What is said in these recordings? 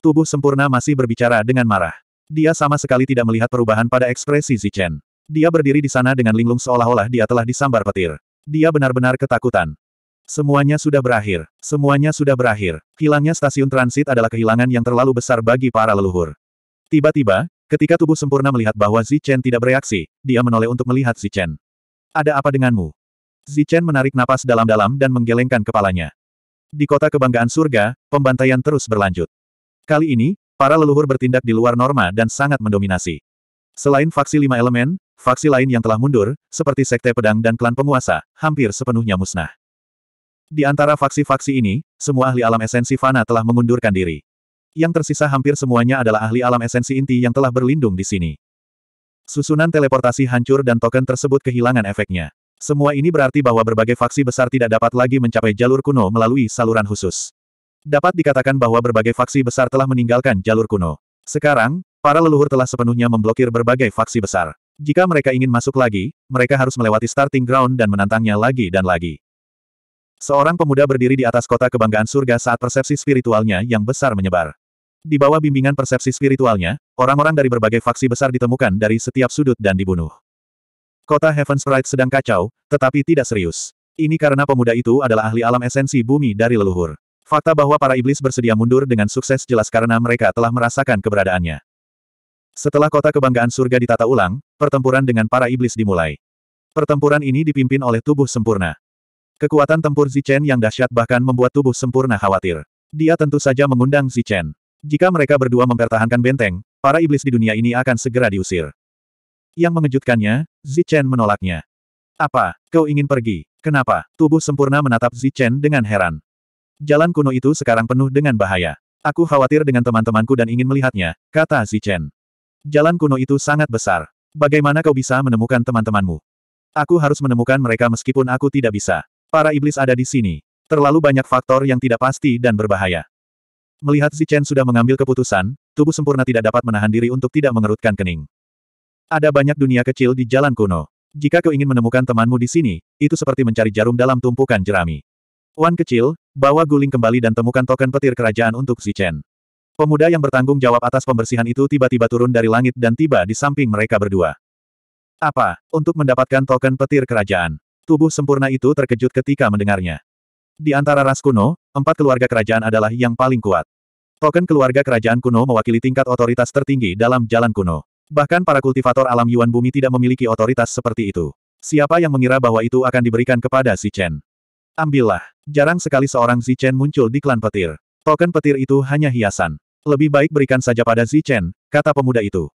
Tubuh sempurna masih berbicara dengan marah. Dia sama sekali tidak melihat perubahan pada ekspresi Zichen. Dia berdiri di sana dengan linglung seolah-olah dia telah disambar petir. Dia benar-benar ketakutan. Semuanya sudah berakhir. Semuanya sudah berakhir. Hilangnya stasiun transit adalah kehilangan yang terlalu besar bagi para leluhur. Tiba-tiba, ketika tubuh sempurna melihat bahwa Zichen tidak bereaksi, dia menoleh untuk melihat Zichen. Ada apa denganmu? Zichen menarik napas dalam-dalam dan menggelengkan kepalanya. Di kota kebanggaan surga, pembantaian terus berlanjut. Kali ini, para leluhur bertindak di luar norma dan sangat mendominasi. Selain faksi lima elemen, faksi lain yang telah mundur, seperti Sekte Pedang dan Klan Penguasa, hampir sepenuhnya musnah. Di antara faksi-faksi ini, semua ahli alam esensi Fana telah mengundurkan diri. Yang tersisa hampir semuanya adalah ahli alam esensi inti yang telah berlindung di sini. Susunan teleportasi hancur dan token tersebut kehilangan efeknya. Semua ini berarti bahwa berbagai faksi besar tidak dapat lagi mencapai jalur kuno melalui saluran khusus. Dapat dikatakan bahwa berbagai faksi besar telah meninggalkan jalur kuno. Sekarang, para leluhur telah sepenuhnya memblokir berbagai faksi besar. Jika mereka ingin masuk lagi, mereka harus melewati starting ground dan menantangnya lagi dan lagi. Seorang pemuda berdiri di atas kota kebanggaan surga saat persepsi spiritualnya yang besar menyebar. Di bawah bimbingan persepsi spiritualnya, orang-orang dari berbagai faksi besar ditemukan dari setiap sudut dan dibunuh. Kota Heaven Sprite sedang kacau, tetapi tidak serius. Ini karena pemuda itu adalah ahli alam esensi bumi dari leluhur. Fakta bahwa para iblis bersedia mundur dengan sukses jelas karena mereka telah merasakan keberadaannya. Setelah kota kebanggaan surga ditata ulang, pertempuran dengan para iblis dimulai. Pertempuran ini dipimpin oleh tubuh sempurna. Kekuatan tempur Zichen yang dahsyat bahkan membuat tubuh sempurna khawatir. Dia tentu saja mengundang Zichen. Jika mereka berdua mempertahankan benteng, para iblis di dunia ini akan segera diusir. Yang mengejutkannya, Zichen menolaknya. Apa, kau ingin pergi? Kenapa? Tubuh sempurna menatap Zichen dengan heran. Jalan kuno itu sekarang penuh dengan bahaya. Aku khawatir dengan teman-temanku dan ingin melihatnya, kata Zichen. Jalan kuno itu sangat besar. Bagaimana kau bisa menemukan teman-temanmu? Aku harus menemukan mereka meskipun aku tidak bisa. Para iblis ada di sini. Terlalu banyak faktor yang tidak pasti dan berbahaya. Melihat Zichen sudah mengambil keputusan, tubuh sempurna tidak dapat menahan diri untuk tidak mengerutkan kening. Ada banyak dunia kecil di jalan kuno. Jika kau ingin menemukan temanmu di sini, itu seperti mencari jarum dalam tumpukan jerami. Wan kecil, Bawa guling kembali dan temukan token petir kerajaan untuk Zichen. Pemuda yang bertanggung jawab atas pembersihan itu tiba-tiba turun dari langit dan tiba di samping mereka berdua. Apa? Untuk mendapatkan token petir kerajaan. Tubuh sempurna itu terkejut ketika mendengarnya. Di antara ras kuno, empat keluarga kerajaan adalah yang paling kuat. Token keluarga kerajaan kuno mewakili tingkat otoritas tertinggi dalam jalan kuno. Bahkan para kultivator alam Yuan Bumi tidak memiliki otoritas seperti itu. Siapa yang mengira bahwa itu akan diberikan kepada si Chen? Ambillah. Jarang sekali seorang Zichen muncul di klan petir. Token petir itu hanya hiasan. Lebih baik berikan saja pada Zichen, kata pemuda itu.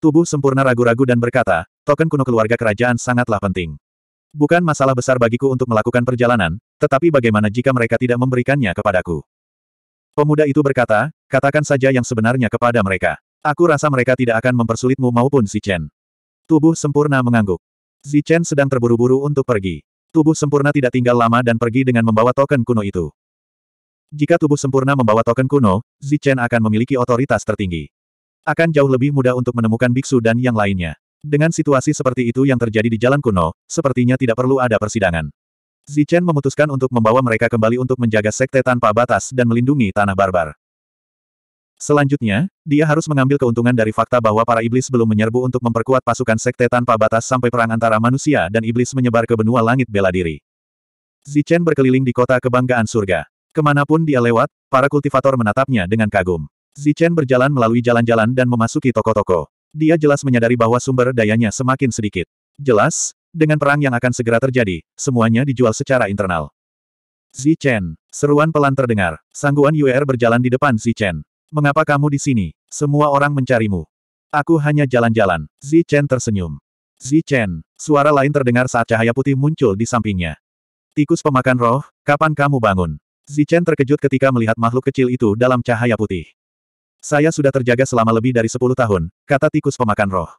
Tubuh sempurna ragu-ragu dan berkata, token kuno keluarga kerajaan sangatlah penting. Bukan masalah besar bagiku untuk melakukan perjalanan, tetapi bagaimana jika mereka tidak memberikannya kepadaku? Pemuda itu berkata, katakan saja yang sebenarnya kepada mereka. Aku rasa mereka tidak akan mempersulitmu maupun Zichen. Tubuh sempurna mengangguk. Zichen sedang terburu-buru untuk pergi. Tubuh sempurna tidak tinggal lama dan pergi dengan membawa token kuno itu. Jika tubuh sempurna membawa token kuno, Zichen akan memiliki otoritas tertinggi. Akan jauh lebih mudah untuk menemukan biksu dan yang lainnya. Dengan situasi seperti itu yang terjadi di jalan kuno, sepertinya tidak perlu ada persidangan. Zichen memutuskan untuk membawa mereka kembali untuk menjaga sekte tanpa batas dan melindungi tanah barbar. Selanjutnya, dia harus mengambil keuntungan dari fakta bahwa para iblis belum menyerbu untuk memperkuat pasukan sekte tanpa batas sampai perang antara manusia dan iblis menyebar ke benua langit bela diri. Zichen berkeliling di kota kebanggaan surga. Kemanapun dia lewat, para kultivator menatapnya dengan kagum. Zichen berjalan melalui jalan-jalan dan memasuki toko-toko. Dia jelas menyadari bahwa sumber dayanya semakin sedikit. Jelas, dengan perang yang akan segera terjadi, semuanya dijual secara internal. Zichen, seruan pelan terdengar. Sangguan Yuer berjalan di depan Zichen. Mengapa kamu di sini? Semua orang mencarimu. Aku hanya jalan-jalan. Zi Chen tersenyum. Zi Chen, suara lain terdengar saat cahaya putih muncul di sampingnya. Tikus pemakan roh, kapan kamu bangun? Zi Chen terkejut ketika melihat makhluk kecil itu dalam cahaya putih. Saya sudah terjaga selama lebih dari 10 tahun, kata tikus pemakan roh.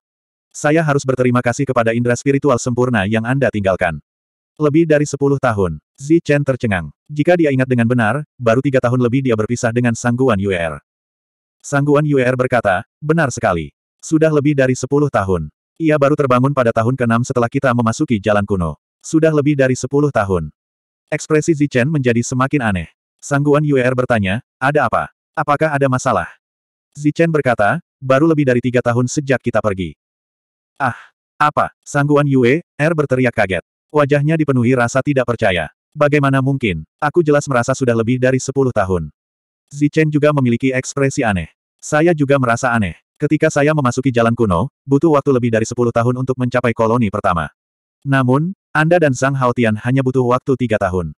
Saya harus berterima kasih kepada indera spiritual sempurna yang Anda tinggalkan. Lebih dari 10 tahun, Zi Chen tercengang. Jika dia ingat dengan benar, baru tiga tahun lebih dia berpisah dengan Sangguan Yuer. Sangguan Yuer berkata, benar sekali. Sudah lebih dari sepuluh tahun. Ia baru terbangun pada tahun ke-6 setelah kita memasuki jalan kuno. Sudah lebih dari sepuluh tahun. Ekspresi Zichen menjadi semakin aneh. Sangguan Yuer bertanya, ada apa? Apakah ada masalah? Zichen berkata, baru lebih dari tiga tahun sejak kita pergi. Ah, apa? Sangguan Yue, Er berteriak kaget. Wajahnya dipenuhi rasa tidak percaya. Bagaimana mungkin? Aku jelas merasa sudah lebih dari sepuluh tahun. Zichen juga memiliki ekspresi aneh. Saya juga merasa aneh. Ketika saya memasuki jalan kuno, butuh waktu lebih dari 10 tahun untuk mencapai koloni pertama. Namun, Anda dan Zhang Haotian hanya butuh waktu tiga tahun.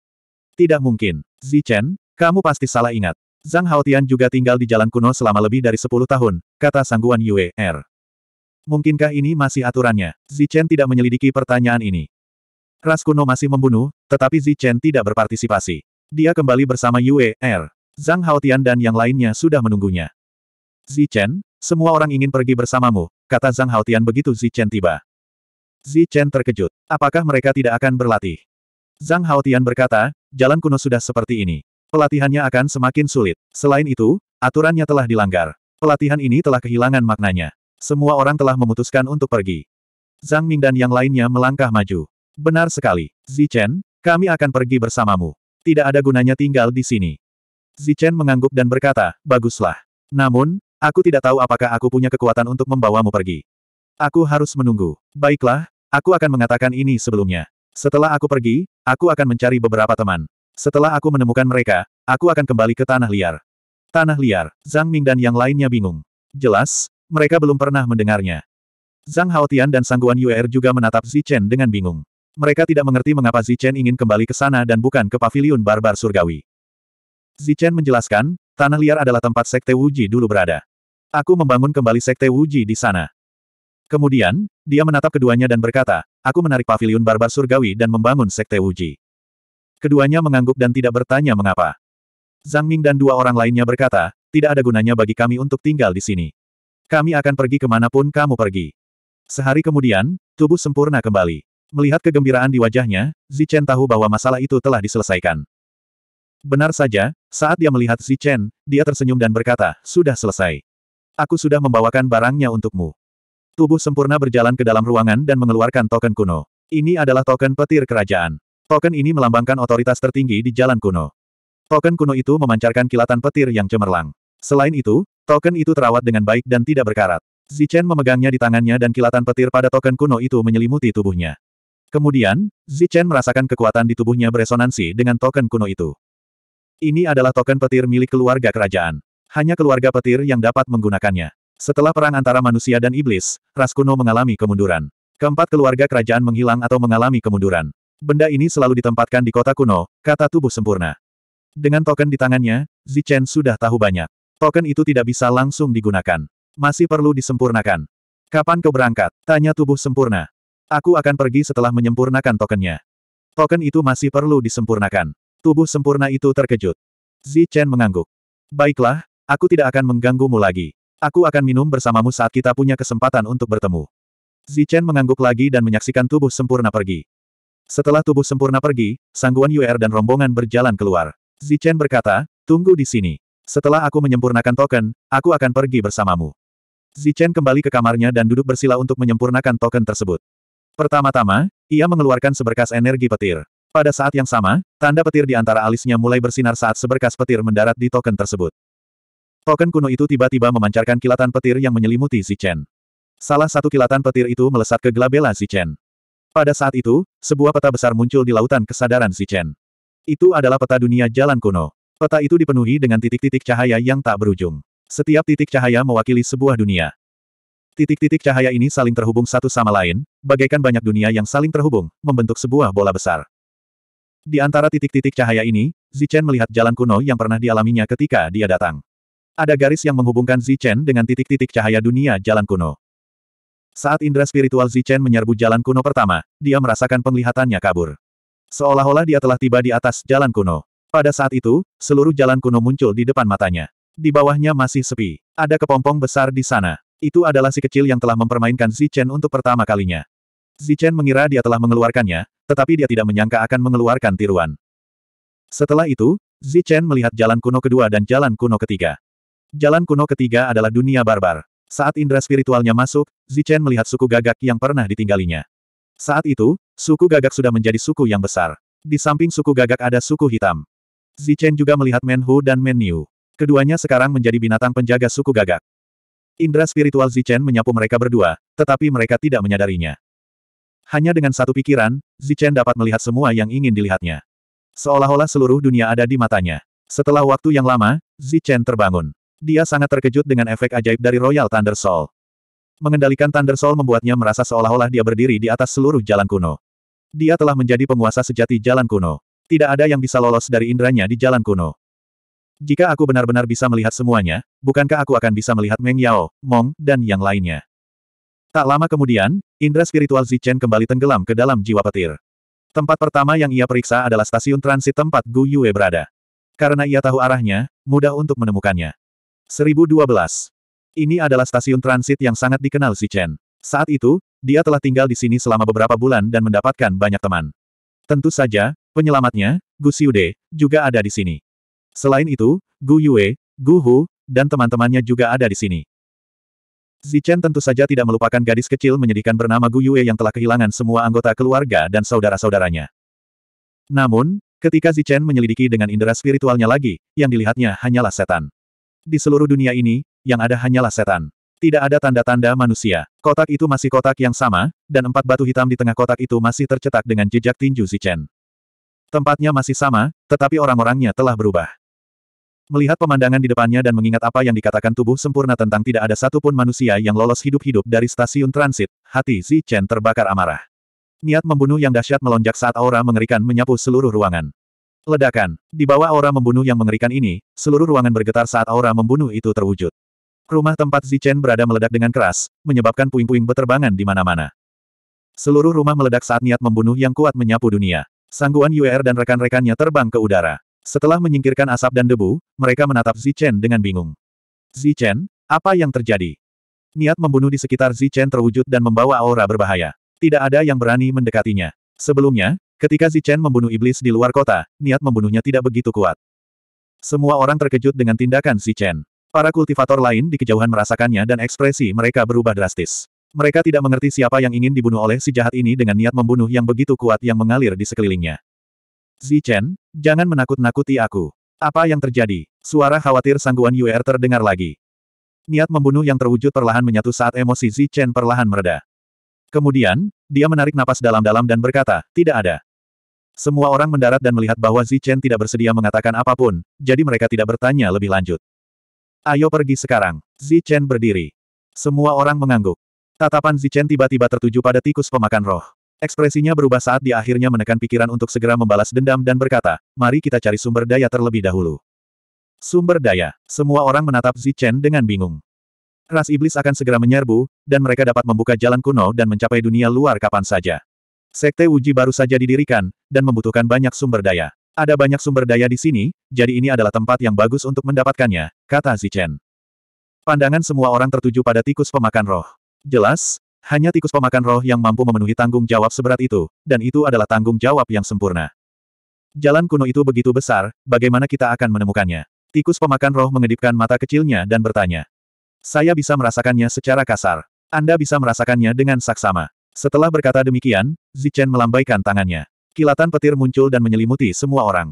Tidak mungkin. Zichen, kamu pasti salah ingat. Zhang Haotian juga tinggal di jalan kuno selama lebih dari 10 tahun, kata sangguan Yue R. Er. Mungkinkah ini masih aturannya? Zichen tidak menyelidiki pertanyaan ini. Ras kuno masih membunuh, tetapi Zichen tidak berpartisipasi. Dia kembali bersama Yue R. Er. Zhang Haotian dan yang lainnya sudah menunggunya. Zichen, semua orang ingin pergi bersamamu, kata Zhang Haotian begitu Zichen tiba. Zichen terkejut. Apakah mereka tidak akan berlatih? Zhang Haotian berkata, jalan kuno sudah seperti ini. Pelatihannya akan semakin sulit. Selain itu, aturannya telah dilanggar. Pelatihan ini telah kehilangan maknanya. Semua orang telah memutuskan untuk pergi. Zhang Ming dan yang lainnya melangkah maju. Benar sekali, Zichen, kami akan pergi bersamamu. Tidak ada gunanya tinggal di sini. Zichen mengangguk dan berkata, baguslah. Namun, aku tidak tahu apakah aku punya kekuatan untuk membawamu pergi. Aku harus menunggu. Baiklah, aku akan mengatakan ini sebelumnya. Setelah aku pergi, aku akan mencari beberapa teman. Setelah aku menemukan mereka, aku akan kembali ke tanah liar. Tanah liar, Zhang Ming dan yang lainnya bingung. Jelas, mereka belum pernah mendengarnya. Zhang Haotian dan Sangguan Yuer juga menatap Zichen dengan bingung. Mereka tidak mengerti mengapa Zichen ingin kembali ke sana dan bukan ke paviliun barbar surgawi. Zichen menjelaskan, tanah liar adalah tempat Sekte Wuji dulu berada. Aku membangun kembali Sekte Wuji di sana. Kemudian, dia menatap keduanya dan berkata, aku menarik Paviliun barbar surgawi dan membangun Sekte Wuji. Keduanya mengangguk dan tidak bertanya mengapa. Zhang Ming dan dua orang lainnya berkata, tidak ada gunanya bagi kami untuk tinggal di sini. Kami akan pergi kemanapun kamu pergi. Sehari kemudian, tubuh sempurna kembali. Melihat kegembiraan di wajahnya, Zichen tahu bahwa masalah itu telah diselesaikan. Benar saja, saat dia melihat si Chen, dia tersenyum dan berkata, sudah selesai. Aku sudah membawakan barangnya untukmu. Tubuh sempurna berjalan ke dalam ruangan dan mengeluarkan token kuno. Ini adalah token petir kerajaan. Token ini melambangkan otoritas tertinggi di jalan kuno. Token kuno itu memancarkan kilatan petir yang cemerlang. Selain itu, token itu terawat dengan baik dan tidak berkarat. Zichen memegangnya di tangannya dan kilatan petir pada token kuno itu menyelimuti tubuhnya. Kemudian, Zichen merasakan kekuatan di tubuhnya beresonansi dengan token kuno itu. Ini adalah token petir milik keluarga kerajaan. Hanya keluarga petir yang dapat menggunakannya. Setelah perang antara manusia dan iblis, ras kuno mengalami kemunduran. Keempat keluarga kerajaan menghilang atau mengalami kemunduran. Benda ini selalu ditempatkan di kota kuno, kata tubuh sempurna. Dengan token di tangannya, Zichen sudah tahu banyak. Token itu tidak bisa langsung digunakan. Masih perlu disempurnakan. Kapan kau berangkat? Tanya tubuh sempurna. Aku akan pergi setelah menyempurnakan tokennya. Token itu masih perlu disempurnakan. Tubuh sempurna itu terkejut. Zi Chen mengangguk. Baiklah, aku tidak akan mengganggumu lagi. Aku akan minum bersamamu saat kita punya kesempatan untuk bertemu. Zi Chen mengangguk lagi dan menyaksikan tubuh sempurna pergi. Setelah tubuh sempurna pergi, sangguan Yuer dan rombongan berjalan keluar. Zi Chen berkata, tunggu di sini. Setelah aku menyempurnakan token, aku akan pergi bersamamu. Zi Chen kembali ke kamarnya dan duduk bersila untuk menyempurnakan token tersebut. Pertama-tama, ia mengeluarkan seberkas energi petir. Pada saat yang sama, tanda petir di antara alisnya mulai bersinar saat seberkas petir mendarat di token tersebut. Token kuno itu tiba-tiba memancarkan kilatan petir yang menyelimuti Zichen. Salah satu kilatan petir itu melesat ke Glabella Zichen. Pada saat itu, sebuah peta besar muncul di lautan kesadaran Zichen. Itu adalah peta dunia jalan kuno. Peta itu dipenuhi dengan titik-titik cahaya yang tak berujung. Setiap titik cahaya mewakili sebuah dunia. Titik-titik cahaya ini saling terhubung satu sama lain, bagaikan banyak dunia yang saling terhubung, membentuk sebuah bola besar. Di antara titik-titik cahaya ini, Zichen melihat jalan kuno yang pernah dialaminya ketika dia datang. Ada garis yang menghubungkan Zichen dengan titik-titik cahaya dunia jalan kuno. Saat indera spiritual Zichen menyerbu jalan kuno pertama, dia merasakan penglihatannya kabur. Seolah-olah dia telah tiba di atas jalan kuno. Pada saat itu, seluruh jalan kuno muncul di depan matanya. Di bawahnya masih sepi. Ada kepompong besar di sana. Itu adalah si kecil yang telah mempermainkan Zichen untuk pertama kalinya. Zichen mengira dia telah mengeluarkannya, tetapi dia tidak menyangka akan mengeluarkan tiruan. Setelah itu, Zichen melihat jalan kuno kedua dan jalan kuno ketiga. Jalan kuno ketiga adalah dunia barbar. Saat indera spiritualnya masuk, Zichen melihat suku gagak yang pernah ditinggalinya. Saat itu, suku gagak sudah menjadi suku yang besar. Di samping suku gagak ada suku hitam. Zichen juga melihat Menhu dan Menniu. Keduanya sekarang menjadi binatang penjaga suku gagak. Indra spiritual Zichen menyapu mereka berdua, tetapi mereka tidak menyadarinya. Hanya dengan satu pikiran, Zichen dapat melihat semua yang ingin dilihatnya. Seolah-olah seluruh dunia ada di matanya. Setelah waktu yang lama, Zichen terbangun. Dia sangat terkejut dengan efek ajaib dari Royal Thunder Soul. Mengendalikan Thunder Soul membuatnya merasa seolah-olah dia berdiri di atas seluruh jalan kuno. Dia telah menjadi penguasa sejati jalan kuno. Tidak ada yang bisa lolos dari indranya di jalan kuno. Jika aku benar-benar bisa melihat semuanya, bukankah aku akan bisa melihat Meng Yao, Mong, dan yang lainnya? Tak lama kemudian, indra spiritual Zichen kembali tenggelam ke dalam jiwa petir. Tempat pertama yang ia periksa adalah stasiun transit tempat Gu Yue berada. Karena ia tahu arahnya, mudah untuk menemukannya. 1012. Ini adalah stasiun transit yang sangat dikenal Zichen. Saat itu, dia telah tinggal di sini selama beberapa bulan dan mendapatkan banyak teman. Tentu saja, penyelamatnya, Gu Xiude, juga ada di sini. Selain itu, Gu Yue, Gu Hu, dan teman-temannya juga ada di sini. Zichen tentu saja tidak melupakan gadis kecil menyedihkan bernama Gu Yue yang telah kehilangan semua anggota keluarga dan saudara-saudaranya. Namun, ketika Zichen menyelidiki dengan indera spiritualnya lagi, yang dilihatnya hanyalah setan. Di seluruh dunia ini, yang ada hanyalah setan. Tidak ada tanda-tanda manusia. Kotak itu masih kotak yang sama, dan empat batu hitam di tengah kotak itu masih tercetak dengan jejak tinju Zichen. Tempatnya masih sama, tetapi orang-orangnya telah berubah. Melihat pemandangan di depannya dan mengingat apa yang dikatakan tubuh sempurna tentang tidak ada satupun manusia yang lolos hidup-hidup dari stasiun transit, hati Zi Chen terbakar amarah. Niat membunuh yang dahsyat melonjak saat aura mengerikan menyapu seluruh ruangan. Ledakan. Di bawah aura membunuh yang mengerikan ini, seluruh ruangan bergetar saat aura membunuh itu terwujud. Rumah tempat Chen berada meledak dengan keras, menyebabkan puing-puing beterbangan di mana-mana. Seluruh rumah meledak saat niat membunuh yang kuat menyapu dunia. Sangguan UR dan rekan-rekannya terbang ke udara. Setelah menyingkirkan asap dan debu, mereka menatap Zichen dengan bingung. Zichen, apa yang terjadi? Niat membunuh di sekitar Zichen terwujud dan membawa aura berbahaya. Tidak ada yang berani mendekatinya. Sebelumnya, ketika Zichen membunuh iblis di luar kota, niat membunuhnya tidak begitu kuat. Semua orang terkejut dengan tindakan Zichen. Para kultivator lain di kejauhan merasakannya dan ekspresi mereka berubah drastis. Mereka tidak mengerti siapa yang ingin dibunuh oleh si jahat ini dengan niat membunuh yang begitu kuat yang mengalir di sekelilingnya. Zichen, jangan menakut-nakuti aku. Apa yang terjadi? Suara khawatir sangguan Yuer terdengar lagi. Niat membunuh yang terwujud perlahan menyatu saat emosi Zichen perlahan mereda. Kemudian, dia menarik napas dalam-dalam dan berkata, tidak ada. Semua orang mendarat dan melihat bahwa Zichen tidak bersedia mengatakan apapun, jadi mereka tidak bertanya lebih lanjut. Ayo pergi sekarang. Zichen berdiri. Semua orang mengangguk. Tatapan Zichen tiba-tiba tertuju pada tikus pemakan roh. Ekspresinya berubah saat dia akhirnya menekan pikiran untuk segera membalas dendam dan berkata, mari kita cari sumber daya terlebih dahulu. Sumber daya. Semua orang menatap Zichen dengan bingung. Ras iblis akan segera menyerbu, dan mereka dapat membuka jalan kuno dan mencapai dunia luar kapan saja. Sekte Uji baru saja didirikan, dan membutuhkan banyak sumber daya. Ada banyak sumber daya di sini, jadi ini adalah tempat yang bagus untuk mendapatkannya, kata Zichen. Pandangan semua orang tertuju pada tikus pemakan roh. Jelas, hanya tikus pemakan roh yang mampu memenuhi tanggung jawab seberat itu, dan itu adalah tanggung jawab yang sempurna. Jalan kuno itu begitu besar, bagaimana kita akan menemukannya? Tikus pemakan roh mengedipkan mata kecilnya dan bertanya. Saya bisa merasakannya secara kasar. Anda bisa merasakannya dengan saksama. Setelah berkata demikian, Zichen melambaikan tangannya. Kilatan petir muncul dan menyelimuti semua orang.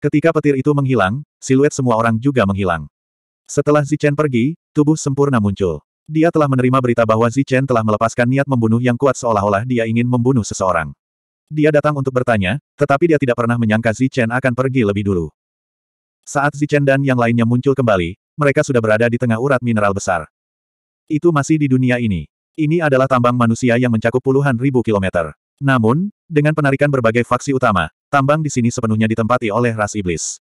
Ketika petir itu menghilang, siluet semua orang juga menghilang. Setelah Zichen pergi, tubuh sempurna muncul. Dia telah menerima berita bahwa Zichen telah melepaskan niat membunuh yang kuat seolah-olah dia ingin membunuh seseorang. Dia datang untuk bertanya, tetapi dia tidak pernah menyangka Zichen akan pergi lebih dulu. Saat Zichen dan yang lainnya muncul kembali, mereka sudah berada di tengah urat mineral besar. Itu masih di dunia ini. Ini adalah tambang manusia yang mencakup puluhan ribu kilometer. Namun, dengan penarikan berbagai faksi utama, tambang di sini sepenuhnya ditempati oleh ras iblis.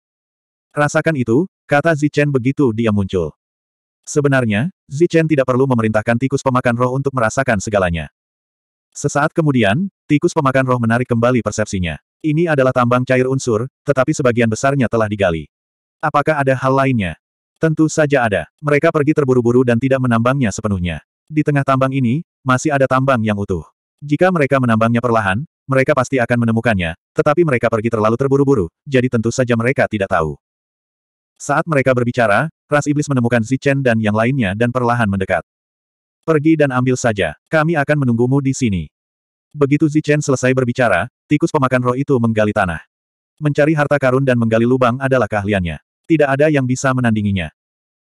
Rasakan itu, kata Zichen begitu dia muncul. Sebenarnya, Zichen tidak perlu memerintahkan tikus pemakan roh untuk merasakan segalanya. Sesaat kemudian, tikus pemakan roh menarik kembali persepsinya. Ini adalah tambang cair unsur, tetapi sebagian besarnya telah digali. Apakah ada hal lainnya? Tentu saja ada. Mereka pergi terburu-buru dan tidak menambangnya sepenuhnya. Di tengah tambang ini, masih ada tambang yang utuh. Jika mereka menambangnya perlahan, mereka pasti akan menemukannya, tetapi mereka pergi terlalu terburu-buru, jadi tentu saja mereka tidak tahu. Saat mereka berbicara, ras iblis menemukan Zichen dan yang lainnya dan perlahan mendekat. Pergi dan ambil saja, kami akan menunggumu di sini. Begitu Zichen selesai berbicara, tikus pemakan roh itu menggali tanah. Mencari harta karun dan menggali lubang adalah keahliannya. Tidak ada yang bisa menandinginya.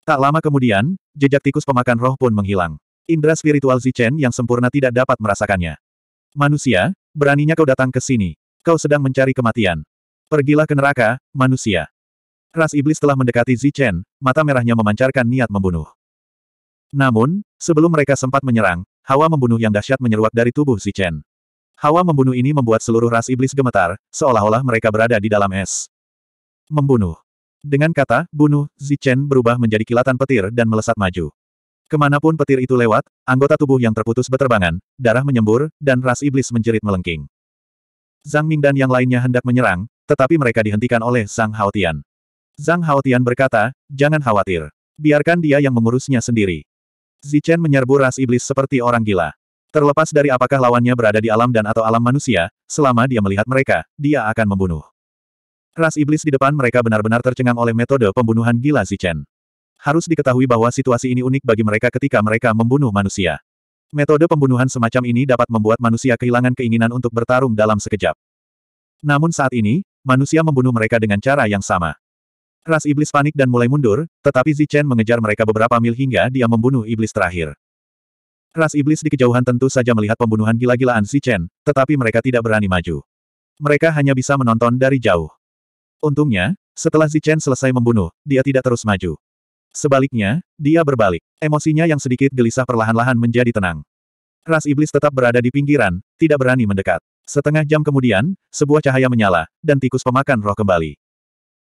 Tak lama kemudian, jejak tikus pemakan roh pun menghilang. Indra spiritual Zichen yang sempurna tidak dapat merasakannya. Manusia, beraninya kau datang ke sini. Kau sedang mencari kematian. Pergilah ke neraka, manusia. Ras iblis telah mendekati Zichen, mata merahnya memancarkan niat membunuh. Namun, sebelum mereka sempat menyerang, hawa membunuh yang dahsyat menyeruak dari tubuh Zichen. Hawa membunuh ini membuat seluruh ras iblis gemetar, seolah-olah mereka berada di dalam es. Membunuh. Dengan kata, bunuh, Zichen berubah menjadi kilatan petir dan melesat maju. Kemanapun petir itu lewat, anggota tubuh yang terputus beterbangan, darah menyembur, dan ras iblis menjerit melengking. Zhang Ming dan yang lainnya hendak menyerang, tetapi mereka dihentikan oleh Zhang Haotian. Zhang Haotian berkata, jangan khawatir. Biarkan dia yang mengurusnya sendiri. Zichen menyerbu ras iblis seperti orang gila. Terlepas dari apakah lawannya berada di alam dan atau alam manusia, selama dia melihat mereka, dia akan membunuh. Ras iblis di depan mereka benar-benar tercengang oleh metode pembunuhan gila Zichen. Harus diketahui bahwa situasi ini unik bagi mereka ketika mereka membunuh manusia. Metode pembunuhan semacam ini dapat membuat manusia kehilangan keinginan untuk bertarung dalam sekejap. Namun saat ini, manusia membunuh mereka dengan cara yang sama. Ras iblis panik dan mulai mundur, tetapi Zichen mengejar mereka beberapa mil hingga dia membunuh iblis terakhir. Ras iblis di kejauhan tentu saja melihat pembunuhan gila-gilaan Zichen, tetapi mereka tidak berani maju. Mereka hanya bisa menonton dari jauh. Untungnya, setelah Zichen selesai membunuh, dia tidak terus maju. Sebaliknya, dia berbalik. Emosinya yang sedikit gelisah perlahan-lahan menjadi tenang. Ras iblis tetap berada di pinggiran, tidak berani mendekat. Setengah jam kemudian, sebuah cahaya menyala, dan tikus pemakan roh kembali.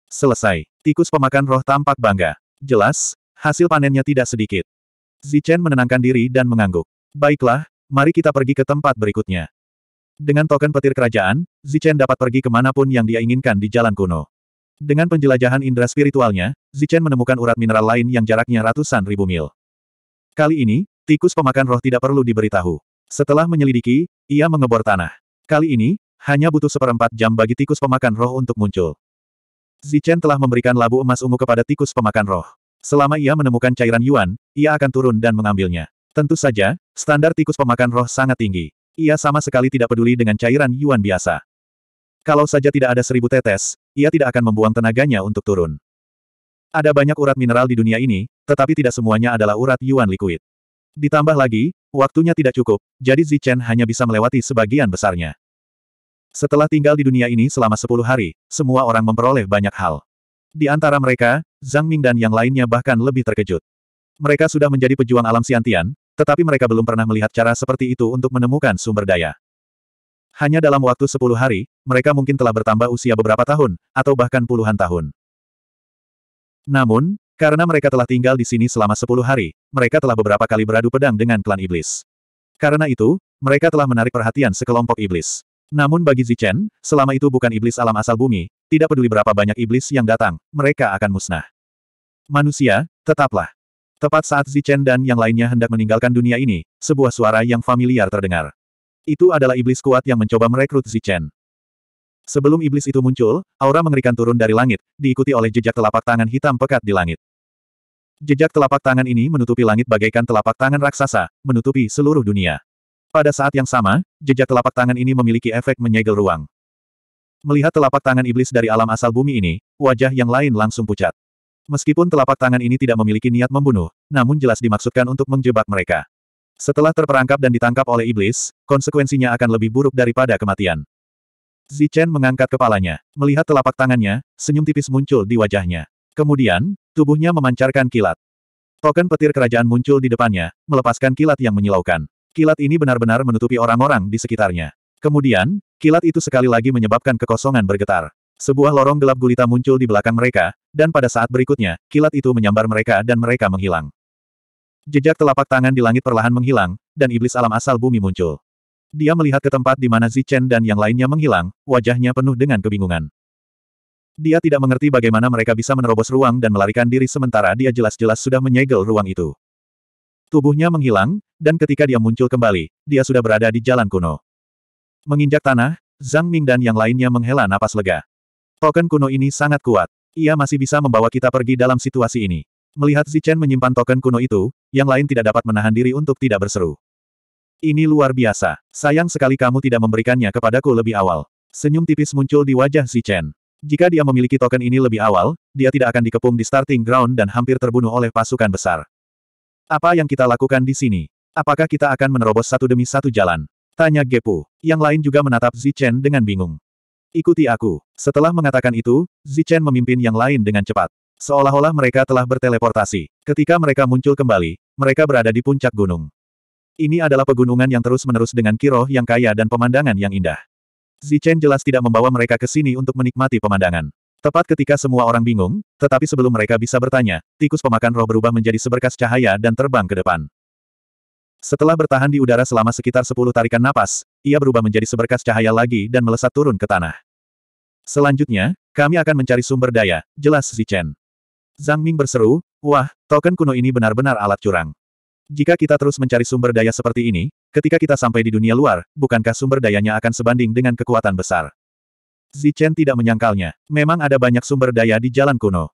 Selesai. Tikus pemakan roh tampak bangga. Jelas, hasil panennya tidak sedikit. Zichen menenangkan diri dan mengangguk. Baiklah, mari kita pergi ke tempat berikutnya. Dengan token petir kerajaan, Zichen dapat pergi kemanapun yang dia inginkan di jalan kuno. Dengan penjelajahan indera spiritualnya, Zichen menemukan urat mineral lain yang jaraknya ratusan ribu mil. Kali ini, tikus pemakan roh tidak perlu diberitahu. Setelah menyelidiki, ia mengebor tanah. Kali ini, hanya butuh seperempat jam bagi tikus pemakan roh untuk muncul. Zichen telah memberikan labu emas ungu kepada tikus pemakan roh. Selama ia menemukan cairan yuan, ia akan turun dan mengambilnya. Tentu saja, standar tikus pemakan roh sangat tinggi. Ia sama sekali tidak peduli dengan cairan yuan biasa. Kalau saja tidak ada seribu tetes, ia tidak akan membuang tenaganya untuk turun. Ada banyak urat mineral di dunia ini, tetapi tidak semuanya adalah urat yuan liquid. Ditambah lagi, waktunya tidak cukup, jadi Zichen hanya bisa melewati sebagian besarnya. Setelah tinggal di dunia ini selama sepuluh hari, semua orang memperoleh banyak hal. Di antara mereka, Zhang Ming dan yang lainnya bahkan lebih terkejut. Mereka sudah menjadi pejuang alam siantian, tetapi mereka belum pernah melihat cara seperti itu untuk menemukan sumber daya. Hanya dalam waktu sepuluh hari, mereka mungkin telah bertambah usia beberapa tahun, atau bahkan puluhan tahun. Namun, karena mereka telah tinggal di sini selama sepuluh hari, mereka telah beberapa kali beradu pedang dengan klan iblis. Karena itu, mereka telah menarik perhatian sekelompok iblis. Namun bagi Zichen, selama itu bukan iblis alam asal bumi, tidak peduli berapa banyak iblis yang datang, mereka akan musnah. Manusia, tetaplah. Tepat saat Zichen dan yang lainnya hendak meninggalkan dunia ini, sebuah suara yang familiar terdengar. Itu adalah iblis kuat yang mencoba merekrut Zichen. Sebelum iblis itu muncul, aura mengerikan turun dari langit, diikuti oleh jejak telapak tangan hitam pekat di langit. Jejak telapak tangan ini menutupi langit bagaikan telapak tangan raksasa, menutupi seluruh dunia. Pada saat yang sama, jejak telapak tangan ini memiliki efek menyegel ruang. Melihat telapak tangan iblis dari alam asal bumi ini, wajah yang lain langsung pucat. Meskipun telapak tangan ini tidak memiliki niat membunuh, namun jelas dimaksudkan untuk menjebak mereka. Setelah terperangkap dan ditangkap oleh iblis, konsekuensinya akan lebih buruk daripada kematian. Zichen mengangkat kepalanya. Melihat telapak tangannya, senyum tipis muncul di wajahnya. Kemudian, tubuhnya memancarkan kilat. Token petir kerajaan muncul di depannya, melepaskan kilat yang menyilaukan. Kilat ini benar-benar menutupi orang-orang di sekitarnya. Kemudian, kilat itu sekali lagi menyebabkan kekosongan bergetar. Sebuah lorong gelap gulita muncul di belakang mereka, dan pada saat berikutnya, kilat itu menyambar mereka dan mereka menghilang. Jejak telapak tangan di langit perlahan menghilang, dan iblis alam asal bumi muncul. Dia melihat ke tempat di mana Zichen dan yang lainnya menghilang, wajahnya penuh dengan kebingungan. Dia tidak mengerti bagaimana mereka bisa menerobos ruang dan melarikan diri sementara dia jelas-jelas sudah menyegel ruang itu. Tubuhnya menghilang, dan ketika dia muncul kembali, dia sudah berada di jalan kuno. Menginjak tanah, Zhang Ming dan yang lainnya menghela napas lega. Token kuno ini sangat kuat. Ia masih bisa membawa kita pergi dalam situasi ini. Melihat Zichen menyimpan token kuno itu, yang lain tidak dapat menahan diri untuk tidak berseru. Ini luar biasa. Sayang sekali kamu tidak memberikannya kepadaku lebih awal. Senyum tipis muncul di wajah Zichen. Jika dia memiliki token ini lebih awal, dia tidak akan dikepung di starting ground dan hampir terbunuh oleh pasukan besar. Apa yang kita lakukan di sini? Apakah kita akan menerobos satu demi satu jalan? Tanya Gepu. Yang lain juga menatap Zichen dengan bingung. Ikuti aku. Setelah mengatakan itu, Zichen memimpin yang lain dengan cepat. Seolah-olah mereka telah berteleportasi. Ketika mereka muncul kembali, mereka berada di puncak gunung. Ini adalah pegunungan yang terus-menerus dengan kiroh yang kaya dan pemandangan yang indah. Zichen jelas tidak membawa mereka ke sini untuk menikmati pemandangan. Tepat ketika semua orang bingung, tetapi sebelum mereka bisa bertanya, tikus pemakan roh berubah menjadi seberkas cahaya dan terbang ke depan. Setelah bertahan di udara selama sekitar 10 tarikan napas, ia berubah menjadi seberkas cahaya lagi dan melesat turun ke tanah. Selanjutnya, kami akan mencari sumber daya, jelas Zichen. Zhang Ming berseru, wah, token kuno ini benar-benar alat curang. Jika kita terus mencari sumber daya seperti ini, ketika kita sampai di dunia luar, bukankah sumber dayanya akan sebanding dengan kekuatan besar? Zichen tidak menyangkalnya. Memang ada banyak sumber daya di jalan kuno.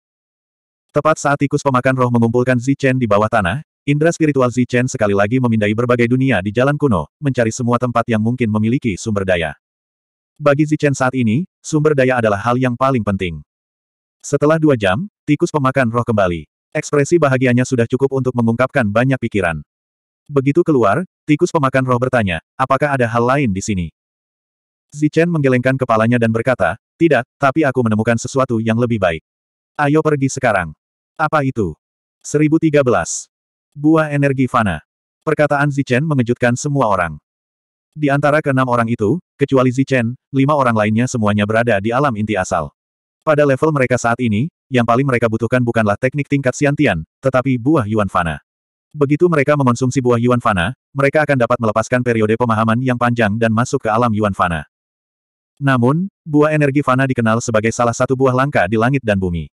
Tepat saat tikus pemakan roh mengumpulkan Zichen di bawah tanah, indra spiritual Zichen sekali lagi memindai berbagai dunia di jalan kuno, mencari semua tempat yang mungkin memiliki sumber daya. Bagi Zichen saat ini, sumber daya adalah hal yang paling penting. Setelah dua jam, tikus pemakan roh kembali. Ekspresi bahagianya sudah cukup untuk mengungkapkan banyak pikiran. Begitu keluar, tikus pemakan roh bertanya, apakah ada hal lain di sini? Zichen menggelengkan kepalanya dan berkata, tidak, tapi aku menemukan sesuatu yang lebih baik. Ayo pergi sekarang. Apa itu? 1013. Buah energi fana. Perkataan Zichen mengejutkan semua orang. Di antara keenam orang itu, kecuali Zichen, lima orang lainnya semuanya berada di alam inti asal. Pada level mereka saat ini, yang paling mereka butuhkan bukanlah teknik tingkat siantian, tetapi buah yuan fana. Begitu mereka mengonsumsi buah yuan fana, mereka akan dapat melepaskan periode pemahaman yang panjang dan masuk ke alam yuan fana. Namun, buah energi fana dikenal sebagai salah satu buah langka di langit dan bumi.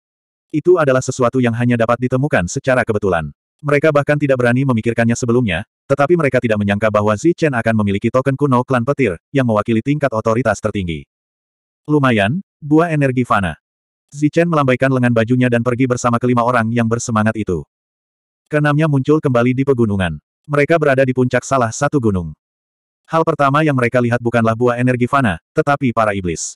Itu adalah sesuatu yang hanya dapat ditemukan secara kebetulan. Mereka bahkan tidak berani memikirkannya sebelumnya, tetapi mereka tidak menyangka bahwa Zi Chen akan memiliki token kuno klan petir, yang mewakili tingkat otoritas tertinggi. Lumayan, buah energi fana. Zi Chen melambaikan lengan bajunya dan pergi bersama kelima orang yang bersemangat itu. Kenamnya muncul kembali di pegunungan. Mereka berada di puncak salah satu gunung. Hal pertama yang mereka lihat bukanlah buah energi fana, tetapi para iblis.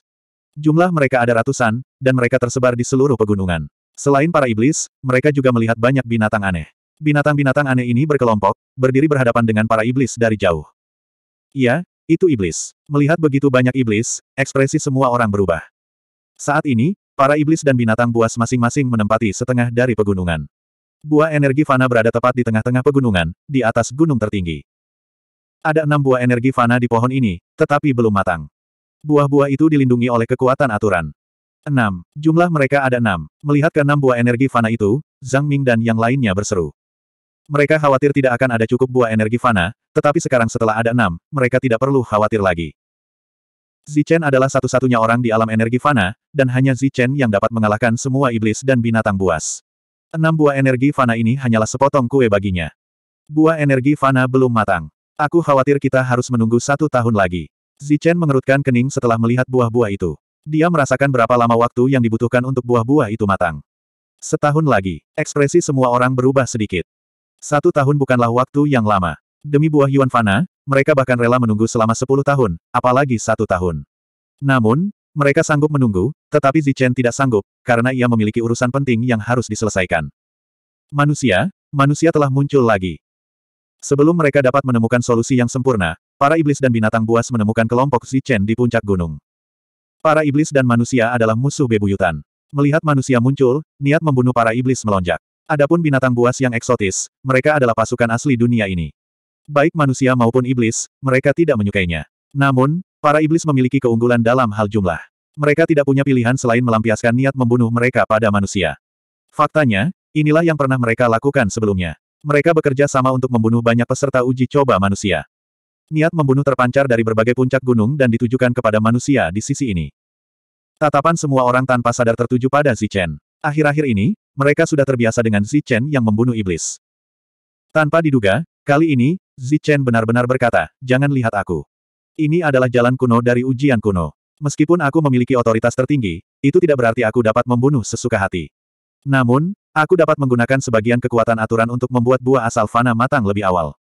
Jumlah mereka ada ratusan, dan mereka tersebar di seluruh pegunungan. Selain para iblis, mereka juga melihat banyak binatang aneh. Binatang-binatang aneh ini berkelompok, berdiri berhadapan dengan para iblis dari jauh. Iya, itu iblis. Melihat begitu banyak iblis, ekspresi semua orang berubah. Saat ini, para iblis dan binatang buas masing-masing menempati setengah dari pegunungan. Buah energi fana berada tepat di tengah-tengah pegunungan, di atas gunung tertinggi. Ada enam buah energi fana di pohon ini, tetapi belum matang. Buah-buah itu dilindungi oleh kekuatan aturan. Enam, Jumlah mereka ada enam. Melihat enam buah energi fana itu, Zhang Ming dan yang lainnya berseru. Mereka khawatir tidak akan ada cukup buah energi fana, tetapi sekarang setelah ada enam, mereka tidak perlu khawatir lagi. Zichen adalah satu-satunya orang di alam energi fana, dan hanya Zichen yang dapat mengalahkan semua iblis dan binatang buas. Enam buah energi fana ini hanyalah sepotong kue baginya. Buah energi fana belum matang. Aku khawatir kita harus menunggu satu tahun lagi. Zichen mengerutkan kening setelah melihat buah-buah itu. Dia merasakan berapa lama waktu yang dibutuhkan untuk buah-buah itu matang. Setahun lagi, ekspresi semua orang berubah sedikit. Satu tahun bukanlah waktu yang lama. Demi buah Yuan Fana, mereka bahkan rela menunggu selama sepuluh tahun, apalagi satu tahun. Namun, mereka sanggup menunggu, tetapi Zichen tidak sanggup, karena ia memiliki urusan penting yang harus diselesaikan. Manusia, manusia telah muncul lagi. Sebelum mereka dapat menemukan solusi yang sempurna, para iblis dan binatang buas menemukan kelompok Zichen di puncak gunung. Para iblis dan manusia adalah musuh bebuyutan. Melihat manusia muncul, niat membunuh para iblis melonjak. Adapun binatang buas yang eksotis, mereka adalah pasukan asli dunia ini. Baik manusia maupun iblis, mereka tidak menyukainya. Namun, para iblis memiliki keunggulan dalam hal jumlah. Mereka tidak punya pilihan selain melampiaskan niat membunuh mereka pada manusia. Faktanya, inilah yang pernah mereka lakukan sebelumnya. Mereka bekerja sama untuk membunuh banyak peserta uji coba manusia. Niat membunuh terpancar dari berbagai puncak gunung dan ditujukan kepada manusia di sisi ini. Tatapan semua orang tanpa sadar tertuju pada Zichen. Akhir-akhir ini, mereka sudah terbiasa dengan Zichen yang membunuh iblis. Tanpa diduga, kali ini, Zichen benar-benar berkata, jangan lihat aku. Ini adalah jalan kuno dari ujian kuno. Meskipun aku memiliki otoritas tertinggi, itu tidak berarti aku dapat membunuh sesuka hati. Namun, Aku dapat menggunakan sebagian kekuatan aturan untuk membuat buah asal fana matang lebih awal.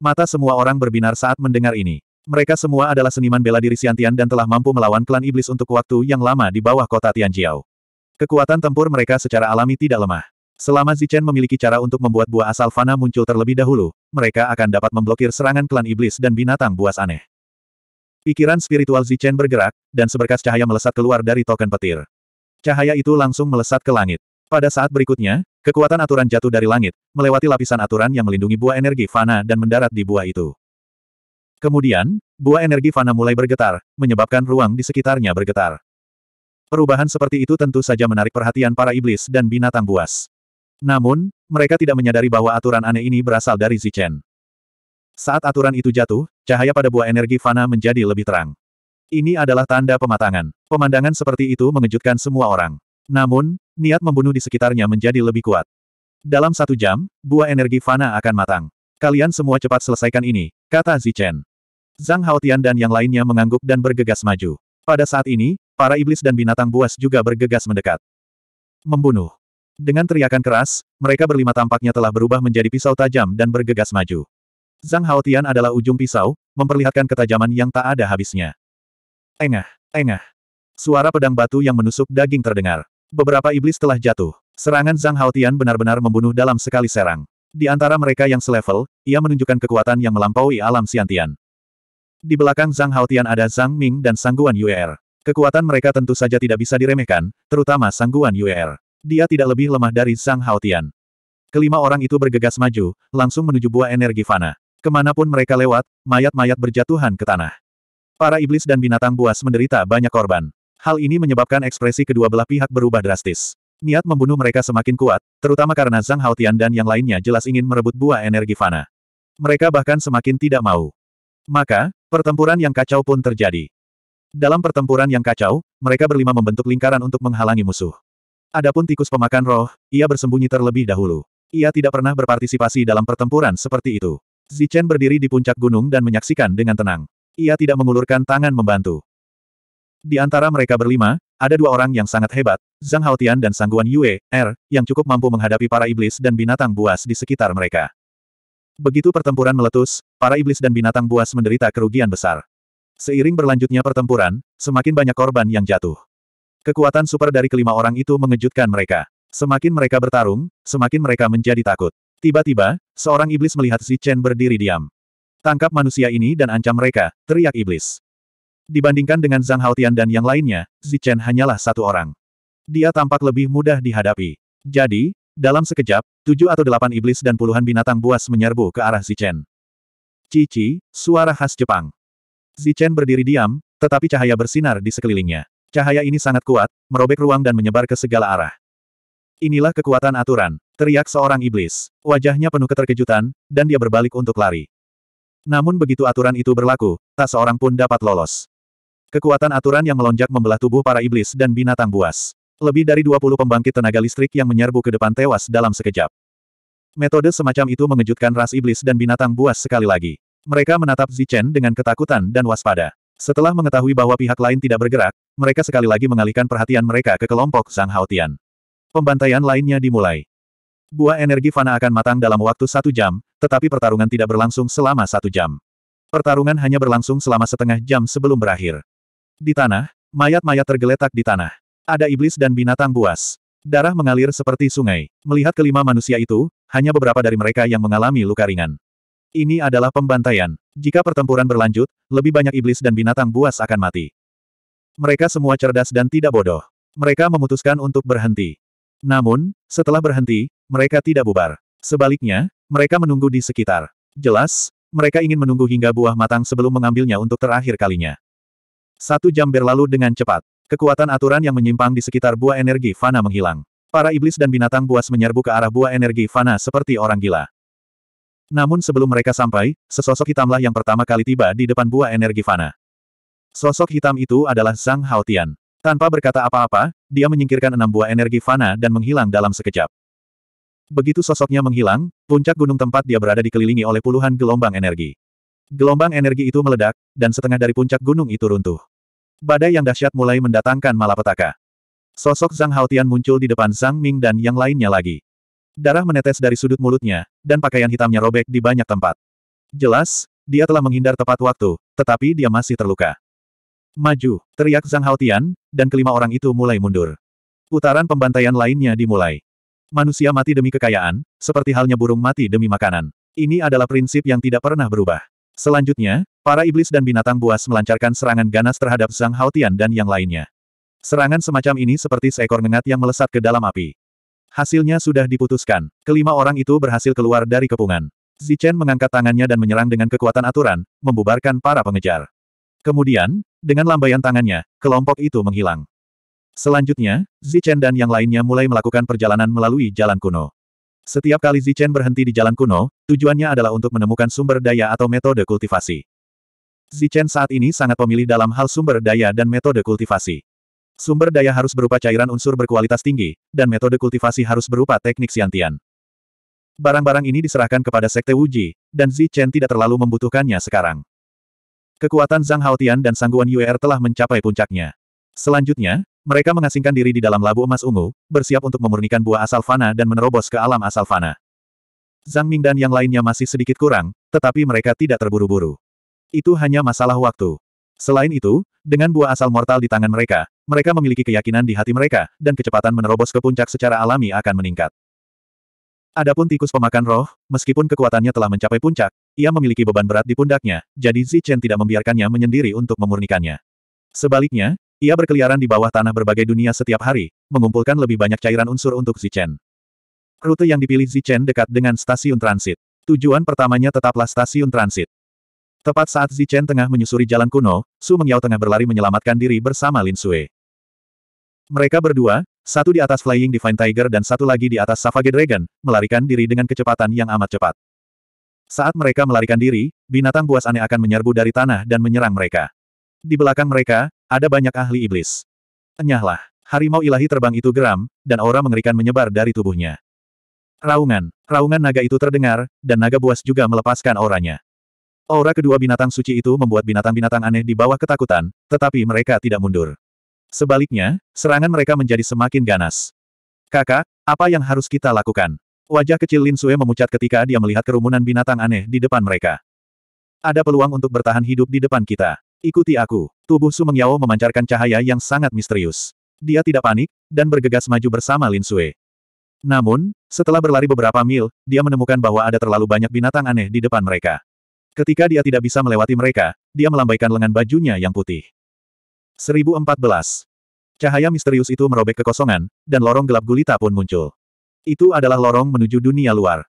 Mata semua orang berbinar saat mendengar ini. Mereka semua adalah seniman bela diri siantian dan telah mampu melawan klan iblis untuk waktu yang lama di bawah kota Tianjiao. Kekuatan tempur mereka secara alami tidak lemah. Selama Zichen memiliki cara untuk membuat buah asal fana muncul terlebih dahulu, mereka akan dapat memblokir serangan klan iblis dan binatang buas aneh. Pikiran spiritual Zichen bergerak, dan seberkas cahaya melesat keluar dari token petir. Cahaya itu langsung melesat ke langit. Pada saat berikutnya, kekuatan aturan jatuh dari langit, melewati lapisan aturan yang melindungi buah energi fana dan mendarat di buah itu. Kemudian, buah energi fana mulai bergetar, menyebabkan ruang di sekitarnya bergetar. Perubahan seperti itu tentu saja menarik perhatian para iblis dan binatang buas. Namun, mereka tidak menyadari bahwa aturan aneh ini berasal dari Zichen. Saat aturan itu jatuh, cahaya pada buah energi fana menjadi lebih terang. Ini adalah tanda pematangan. Pemandangan seperti itu mengejutkan semua orang. Namun, niat membunuh di sekitarnya menjadi lebih kuat. Dalam satu jam, buah energi fana akan matang. Kalian semua cepat selesaikan ini, kata Zichen. Zhang Haotian dan yang lainnya mengangguk dan bergegas maju. Pada saat ini, para iblis dan binatang buas juga bergegas mendekat. Membunuh. Dengan teriakan keras, mereka berlima tampaknya telah berubah menjadi pisau tajam dan bergegas maju. Zhang Haotian adalah ujung pisau, memperlihatkan ketajaman yang tak ada habisnya. Engah, engah, Suara pedang batu yang menusuk daging terdengar. Beberapa iblis telah jatuh. Serangan Zhang Haotian benar-benar membunuh dalam sekali serang. Di antara mereka yang selevel, ia menunjukkan kekuatan yang melampaui alam siantian. Di belakang Zhang Haotian ada Zhang Ming dan Sangguan Yuer. Kekuatan mereka tentu saja tidak bisa diremehkan, terutama Sangguan Yuer. Dia tidak lebih lemah dari Zhang Haotian. Kelima orang itu bergegas maju, langsung menuju buah energi fana. Kemanapun mereka lewat, mayat-mayat berjatuhan ke tanah. Para iblis dan binatang buas menderita banyak korban. Hal ini menyebabkan ekspresi kedua belah pihak berubah drastis. Niat membunuh mereka semakin kuat, terutama karena Zhang Haotian dan yang lainnya jelas ingin merebut buah energi fana. Mereka bahkan semakin tidak mau. Maka, pertempuran yang kacau pun terjadi. Dalam pertempuran yang kacau, mereka berlima membentuk lingkaran untuk menghalangi musuh. Adapun tikus pemakan roh, ia bersembunyi terlebih dahulu. Ia tidak pernah berpartisipasi dalam pertempuran seperti itu. Zichen berdiri di puncak gunung dan menyaksikan dengan tenang. Ia tidak mengulurkan tangan membantu. Di antara mereka berlima, ada dua orang yang sangat hebat, Zhang Haotian dan Sangguan Yue, Er, yang cukup mampu menghadapi para iblis dan binatang buas di sekitar mereka. Begitu pertempuran meletus, para iblis dan binatang buas menderita kerugian besar. Seiring berlanjutnya pertempuran, semakin banyak korban yang jatuh. Kekuatan super dari kelima orang itu mengejutkan mereka. Semakin mereka bertarung, semakin mereka menjadi takut. Tiba-tiba, seorang iblis melihat Zichen berdiri diam. Tangkap manusia ini dan ancam mereka, teriak iblis. Dibandingkan dengan Zhang Haotian dan yang lainnya, Zichen hanyalah satu orang. Dia tampak lebih mudah dihadapi. Jadi, dalam sekejap, tujuh atau delapan iblis dan puluhan binatang buas menyerbu ke arah Zichen. Cici, suara khas Jepang. Zichen berdiri diam, tetapi cahaya bersinar di sekelilingnya. Cahaya ini sangat kuat, merobek ruang dan menyebar ke segala arah. Inilah kekuatan aturan, teriak seorang iblis. Wajahnya penuh keterkejutan, dan dia berbalik untuk lari. Namun begitu aturan itu berlaku, tak seorang pun dapat lolos. Kekuatan aturan yang melonjak membelah tubuh para iblis dan binatang buas. Lebih dari 20 pembangkit tenaga listrik yang menyerbu ke depan tewas dalam sekejap. Metode semacam itu mengejutkan ras iblis dan binatang buas sekali lagi. Mereka menatap Zichen dengan ketakutan dan waspada. Setelah mengetahui bahwa pihak lain tidak bergerak, mereka sekali lagi mengalihkan perhatian mereka ke kelompok Zhang Haotian. Pembantaian lainnya dimulai. Buah energi fana akan matang dalam waktu satu jam, tetapi pertarungan tidak berlangsung selama satu jam. Pertarungan hanya berlangsung selama setengah jam sebelum berakhir. Di tanah, mayat-mayat tergeletak di tanah. Ada iblis dan binatang buas. Darah mengalir seperti sungai. Melihat kelima manusia itu, hanya beberapa dari mereka yang mengalami luka ringan. Ini adalah pembantaian. Jika pertempuran berlanjut, lebih banyak iblis dan binatang buas akan mati. Mereka semua cerdas dan tidak bodoh. Mereka memutuskan untuk berhenti. Namun, setelah berhenti, mereka tidak bubar. Sebaliknya, mereka menunggu di sekitar. Jelas, mereka ingin menunggu hingga buah matang sebelum mengambilnya untuk terakhir kalinya. Satu jam berlalu dengan cepat. Kekuatan aturan yang menyimpang di sekitar buah energi fana menghilang. Para iblis dan binatang buas menyerbu ke arah buah energi fana seperti orang gila. Namun sebelum mereka sampai, sesosok hitamlah yang pertama kali tiba di depan buah energi fana. Sosok hitam itu adalah Zhang Haotian. Tanpa berkata apa-apa, dia menyingkirkan enam buah energi fana dan menghilang dalam sekejap. Begitu sosoknya menghilang, puncak gunung tempat dia berada dikelilingi oleh puluhan gelombang energi. Gelombang energi itu meledak, dan setengah dari puncak gunung itu runtuh. Badai yang dahsyat mulai mendatangkan malapetaka. Sosok Zhang Haotian muncul di depan Zhang Ming dan yang lainnya lagi. Darah menetes dari sudut mulutnya, dan pakaian hitamnya robek di banyak tempat. Jelas, dia telah menghindar tepat waktu, tetapi dia masih terluka. Maju, teriak Zhang Haotian, dan kelima orang itu mulai mundur. Putaran pembantaian lainnya dimulai. Manusia mati demi kekayaan, seperti halnya burung mati demi makanan. Ini adalah prinsip yang tidak pernah berubah. Selanjutnya, para iblis dan binatang buas melancarkan serangan ganas terhadap Zhang Haotian dan yang lainnya. Serangan semacam ini seperti seekor ngengat yang melesat ke dalam api. Hasilnya sudah diputuskan. Kelima orang itu berhasil keluar dari kepungan. Zichen mengangkat tangannya dan menyerang dengan kekuatan aturan, membubarkan para pengejar. Kemudian, dengan lambaian tangannya, kelompok itu menghilang. Selanjutnya, Zichen dan yang lainnya mulai melakukan perjalanan melalui jalan kuno. Setiap kali Zichen berhenti di jalan kuno, tujuannya adalah untuk menemukan sumber daya atau metode kultivasi. Zichen saat ini sangat pemilih dalam hal sumber daya dan metode kultivasi. Sumber daya harus berupa cairan unsur berkualitas tinggi, dan metode kultivasi harus berupa teknik siantian. Barang-barang ini diserahkan kepada Sekte Wuji, dan Zichen tidak terlalu membutuhkannya sekarang. Kekuatan Zhang Haotian dan Sangguan Yuer telah mencapai puncaknya. Selanjutnya, mereka mengasingkan diri di dalam labu emas ungu, bersiap untuk memurnikan buah asal fana dan menerobos ke alam asal fana. Zhang Ming dan yang lainnya masih sedikit kurang, tetapi mereka tidak terburu-buru. Itu hanya masalah waktu. Selain itu, dengan buah asal mortal di tangan mereka, mereka memiliki keyakinan di hati mereka, dan kecepatan menerobos ke puncak secara alami akan meningkat. Adapun tikus pemakan roh, meskipun kekuatannya telah mencapai puncak, ia memiliki beban berat di pundaknya, jadi Zichen tidak membiarkannya menyendiri untuk memurnikannya. Sebaliknya, ia berkeliaran di bawah tanah berbagai dunia setiap hari, mengumpulkan lebih banyak cairan unsur untuk Zichen. Rute yang dipilih Zichen dekat dengan stasiun transit. Tujuan pertamanya tetaplah stasiun transit. Tepat saat Zichen tengah menyusuri jalan kuno, Su Mengyao tengah berlari menyelamatkan diri bersama Lin Sui. Mereka berdua, satu di atas Flying Divine Tiger dan satu lagi di atas Savage Dragon, melarikan diri dengan kecepatan yang amat cepat. Saat mereka melarikan diri, binatang buas aneh akan menyerbu dari tanah dan menyerang mereka. Di belakang mereka, ada banyak ahli iblis. Enyahlah, harimau ilahi terbang itu geram, dan aura mengerikan menyebar dari tubuhnya. Raungan, raungan naga itu terdengar, dan naga buas juga melepaskan auranya. Aura kedua binatang suci itu membuat binatang-binatang aneh di bawah ketakutan, tetapi mereka tidak mundur. Sebaliknya, serangan mereka menjadi semakin ganas. Kakak, apa yang harus kita lakukan? Wajah kecil Lin Sue memucat ketika dia melihat kerumunan binatang aneh di depan mereka. Ada peluang untuk bertahan hidup di depan kita. Ikuti aku. Tubuh Su Mengyao memancarkan cahaya yang sangat misterius. Dia tidak panik, dan bergegas maju bersama Lin Sui. Namun, setelah berlari beberapa mil, dia menemukan bahwa ada terlalu banyak binatang aneh di depan mereka. Ketika dia tidak bisa melewati mereka, dia melambaikan lengan bajunya yang putih. 1014. Cahaya misterius itu merobek kekosongan, dan lorong gelap gulita pun muncul. Itu adalah lorong menuju dunia luar.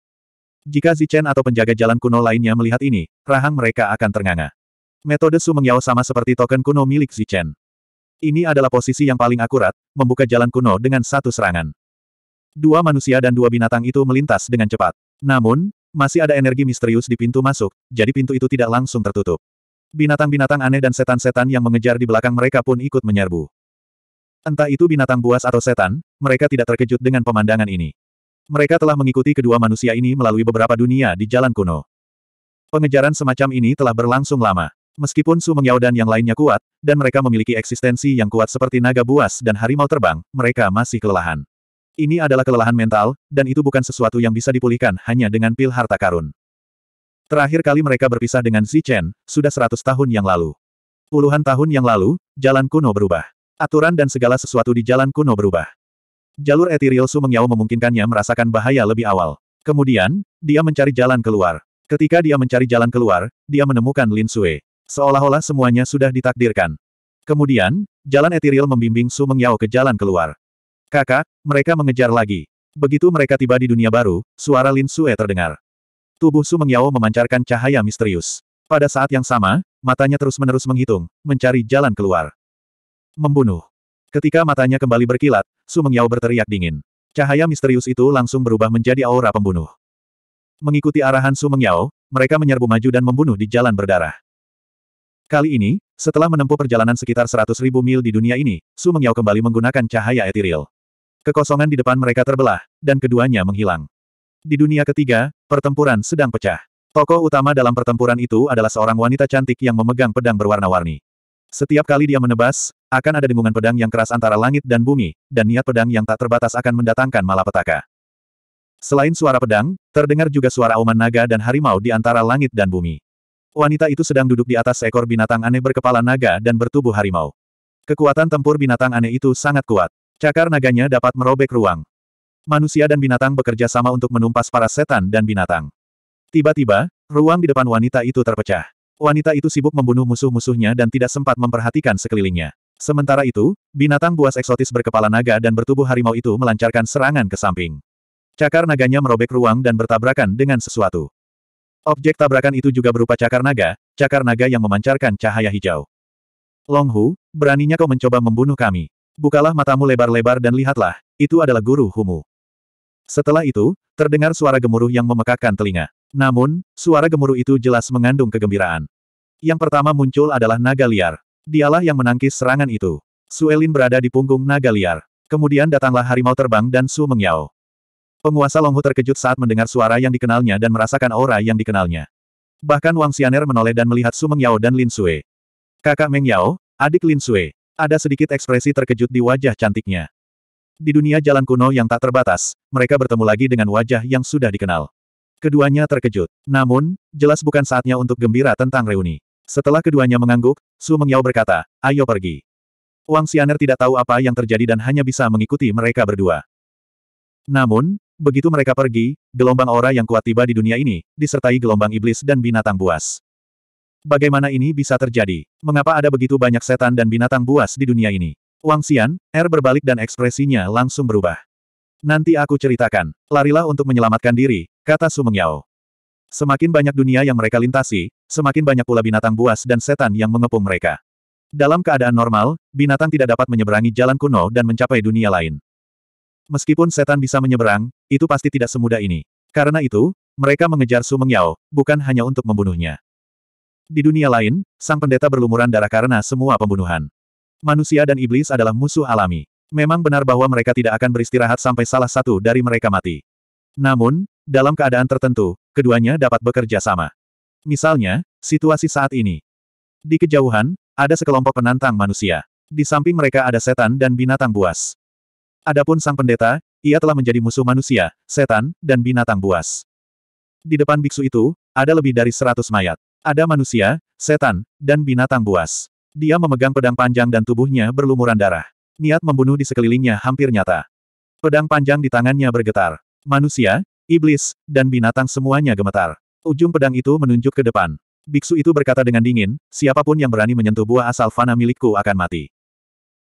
Jika Zichen atau penjaga jalan kuno lainnya melihat ini, rahang mereka akan ternganga. Metode Su Mengyao sama seperti token kuno milik Zichen. Ini adalah posisi yang paling akurat, membuka jalan kuno dengan satu serangan. Dua manusia dan dua binatang itu melintas dengan cepat. Namun, masih ada energi misterius di pintu masuk, jadi pintu itu tidak langsung tertutup. Binatang-binatang aneh dan setan-setan yang mengejar di belakang mereka pun ikut menyerbu. Entah itu binatang buas atau setan, mereka tidak terkejut dengan pemandangan ini. Mereka telah mengikuti kedua manusia ini melalui beberapa dunia di jalan kuno. Pengejaran semacam ini telah berlangsung lama. Meskipun Su Mengyao dan yang lainnya kuat, dan mereka memiliki eksistensi yang kuat seperti naga buas dan harimau terbang, mereka masih kelelahan. Ini adalah kelelahan mental, dan itu bukan sesuatu yang bisa dipulihkan hanya dengan pil harta karun. Terakhir kali mereka berpisah dengan Xi Chen sudah seratus tahun yang lalu. Puluhan tahun yang lalu, jalan kuno berubah. Aturan dan segala sesuatu di jalan kuno berubah. Jalur etiril Su Mengyao memungkinkannya merasakan bahaya lebih awal. Kemudian, dia mencari jalan keluar. Ketika dia mencari jalan keluar, dia menemukan Lin Sue. Seolah-olah semuanya sudah ditakdirkan. Kemudian, jalan etiril membimbing Su Mengyao ke jalan keluar. Kakak, mereka mengejar lagi. Begitu mereka tiba di dunia baru, suara Lin Sue terdengar. Tubuh Su Mengyao memancarkan cahaya misterius. Pada saat yang sama, matanya terus-menerus menghitung, mencari jalan keluar. Membunuh. Ketika matanya kembali berkilat, Su Mengyao berteriak dingin. Cahaya misterius itu langsung berubah menjadi aura pembunuh. Mengikuti arahan Su Mengyao, mereka menyerbu maju dan membunuh di jalan berdarah. Kali ini, setelah menempuh perjalanan sekitar 100.000 mil di dunia ini, Su Mengyao kembali menggunakan cahaya etiril. Kekosongan di depan mereka terbelah, dan keduanya menghilang. Di dunia ketiga, pertempuran sedang pecah. Tokoh utama dalam pertempuran itu adalah seorang wanita cantik yang memegang pedang berwarna-warni. Setiap kali dia menebas, akan ada dengungan pedang yang keras antara langit dan bumi, dan niat pedang yang tak terbatas akan mendatangkan malapetaka. Selain suara pedang, terdengar juga suara auman naga dan harimau di antara langit dan bumi. Wanita itu sedang duduk di atas seekor binatang aneh berkepala naga dan bertubuh harimau. Kekuatan tempur binatang aneh itu sangat kuat. Cakar naganya dapat merobek ruang. Manusia dan binatang bekerja sama untuk menumpas para setan dan binatang. Tiba-tiba, ruang di depan wanita itu terpecah. Wanita itu sibuk membunuh musuh-musuhnya dan tidak sempat memperhatikan sekelilingnya. Sementara itu, binatang buas eksotis berkepala naga dan bertubuh harimau itu melancarkan serangan ke samping. Cakar naganya merobek ruang dan bertabrakan dengan sesuatu. Objek tabrakan itu juga berupa cakar naga, cakar naga yang memancarkan cahaya hijau. Long Hu, beraninya kau mencoba membunuh kami. Bukalah matamu lebar-lebar dan lihatlah, itu adalah guru Humu. Setelah itu, terdengar suara gemuruh yang memekakkan telinga. Namun, suara gemuruh itu jelas mengandung kegembiraan. Yang pertama muncul adalah naga liar. Dialah yang menangkis serangan itu. Suelin berada di punggung naga liar. Kemudian datanglah harimau terbang dan Su Mengyao. Penguasa Longhu terkejut saat mendengar suara yang dikenalnya dan merasakan aura yang dikenalnya. Bahkan Wang Xianer menoleh dan melihat Su Mengyao Yao dan Lin Sui. Kakak Meng Yao, adik Lin Sui. Ada sedikit ekspresi terkejut di wajah cantiknya. Di dunia jalan kuno yang tak terbatas, mereka bertemu lagi dengan wajah yang sudah dikenal. Keduanya terkejut. Namun, jelas bukan saatnya untuk gembira tentang reuni. Setelah keduanya mengangguk, Su Mengyao berkata, ayo pergi. Wang Xianer tidak tahu apa yang terjadi dan hanya bisa mengikuti mereka berdua. Namun, Begitu mereka pergi, gelombang aura yang kuat tiba di dunia ini, disertai gelombang iblis dan binatang buas. Bagaimana ini bisa terjadi? Mengapa ada begitu banyak setan dan binatang buas di dunia ini? Wang Xian, Er berbalik dan ekspresinya langsung berubah. Nanti aku ceritakan. Larilah untuk menyelamatkan diri, kata Sumengyao. Semakin banyak dunia yang mereka lintasi, semakin banyak pula binatang buas dan setan yang mengepung mereka. Dalam keadaan normal, binatang tidak dapat menyeberangi jalan kuno dan mencapai dunia lain. Meskipun setan bisa menyeberang, itu pasti tidak semudah ini. Karena itu, mereka mengejar Su Mengyao, bukan hanya untuk membunuhnya. Di dunia lain, sang pendeta berlumuran darah karena semua pembunuhan. Manusia dan iblis adalah musuh alami. Memang benar bahwa mereka tidak akan beristirahat sampai salah satu dari mereka mati. Namun, dalam keadaan tertentu, keduanya dapat bekerja sama. Misalnya, situasi saat ini. Di kejauhan, ada sekelompok penantang manusia. Di samping mereka ada setan dan binatang buas. Adapun sang pendeta, ia telah menjadi musuh manusia, setan, dan binatang buas. Di depan biksu itu, ada lebih dari seratus mayat. Ada manusia, setan, dan binatang buas. Dia memegang pedang panjang dan tubuhnya berlumuran darah. Niat membunuh di sekelilingnya hampir nyata. Pedang panjang di tangannya bergetar. Manusia, iblis, dan binatang semuanya gemetar. Ujung pedang itu menunjuk ke depan. Biksu itu berkata dengan dingin, siapapun yang berani menyentuh buah asal fana milikku akan mati.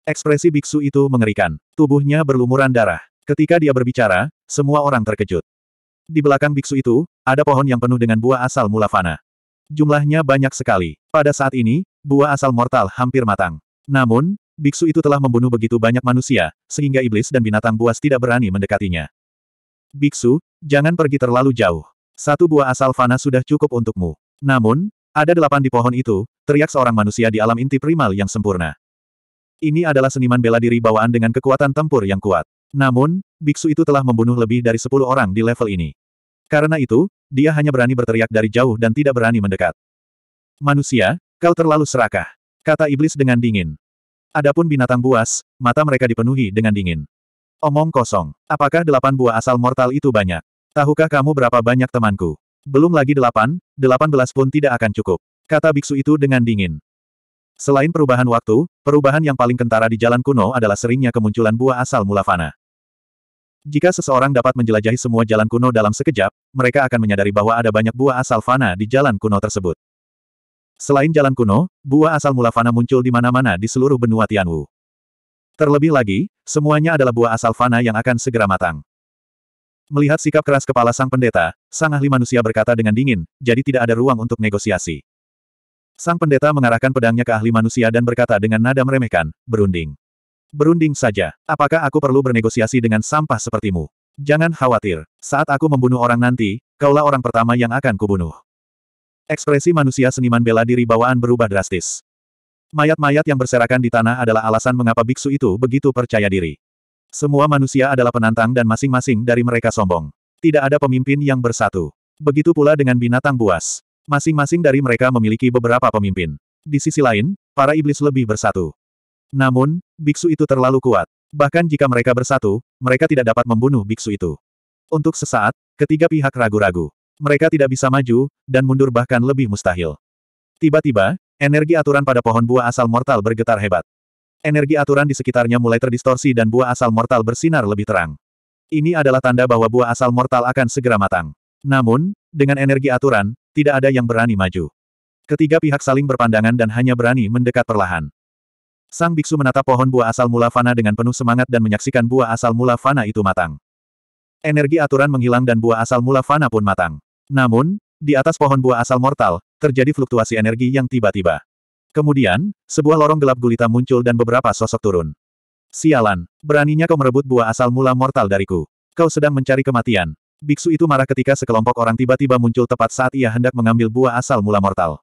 Ekspresi biksu itu mengerikan. Tubuhnya berlumuran darah. Ketika dia berbicara, semua orang terkejut. Di belakang biksu itu, ada pohon yang penuh dengan buah asal mula fana. Jumlahnya banyak sekali. Pada saat ini, buah asal mortal hampir matang. Namun, biksu itu telah membunuh begitu banyak manusia, sehingga iblis dan binatang buas tidak berani mendekatinya. Biksu, jangan pergi terlalu jauh. Satu buah asal fana sudah cukup untukmu. Namun, ada delapan di pohon itu, teriak seorang manusia di alam inti primal yang sempurna. Ini adalah seniman bela diri bawaan dengan kekuatan tempur yang kuat. Namun, biksu itu telah membunuh lebih dari sepuluh orang di level ini. Karena itu, dia hanya berani berteriak dari jauh dan tidak berani mendekat. Manusia, kau terlalu serakah. Kata iblis dengan dingin. Adapun binatang buas, mata mereka dipenuhi dengan dingin. Omong kosong. Apakah delapan buah asal mortal itu banyak? Tahukah kamu berapa banyak temanku? Belum lagi delapan, delapan belas pun tidak akan cukup. Kata biksu itu dengan dingin. Selain perubahan waktu, perubahan yang paling kentara di jalan kuno adalah seringnya kemunculan buah asal mula Jika seseorang dapat menjelajahi semua jalan kuno dalam sekejap, mereka akan menyadari bahwa ada banyak buah asal fana di jalan kuno tersebut. Selain jalan kuno, buah asal mula muncul di mana-mana di seluruh benua Tianwu. Terlebih lagi, semuanya adalah buah asal fana yang akan segera matang. Melihat sikap keras kepala sang pendeta, sang ahli manusia berkata dengan dingin, jadi tidak ada ruang untuk negosiasi. Sang pendeta mengarahkan pedangnya ke ahli manusia dan berkata dengan nada meremehkan, berunding. Berunding saja. Apakah aku perlu bernegosiasi dengan sampah sepertimu? Jangan khawatir. Saat aku membunuh orang nanti, kaulah orang pertama yang akan kubunuh. Ekspresi manusia seniman bela diri bawaan berubah drastis. Mayat-mayat yang berserakan di tanah adalah alasan mengapa biksu itu begitu percaya diri. Semua manusia adalah penantang dan masing-masing dari mereka sombong. Tidak ada pemimpin yang bersatu. Begitu pula dengan binatang buas. Masing-masing dari mereka memiliki beberapa pemimpin. Di sisi lain, para iblis lebih bersatu. Namun, biksu itu terlalu kuat. Bahkan jika mereka bersatu, mereka tidak dapat membunuh biksu itu. Untuk sesaat, ketiga pihak ragu-ragu. Mereka tidak bisa maju, dan mundur bahkan lebih mustahil. Tiba-tiba, energi aturan pada pohon buah asal mortal bergetar hebat. Energi aturan di sekitarnya mulai terdistorsi dan buah asal mortal bersinar lebih terang. Ini adalah tanda bahwa buah asal mortal akan segera matang. Namun, dengan energi aturan, tidak ada yang berani maju. Ketiga pihak saling berpandangan dan hanya berani mendekat perlahan. Sang biksu menatap pohon buah asal mula fana dengan penuh semangat dan menyaksikan buah asal mula fana itu matang. Energi aturan menghilang dan buah asal mula fana pun matang. Namun, di atas pohon buah asal mortal, terjadi fluktuasi energi yang tiba-tiba. Kemudian, sebuah lorong gelap gulita muncul dan beberapa sosok turun. Sialan, beraninya kau merebut buah asal mula mortal dariku. Kau sedang mencari kematian. Biksu itu marah ketika sekelompok orang tiba-tiba muncul tepat saat ia hendak mengambil buah asal mula mortal.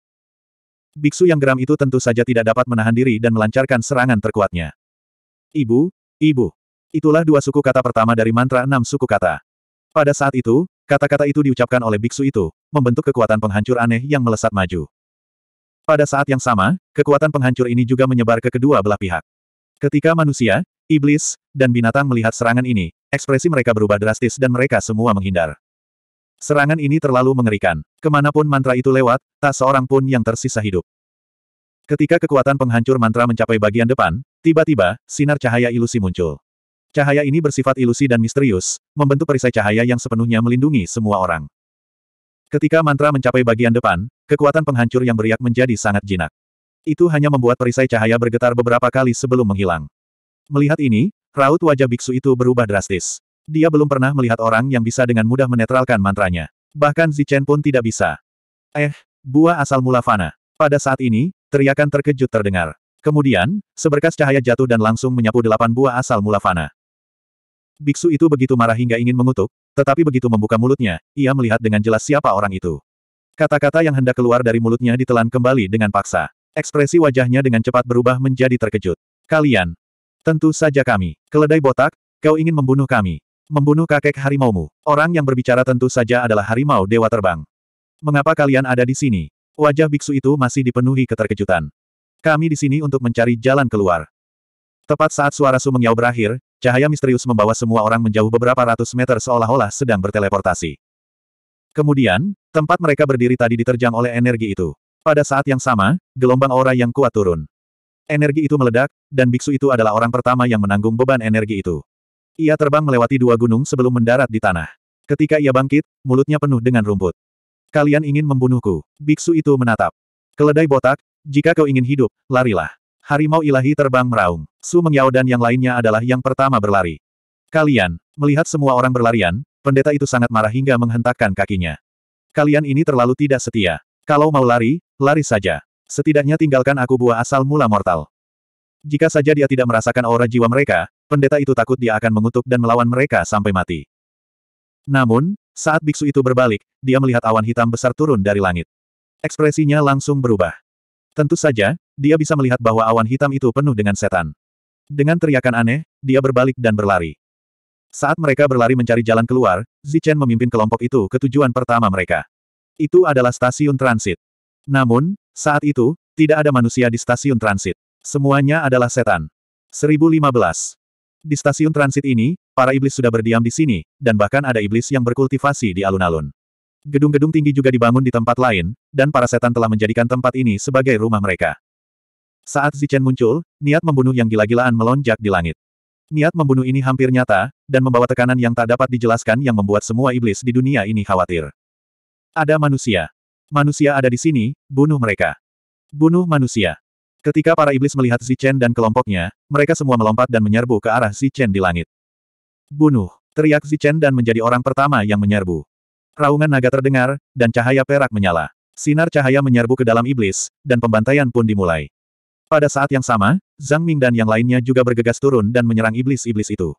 Biksu yang geram itu tentu saja tidak dapat menahan diri dan melancarkan serangan terkuatnya. Ibu, ibu. Itulah dua suku kata pertama dari mantra enam suku kata. Pada saat itu, kata-kata itu diucapkan oleh biksu itu, membentuk kekuatan penghancur aneh yang melesat maju. Pada saat yang sama, kekuatan penghancur ini juga menyebar ke kedua belah pihak. Ketika manusia, iblis, dan binatang melihat serangan ini, Ekspresi mereka berubah drastis dan mereka semua menghindar. Serangan ini terlalu mengerikan. Kemanapun mantra itu lewat, tak seorang pun yang tersisa hidup. Ketika kekuatan penghancur mantra mencapai bagian depan, tiba-tiba, sinar cahaya ilusi muncul. Cahaya ini bersifat ilusi dan misterius, membentuk perisai cahaya yang sepenuhnya melindungi semua orang. Ketika mantra mencapai bagian depan, kekuatan penghancur yang beriak menjadi sangat jinak. Itu hanya membuat perisai cahaya bergetar beberapa kali sebelum menghilang. Melihat ini, Raut wajah biksu itu berubah drastis. Dia belum pernah melihat orang yang bisa dengan mudah menetralkan mantranya. Bahkan Zichen pun tidak bisa. Eh, buah asal mula fana. Pada saat ini, teriakan terkejut terdengar. Kemudian, seberkas cahaya jatuh dan langsung menyapu delapan buah asal mula fana. Biksu itu begitu marah hingga ingin mengutuk, tetapi begitu membuka mulutnya, ia melihat dengan jelas siapa orang itu. Kata-kata yang hendak keluar dari mulutnya ditelan kembali dengan paksa. Ekspresi wajahnya dengan cepat berubah menjadi terkejut. Kalian, Tentu saja kami. Keledai botak, kau ingin membunuh kami. Membunuh kakek harimaumu. Orang yang berbicara tentu saja adalah harimau dewa terbang. Mengapa kalian ada di sini? Wajah biksu itu masih dipenuhi keterkejutan. Kami di sini untuk mencari jalan keluar. Tepat saat suara Su berakhir, cahaya misterius membawa semua orang menjauh beberapa ratus meter seolah-olah sedang berteleportasi. Kemudian, tempat mereka berdiri tadi diterjang oleh energi itu. Pada saat yang sama, gelombang aura yang kuat turun. Energi itu meledak, dan biksu itu adalah orang pertama yang menanggung beban energi itu. Ia terbang melewati dua gunung sebelum mendarat di tanah. Ketika ia bangkit, mulutnya penuh dengan rumput. Kalian ingin membunuhku. Biksu itu menatap. Keledai botak, jika kau ingin hidup, larilah. Harimau ilahi terbang meraung. Su Mengyao dan yang lainnya adalah yang pertama berlari. Kalian, melihat semua orang berlarian, pendeta itu sangat marah hingga menghentakkan kakinya. Kalian ini terlalu tidak setia. Kalau mau lari, lari saja. Setidaknya tinggalkan aku buah asal mula mortal. Jika saja dia tidak merasakan aura jiwa mereka, pendeta itu takut dia akan mengutuk dan melawan mereka sampai mati. Namun, saat biksu itu berbalik, dia melihat awan hitam besar turun dari langit. Ekspresinya langsung berubah. Tentu saja, dia bisa melihat bahwa awan hitam itu penuh dengan setan. Dengan teriakan aneh, dia berbalik dan berlari. Saat mereka berlari mencari jalan keluar, Zichen memimpin kelompok itu ke tujuan pertama mereka. Itu adalah stasiun transit. Namun, saat itu, tidak ada manusia di stasiun transit. Semuanya adalah setan. 1015. Di stasiun transit ini, para iblis sudah berdiam di sini, dan bahkan ada iblis yang berkultivasi di alun-alun. Gedung-gedung tinggi juga dibangun di tempat lain, dan para setan telah menjadikan tempat ini sebagai rumah mereka. Saat Zichen muncul, niat membunuh yang gila-gilaan melonjak di langit. Niat membunuh ini hampir nyata, dan membawa tekanan yang tak dapat dijelaskan yang membuat semua iblis di dunia ini khawatir. Ada manusia manusia ada di sini, bunuh mereka. Bunuh manusia. Ketika para iblis melihat Zichen dan kelompoknya, mereka semua melompat dan menyerbu ke arah Zichen di langit. Bunuh! Teriak Zichen dan menjadi orang pertama yang menyerbu. Raungan naga terdengar, dan cahaya perak menyala. Sinar cahaya menyerbu ke dalam iblis, dan pembantaian pun dimulai. Pada saat yang sama, Zhang Ming dan yang lainnya juga bergegas turun dan menyerang iblis-iblis itu.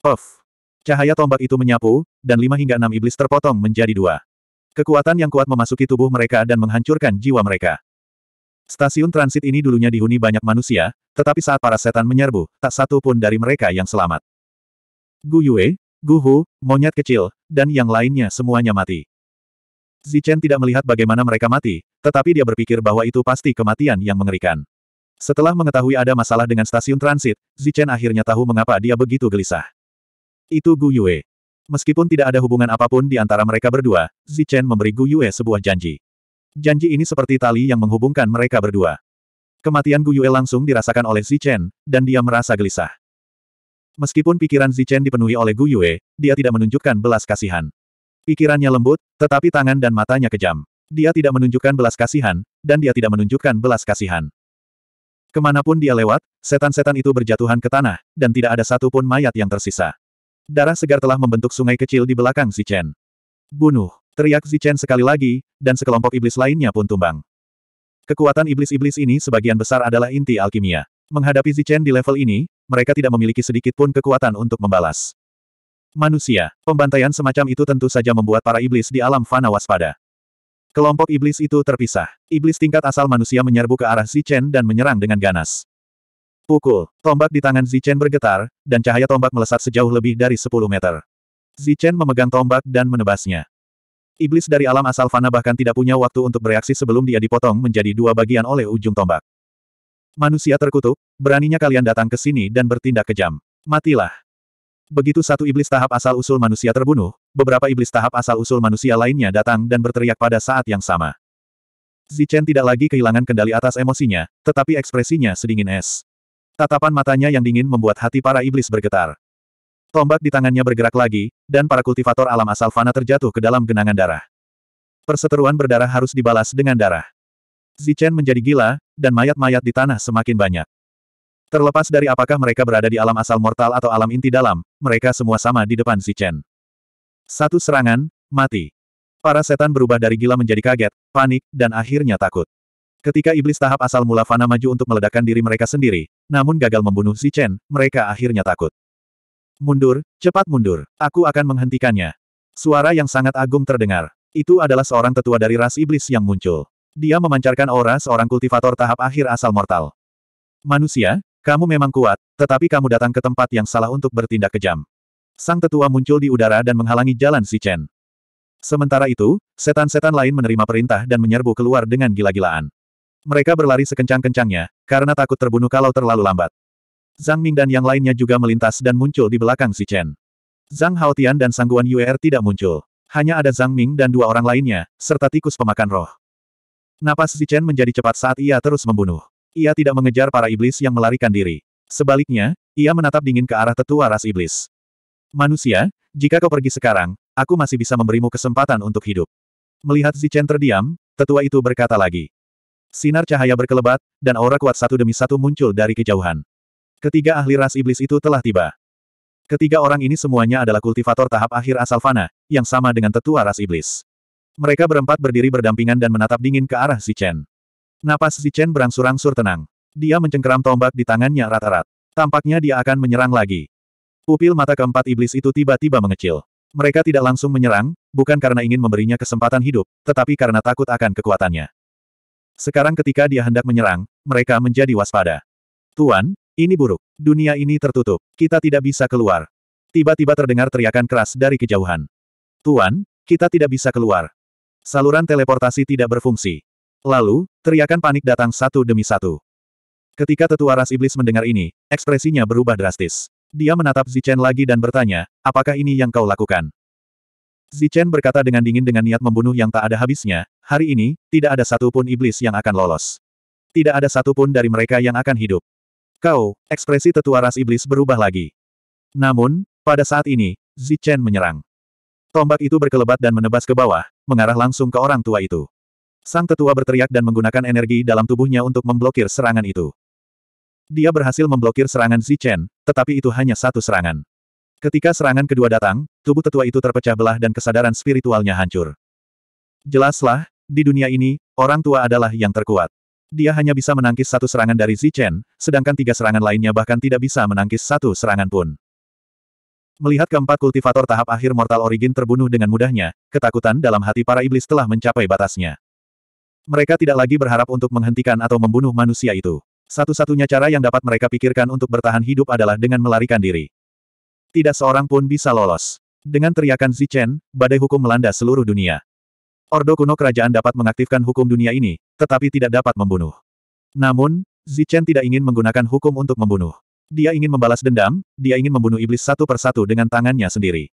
Puff! Cahaya tombak itu menyapu, dan lima hingga enam iblis terpotong menjadi dua. Kekuatan yang kuat memasuki tubuh mereka dan menghancurkan jiwa mereka. Stasiun transit ini dulunya dihuni banyak manusia, tetapi saat para setan menyerbu, tak satu pun dari mereka yang selamat. Gu Yue, Gu Hu, monyet kecil, dan yang lainnya semuanya mati. Zichen tidak melihat bagaimana mereka mati, tetapi dia berpikir bahwa itu pasti kematian yang mengerikan. Setelah mengetahui ada masalah dengan stasiun transit, Zichen akhirnya tahu mengapa dia begitu gelisah. Itu Gu Yue. Meskipun tidak ada hubungan apapun di antara mereka berdua, Zichen memberi Gu Yue sebuah janji. Janji ini seperti tali yang menghubungkan mereka berdua. Kematian Gu Yue langsung dirasakan oleh Zichen, dan dia merasa gelisah. Meskipun pikiran Zichen dipenuhi oleh Gu Yue, dia tidak menunjukkan belas kasihan. Pikirannya lembut, tetapi tangan dan matanya kejam. Dia tidak menunjukkan belas kasihan, dan dia tidak menunjukkan belas kasihan. Kemanapun dia lewat, setan-setan itu berjatuhan ke tanah, dan tidak ada satupun mayat yang tersisa. Darah segar telah membentuk sungai kecil di belakang Zichen. Bunuh! Teriak Zichen sekali lagi, dan sekelompok iblis lainnya pun tumbang. Kekuatan iblis-iblis ini sebagian besar adalah inti alkimia. Menghadapi Zichen di level ini, mereka tidak memiliki sedikit pun kekuatan untuk membalas. Manusia, pembantaian semacam itu tentu saja membuat para iblis di alam fana waspada. Kelompok iblis itu terpisah. Iblis tingkat asal manusia menyerbu ke arah Zichen dan menyerang dengan ganas. Pukul. Tombak di tangan Zichen bergetar, dan cahaya tombak melesat sejauh lebih dari 10 meter. Zichen memegang tombak dan menebasnya. Iblis dari alam asal fana bahkan tidak punya waktu untuk bereaksi sebelum dia dipotong menjadi dua bagian oleh ujung tombak. Manusia terkutuk, beraninya kalian datang ke sini dan bertindak kejam. Matilah. Begitu satu iblis tahap asal-usul manusia terbunuh, beberapa iblis tahap asal-usul manusia lainnya datang dan berteriak pada saat yang sama. Zichen tidak lagi kehilangan kendali atas emosinya, tetapi ekspresinya sedingin es. Tatapan matanya yang dingin membuat hati para iblis bergetar. Tombak di tangannya bergerak lagi, dan para kultivator alam asal fana terjatuh ke dalam genangan darah. Perseteruan berdarah harus dibalas dengan darah. Zichen menjadi gila, dan mayat-mayat di tanah semakin banyak. Terlepas dari apakah mereka berada di alam asal mortal atau alam inti dalam, mereka semua sama di depan Zichen. Satu serangan, mati. Para setan berubah dari gila menjadi kaget, panik, dan akhirnya takut. Ketika iblis tahap asal mula fana maju untuk meledakkan diri mereka sendiri, namun gagal membunuh Si Chen, mereka akhirnya takut. Mundur, cepat mundur, aku akan menghentikannya. Suara yang sangat agung terdengar. Itu adalah seorang tetua dari ras iblis yang muncul. Dia memancarkan aura seorang kultivator tahap akhir asal mortal. Manusia, kamu memang kuat, tetapi kamu datang ke tempat yang salah untuk bertindak kejam. Sang tetua muncul di udara dan menghalangi jalan si Chen. Sementara itu, setan-setan lain menerima perintah dan menyerbu keluar dengan gila-gilaan. Mereka berlari sekencang-kencangnya, karena takut terbunuh kalau terlalu lambat. Zhang Ming dan yang lainnya juga melintas dan muncul di belakang si Chen. Zhang Haotian dan Sangguan Yuer tidak muncul. Hanya ada Zhang Ming dan dua orang lainnya, serta tikus pemakan roh. Napas si Chen menjadi cepat saat ia terus membunuh. Ia tidak mengejar para iblis yang melarikan diri. Sebaliknya, ia menatap dingin ke arah tetua ras iblis. Manusia, jika kau pergi sekarang, aku masih bisa memberimu kesempatan untuk hidup. Melihat Zichen terdiam, tetua itu berkata lagi. Sinar cahaya berkelebat, dan aura kuat satu demi satu muncul dari kejauhan. Ketiga ahli ras iblis itu telah tiba. Ketiga orang ini semuanya adalah kultivator tahap akhir asal Fana, yang sama dengan tetua ras iblis. Mereka berempat berdiri berdampingan dan menatap dingin ke arah Zichen. Napas Zichen berangsur-angsur tenang. Dia mencengkeram tombak di tangannya rata-rat. Tampaknya dia akan menyerang lagi. Pupil mata keempat iblis itu tiba-tiba mengecil. Mereka tidak langsung menyerang, bukan karena ingin memberinya kesempatan hidup, tetapi karena takut akan kekuatannya. Sekarang ketika dia hendak menyerang, mereka menjadi waspada. Tuan, ini buruk. Dunia ini tertutup. Kita tidak bisa keluar. Tiba-tiba terdengar teriakan keras dari kejauhan. Tuan, kita tidak bisa keluar. Saluran teleportasi tidak berfungsi. Lalu, teriakan panik datang satu demi satu. Ketika tetua ras iblis mendengar ini, ekspresinya berubah drastis. Dia menatap Zichen lagi dan bertanya, apakah ini yang kau lakukan? Zichen berkata dengan dingin dengan niat membunuh yang tak ada habisnya, hari ini, tidak ada satupun iblis yang akan lolos. Tidak ada satupun dari mereka yang akan hidup. Kau, ekspresi tetua ras iblis berubah lagi. Namun, pada saat ini, Zichen menyerang. Tombak itu berkelebat dan menebas ke bawah, mengarah langsung ke orang tua itu. Sang tetua berteriak dan menggunakan energi dalam tubuhnya untuk memblokir serangan itu. Dia berhasil memblokir serangan Zichen, tetapi itu hanya satu serangan. Ketika serangan kedua datang, tubuh tetua itu terpecah belah dan kesadaran spiritualnya hancur. Jelaslah, di dunia ini, orang tua adalah yang terkuat. Dia hanya bisa menangkis satu serangan dari Zichen, sedangkan tiga serangan lainnya bahkan tidak bisa menangkis satu serangan pun. Melihat keempat kultivator tahap akhir Mortal Origin terbunuh dengan mudahnya, ketakutan dalam hati para iblis telah mencapai batasnya. Mereka tidak lagi berharap untuk menghentikan atau membunuh manusia itu. Satu-satunya cara yang dapat mereka pikirkan untuk bertahan hidup adalah dengan melarikan diri. Tidak seorang pun bisa lolos. Dengan teriakan Zichen, badai hukum melanda seluruh dunia. Ordo kuno kerajaan dapat mengaktifkan hukum dunia ini, tetapi tidak dapat membunuh. Namun, Zichen tidak ingin menggunakan hukum untuk membunuh. Dia ingin membalas dendam, dia ingin membunuh iblis satu persatu dengan tangannya sendiri.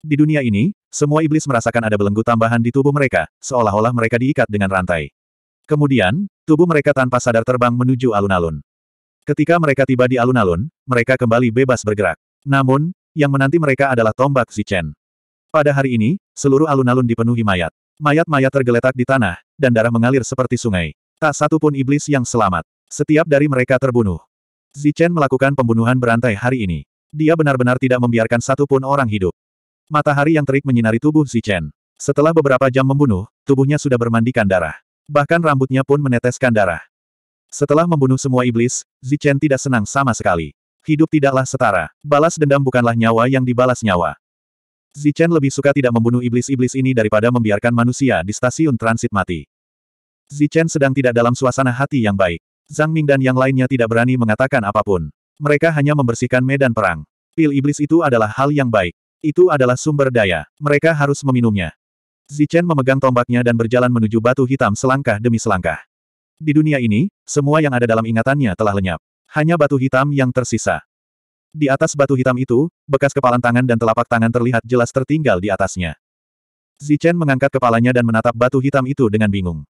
Di dunia ini, semua iblis merasakan ada belenggu tambahan di tubuh mereka, seolah-olah mereka diikat dengan rantai. Kemudian, tubuh mereka tanpa sadar terbang menuju alun-alun. Ketika mereka tiba di alun-alun, mereka kembali bebas bergerak. Namun, yang menanti mereka adalah tombak Zichen. Pada hari ini, seluruh alun-alun dipenuhi mayat. Mayat-mayat tergeletak di tanah, dan darah mengalir seperti sungai. Tak satu pun iblis yang selamat. Setiap dari mereka terbunuh. Zichen melakukan pembunuhan berantai hari ini. Dia benar-benar tidak membiarkan satu pun orang hidup. Matahari yang terik menyinari tubuh Zichen. Setelah beberapa jam membunuh, tubuhnya sudah bermandikan darah. Bahkan rambutnya pun meneteskan darah. Setelah membunuh semua iblis, Zichen tidak senang sama sekali. Hidup tidaklah setara. Balas dendam bukanlah nyawa yang dibalas nyawa. Zichen lebih suka tidak membunuh iblis-iblis ini daripada membiarkan manusia di stasiun transit mati. Zichen sedang tidak dalam suasana hati yang baik. Zhang Ming dan yang lainnya tidak berani mengatakan apapun. Mereka hanya membersihkan medan perang. Pil iblis itu adalah hal yang baik. Itu adalah sumber daya. Mereka harus meminumnya. Zichen memegang tombaknya dan berjalan menuju batu hitam selangkah demi selangkah. Di dunia ini, semua yang ada dalam ingatannya telah lenyap. Hanya batu hitam yang tersisa. Di atas batu hitam itu, bekas kepalan tangan dan telapak tangan terlihat jelas tertinggal di atasnya. Zichen mengangkat kepalanya dan menatap batu hitam itu dengan bingung.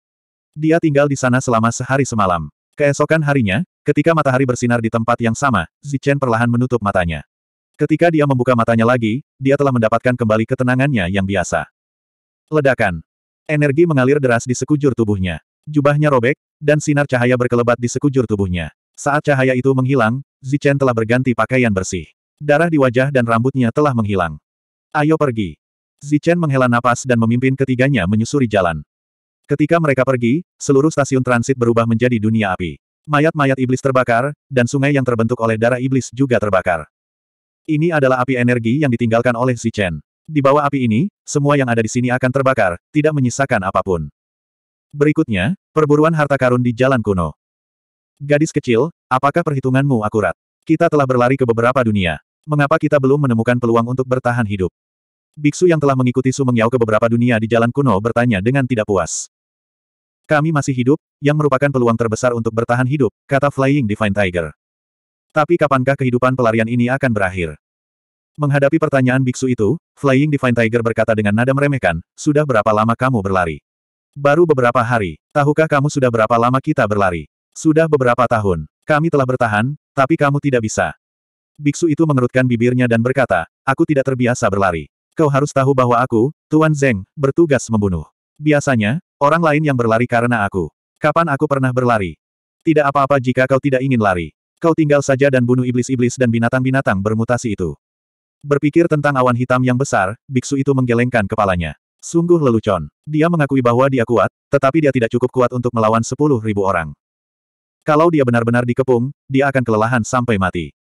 Dia tinggal di sana selama sehari semalam. Keesokan harinya, ketika matahari bersinar di tempat yang sama, Zichen perlahan menutup matanya. Ketika dia membuka matanya lagi, dia telah mendapatkan kembali ketenangannya yang biasa. Ledakan. Energi mengalir deras di sekujur tubuhnya. Jubahnya robek, dan sinar cahaya berkelebat di sekujur tubuhnya. Saat cahaya itu menghilang, Zichen telah berganti pakaian bersih. Darah di wajah dan rambutnya telah menghilang. Ayo pergi. Zichen menghela napas dan memimpin ketiganya menyusuri jalan. Ketika mereka pergi, seluruh stasiun transit berubah menjadi dunia api. Mayat-mayat iblis terbakar, dan sungai yang terbentuk oleh darah iblis juga terbakar. Ini adalah api energi yang ditinggalkan oleh Zichen. Di bawah api ini, semua yang ada di sini akan terbakar, tidak menyisakan apapun. Berikutnya, perburuan harta karun di jalan kuno. Gadis kecil, apakah perhitunganmu akurat? Kita telah berlari ke beberapa dunia. Mengapa kita belum menemukan peluang untuk bertahan hidup? Biksu yang telah mengikuti Su Mengyao ke beberapa dunia di jalan kuno bertanya dengan tidak puas. Kami masih hidup, yang merupakan peluang terbesar untuk bertahan hidup, kata Flying Divine Tiger. Tapi kapankah kehidupan pelarian ini akan berakhir? Menghadapi pertanyaan biksu itu, Flying Divine Tiger berkata dengan nada meremehkan, sudah berapa lama kamu berlari? Baru beberapa hari, tahukah kamu sudah berapa lama kita berlari? Sudah beberapa tahun. Kami telah bertahan, tapi kamu tidak bisa. Biksu itu mengerutkan bibirnya dan berkata, aku tidak terbiasa berlari. Kau harus tahu bahwa aku, Tuan Zeng, bertugas membunuh. Biasanya, orang lain yang berlari karena aku. Kapan aku pernah berlari? Tidak apa-apa jika kau tidak ingin lari. Kau tinggal saja dan bunuh iblis-iblis dan binatang-binatang bermutasi itu. Berpikir tentang awan hitam yang besar, biksu itu menggelengkan kepalanya. Sungguh lelucon. Dia mengakui bahwa dia kuat, tetapi dia tidak cukup kuat untuk melawan sepuluh ribu orang. Kalau dia benar-benar dikepung, dia akan kelelahan sampai mati.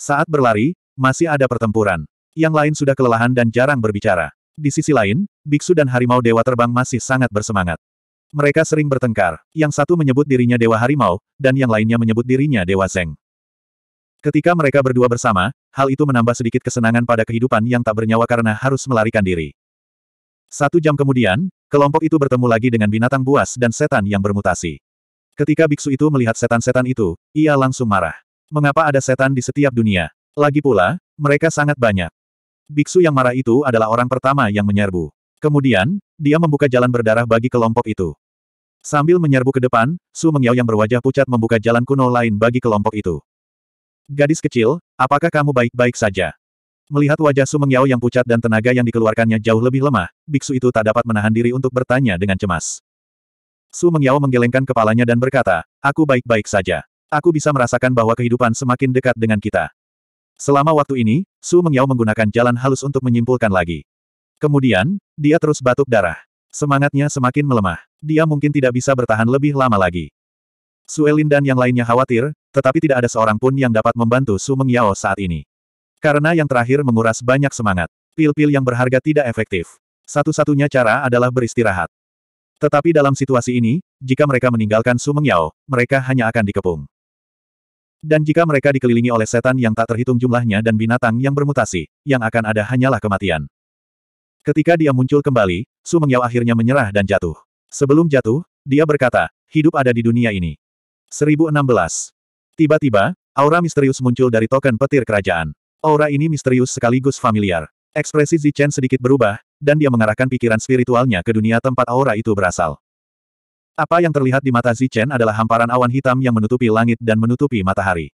Saat berlari, masih ada pertempuran. Yang lain sudah kelelahan dan jarang berbicara. Di sisi lain, biksu dan harimau dewa terbang masih sangat bersemangat. Mereka sering bertengkar, yang satu menyebut dirinya Dewa Harimau, dan yang lainnya menyebut dirinya Dewa Zeng. Ketika mereka berdua bersama, hal itu menambah sedikit kesenangan pada kehidupan yang tak bernyawa karena harus melarikan diri. Satu jam kemudian, kelompok itu bertemu lagi dengan binatang buas dan setan yang bermutasi. Ketika biksu itu melihat setan-setan itu, ia langsung marah. Mengapa ada setan di setiap dunia? Lagi pula, mereka sangat banyak. Biksu yang marah itu adalah orang pertama yang menyerbu. Kemudian, dia membuka jalan berdarah bagi kelompok itu. Sambil menyerbu ke depan, Su Mengyao yang berwajah pucat membuka jalan kuno lain bagi kelompok itu. Gadis kecil, apakah kamu baik-baik saja? Melihat wajah Su Yao yang pucat dan tenaga yang dikeluarkannya jauh lebih lemah, biksu itu tak dapat menahan diri untuk bertanya dengan cemas. Su Yao menggelengkan kepalanya dan berkata, aku baik-baik saja. Aku bisa merasakan bahwa kehidupan semakin dekat dengan kita. Selama waktu ini, Su Mengyao menggunakan jalan halus untuk menyimpulkan lagi. Kemudian, dia terus batuk darah. Semangatnya semakin melemah. Dia mungkin tidak bisa bertahan lebih lama lagi. Su Elin dan yang lainnya khawatir, tetapi tidak ada seorang pun yang dapat membantu Su Mengyao saat ini. Karena yang terakhir menguras banyak semangat. Pil-pil yang berharga tidak efektif. Satu-satunya cara adalah beristirahat. Tetapi dalam situasi ini, jika mereka meninggalkan Sumeng Yao, mereka hanya akan dikepung. Dan jika mereka dikelilingi oleh setan yang tak terhitung jumlahnya dan binatang yang bermutasi, yang akan ada hanyalah kematian. Ketika dia muncul kembali, Sumeng Yao akhirnya menyerah dan jatuh. Sebelum jatuh, dia berkata, hidup ada di dunia ini. 1016. Tiba-tiba, aura misterius muncul dari token petir kerajaan. Aura ini misterius sekaligus familiar. Ekspresi Zichen sedikit berubah, dan dia mengarahkan pikiran spiritualnya ke dunia tempat aura itu berasal. Apa yang terlihat di mata Zichen adalah hamparan awan hitam yang menutupi langit dan menutupi matahari.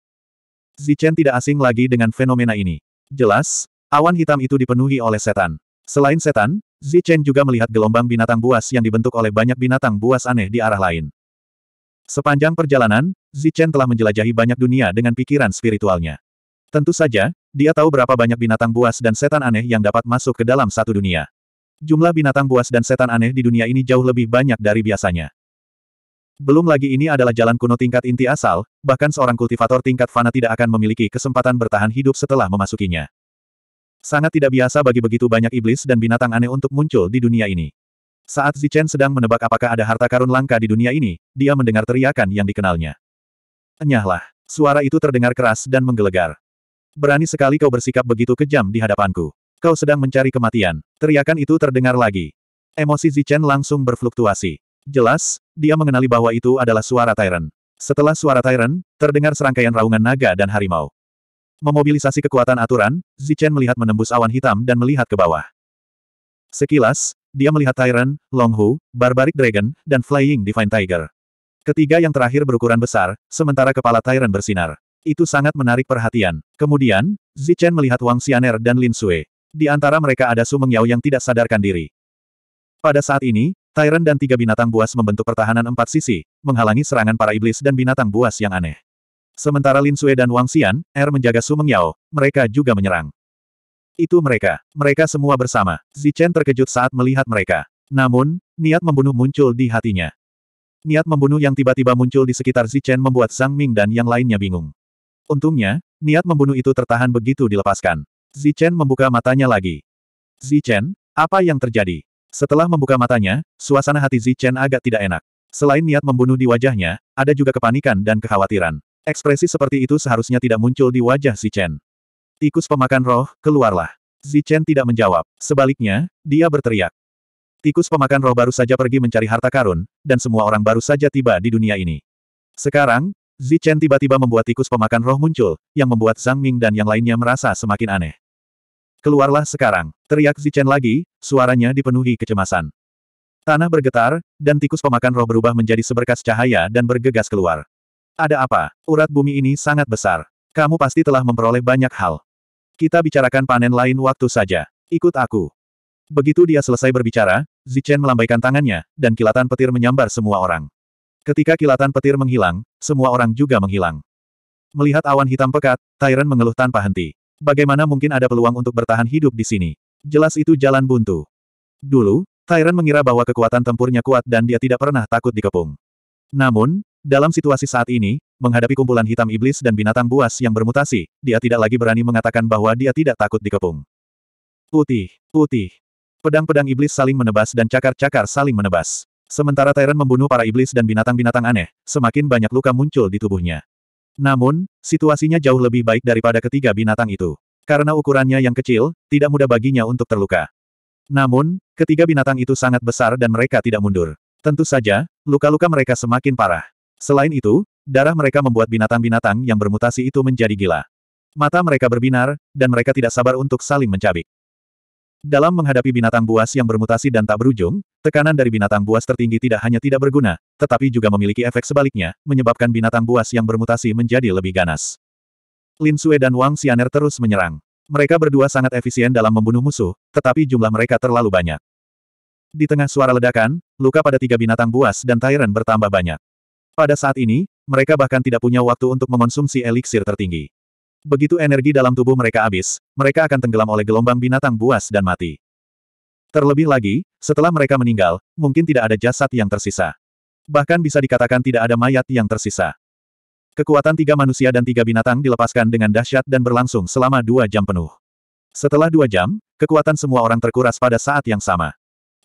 Zichen tidak asing lagi dengan fenomena ini. Jelas, awan hitam itu dipenuhi oleh setan. Selain setan, Zichen juga melihat gelombang binatang buas yang dibentuk oleh banyak binatang buas aneh di arah lain. Sepanjang perjalanan, Zichen telah menjelajahi banyak dunia dengan pikiran spiritualnya. Tentu saja, dia tahu berapa banyak binatang buas dan setan aneh yang dapat masuk ke dalam satu dunia. Jumlah binatang buas dan setan aneh di dunia ini jauh lebih banyak dari biasanya. Belum lagi ini adalah jalan kuno tingkat inti asal, bahkan seorang kultivator tingkat fana tidak akan memiliki kesempatan bertahan hidup setelah memasukinya. Sangat tidak biasa bagi begitu banyak iblis dan binatang aneh untuk muncul di dunia ini. Saat Zichen sedang menebak apakah ada harta karun langka di dunia ini, dia mendengar teriakan yang dikenalnya. Enyahlah, suara itu terdengar keras dan menggelegar. Berani sekali kau bersikap begitu kejam di hadapanku. Kau sedang mencari kematian. Teriakan itu terdengar lagi. Emosi Zichen langsung berfluktuasi. Jelas, dia mengenali bahwa itu adalah suara Tyrant. Setelah suara Tyrant, terdengar serangkaian raungan naga dan harimau. Memobilisasi kekuatan aturan, Zichen melihat menembus awan hitam dan melihat ke bawah. Sekilas, dia melihat Tyrant, Longhu, Barbaric Dragon, dan Flying Divine Tiger. Ketiga yang terakhir berukuran besar, sementara kepala Tyrant bersinar. Itu sangat menarik perhatian. Kemudian, Zichen melihat Wang Xianer dan Lin Sui. Di antara mereka ada Su Mengyao yang tidak sadarkan diri. Pada saat ini, Tyrant dan tiga binatang buas membentuk pertahanan empat sisi, menghalangi serangan para iblis dan binatang buas yang aneh. Sementara Lin Sui dan Wang Xian, Er menjaga Su Mengyao, mereka juga menyerang. Itu mereka. Mereka semua bersama. Zichen terkejut saat melihat mereka. Namun, niat membunuh muncul di hatinya. Niat membunuh yang tiba-tiba muncul di sekitar Zichen membuat Zhang Ming dan yang lainnya bingung. Untungnya, niat membunuh itu tertahan begitu dilepaskan. Zichen membuka matanya lagi. Zichen, apa yang terjadi? Setelah membuka matanya, suasana hati Zichen agak tidak enak. Selain niat membunuh di wajahnya, ada juga kepanikan dan kekhawatiran. Ekspresi seperti itu seharusnya tidak muncul di wajah Zichen. Tikus pemakan roh, keluarlah. Zichen tidak menjawab. Sebaliknya, dia berteriak. Tikus pemakan roh baru saja pergi mencari harta karun, dan semua orang baru saja tiba di dunia ini. Sekarang, Zichen tiba-tiba membuat tikus pemakan roh muncul, yang membuat Zhang Ming dan yang lainnya merasa semakin aneh. Keluarlah sekarang, teriak Zichen lagi, suaranya dipenuhi kecemasan. Tanah bergetar, dan tikus pemakan roh berubah menjadi seberkas cahaya dan bergegas keluar. Ada apa? Urat bumi ini sangat besar. Kamu pasti telah memperoleh banyak hal. Kita bicarakan panen lain waktu saja. Ikut aku. Begitu dia selesai berbicara, Zichen melambaikan tangannya, dan kilatan petir menyambar semua orang. Ketika kilatan petir menghilang, semua orang juga menghilang. Melihat awan hitam pekat, Tyrant mengeluh tanpa henti. Bagaimana mungkin ada peluang untuk bertahan hidup di sini? Jelas itu jalan buntu. Dulu, Tyrant mengira bahwa kekuatan tempurnya kuat dan dia tidak pernah takut dikepung. Namun, dalam situasi saat ini, menghadapi kumpulan hitam iblis dan binatang buas yang bermutasi, dia tidak lagi berani mengatakan bahwa dia tidak takut dikepung. Putih, putih. Pedang-pedang iblis saling menebas dan cakar-cakar saling menebas. Sementara Tyrant membunuh para iblis dan binatang-binatang aneh, semakin banyak luka muncul di tubuhnya. Namun, situasinya jauh lebih baik daripada ketiga binatang itu. Karena ukurannya yang kecil, tidak mudah baginya untuk terluka. Namun, ketiga binatang itu sangat besar dan mereka tidak mundur. Tentu saja, luka-luka mereka semakin parah. Selain itu, darah mereka membuat binatang-binatang yang bermutasi itu menjadi gila. Mata mereka berbinar, dan mereka tidak sabar untuk saling mencabik. Dalam menghadapi binatang buas yang bermutasi dan tak berujung, tekanan dari binatang buas tertinggi tidak hanya tidak berguna, tetapi juga memiliki efek sebaliknya, menyebabkan binatang buas yang bermutasi menjadi lebih ganas. Lin Sue dan Wang Xianer terus menyerang. Mereka berdua sangat efisien dalam membunuh musuh, tetapi jumlah mereka terlalu banyak. Di tengah suara ledakan, luka pada tiga binatang buas dan Tyrant bertambah banyak. Pada saat ini, mereka bahkan tidak punya waktu untuk mengonsumsi eliksir tertinggi. Begitu energi dalam tubuh mereka habis, mereka akan tenggelam oleh gelombang binatang buas dan mati. Terlebih lagi, setelah mereka meninggal, mungkin tidak ada jasad yang tersisa. Bahkan bisa dikatakan tidak ada mayat yang tersisa. Kekuatan tiga manusia dan tiga binatang dilepaskan dengan dahsyat dan berlangsung selama dua jam penuh. Setelah dua jam, kekuatan semua orang terkuras pada saat yang sama.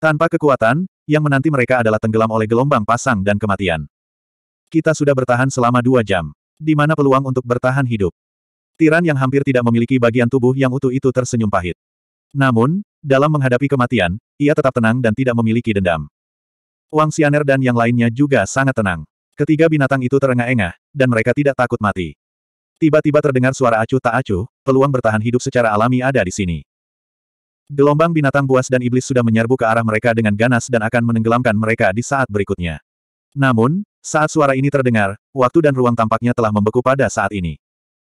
Tanpa kekuatan, yang menanti mereka adalah tenggelam oleh gelombang pasang dan kematian. Kita sudah bertahan selama dua jam. Di mana peluang untuk bertahan hidup? Tiran yang hampir tidak memiliki bagian tubuh yang utuh itu tersenyum pahit. Namun, dalam menghadapi kematian, ia tetap tenang dan tidak memiliki dendam. Wang Xianer dan yang lainnya juga sangat tenang. Ketiga binatang itu terengah-engah, dan mereka tidak takut mati. Tiba-tiba terdengar suara acuh tak acuh, peluang bertahan hidup secara alami ada di sini. Gelombang binatang buas dan iblis sudah menyerbu ke arah mereka dengan ganas dan akan menenggelamkan mereka di saat berikutnya. Namun, saat suara ini terdengar, waktu dan ruang tampaknya telah membeku pada saat ini.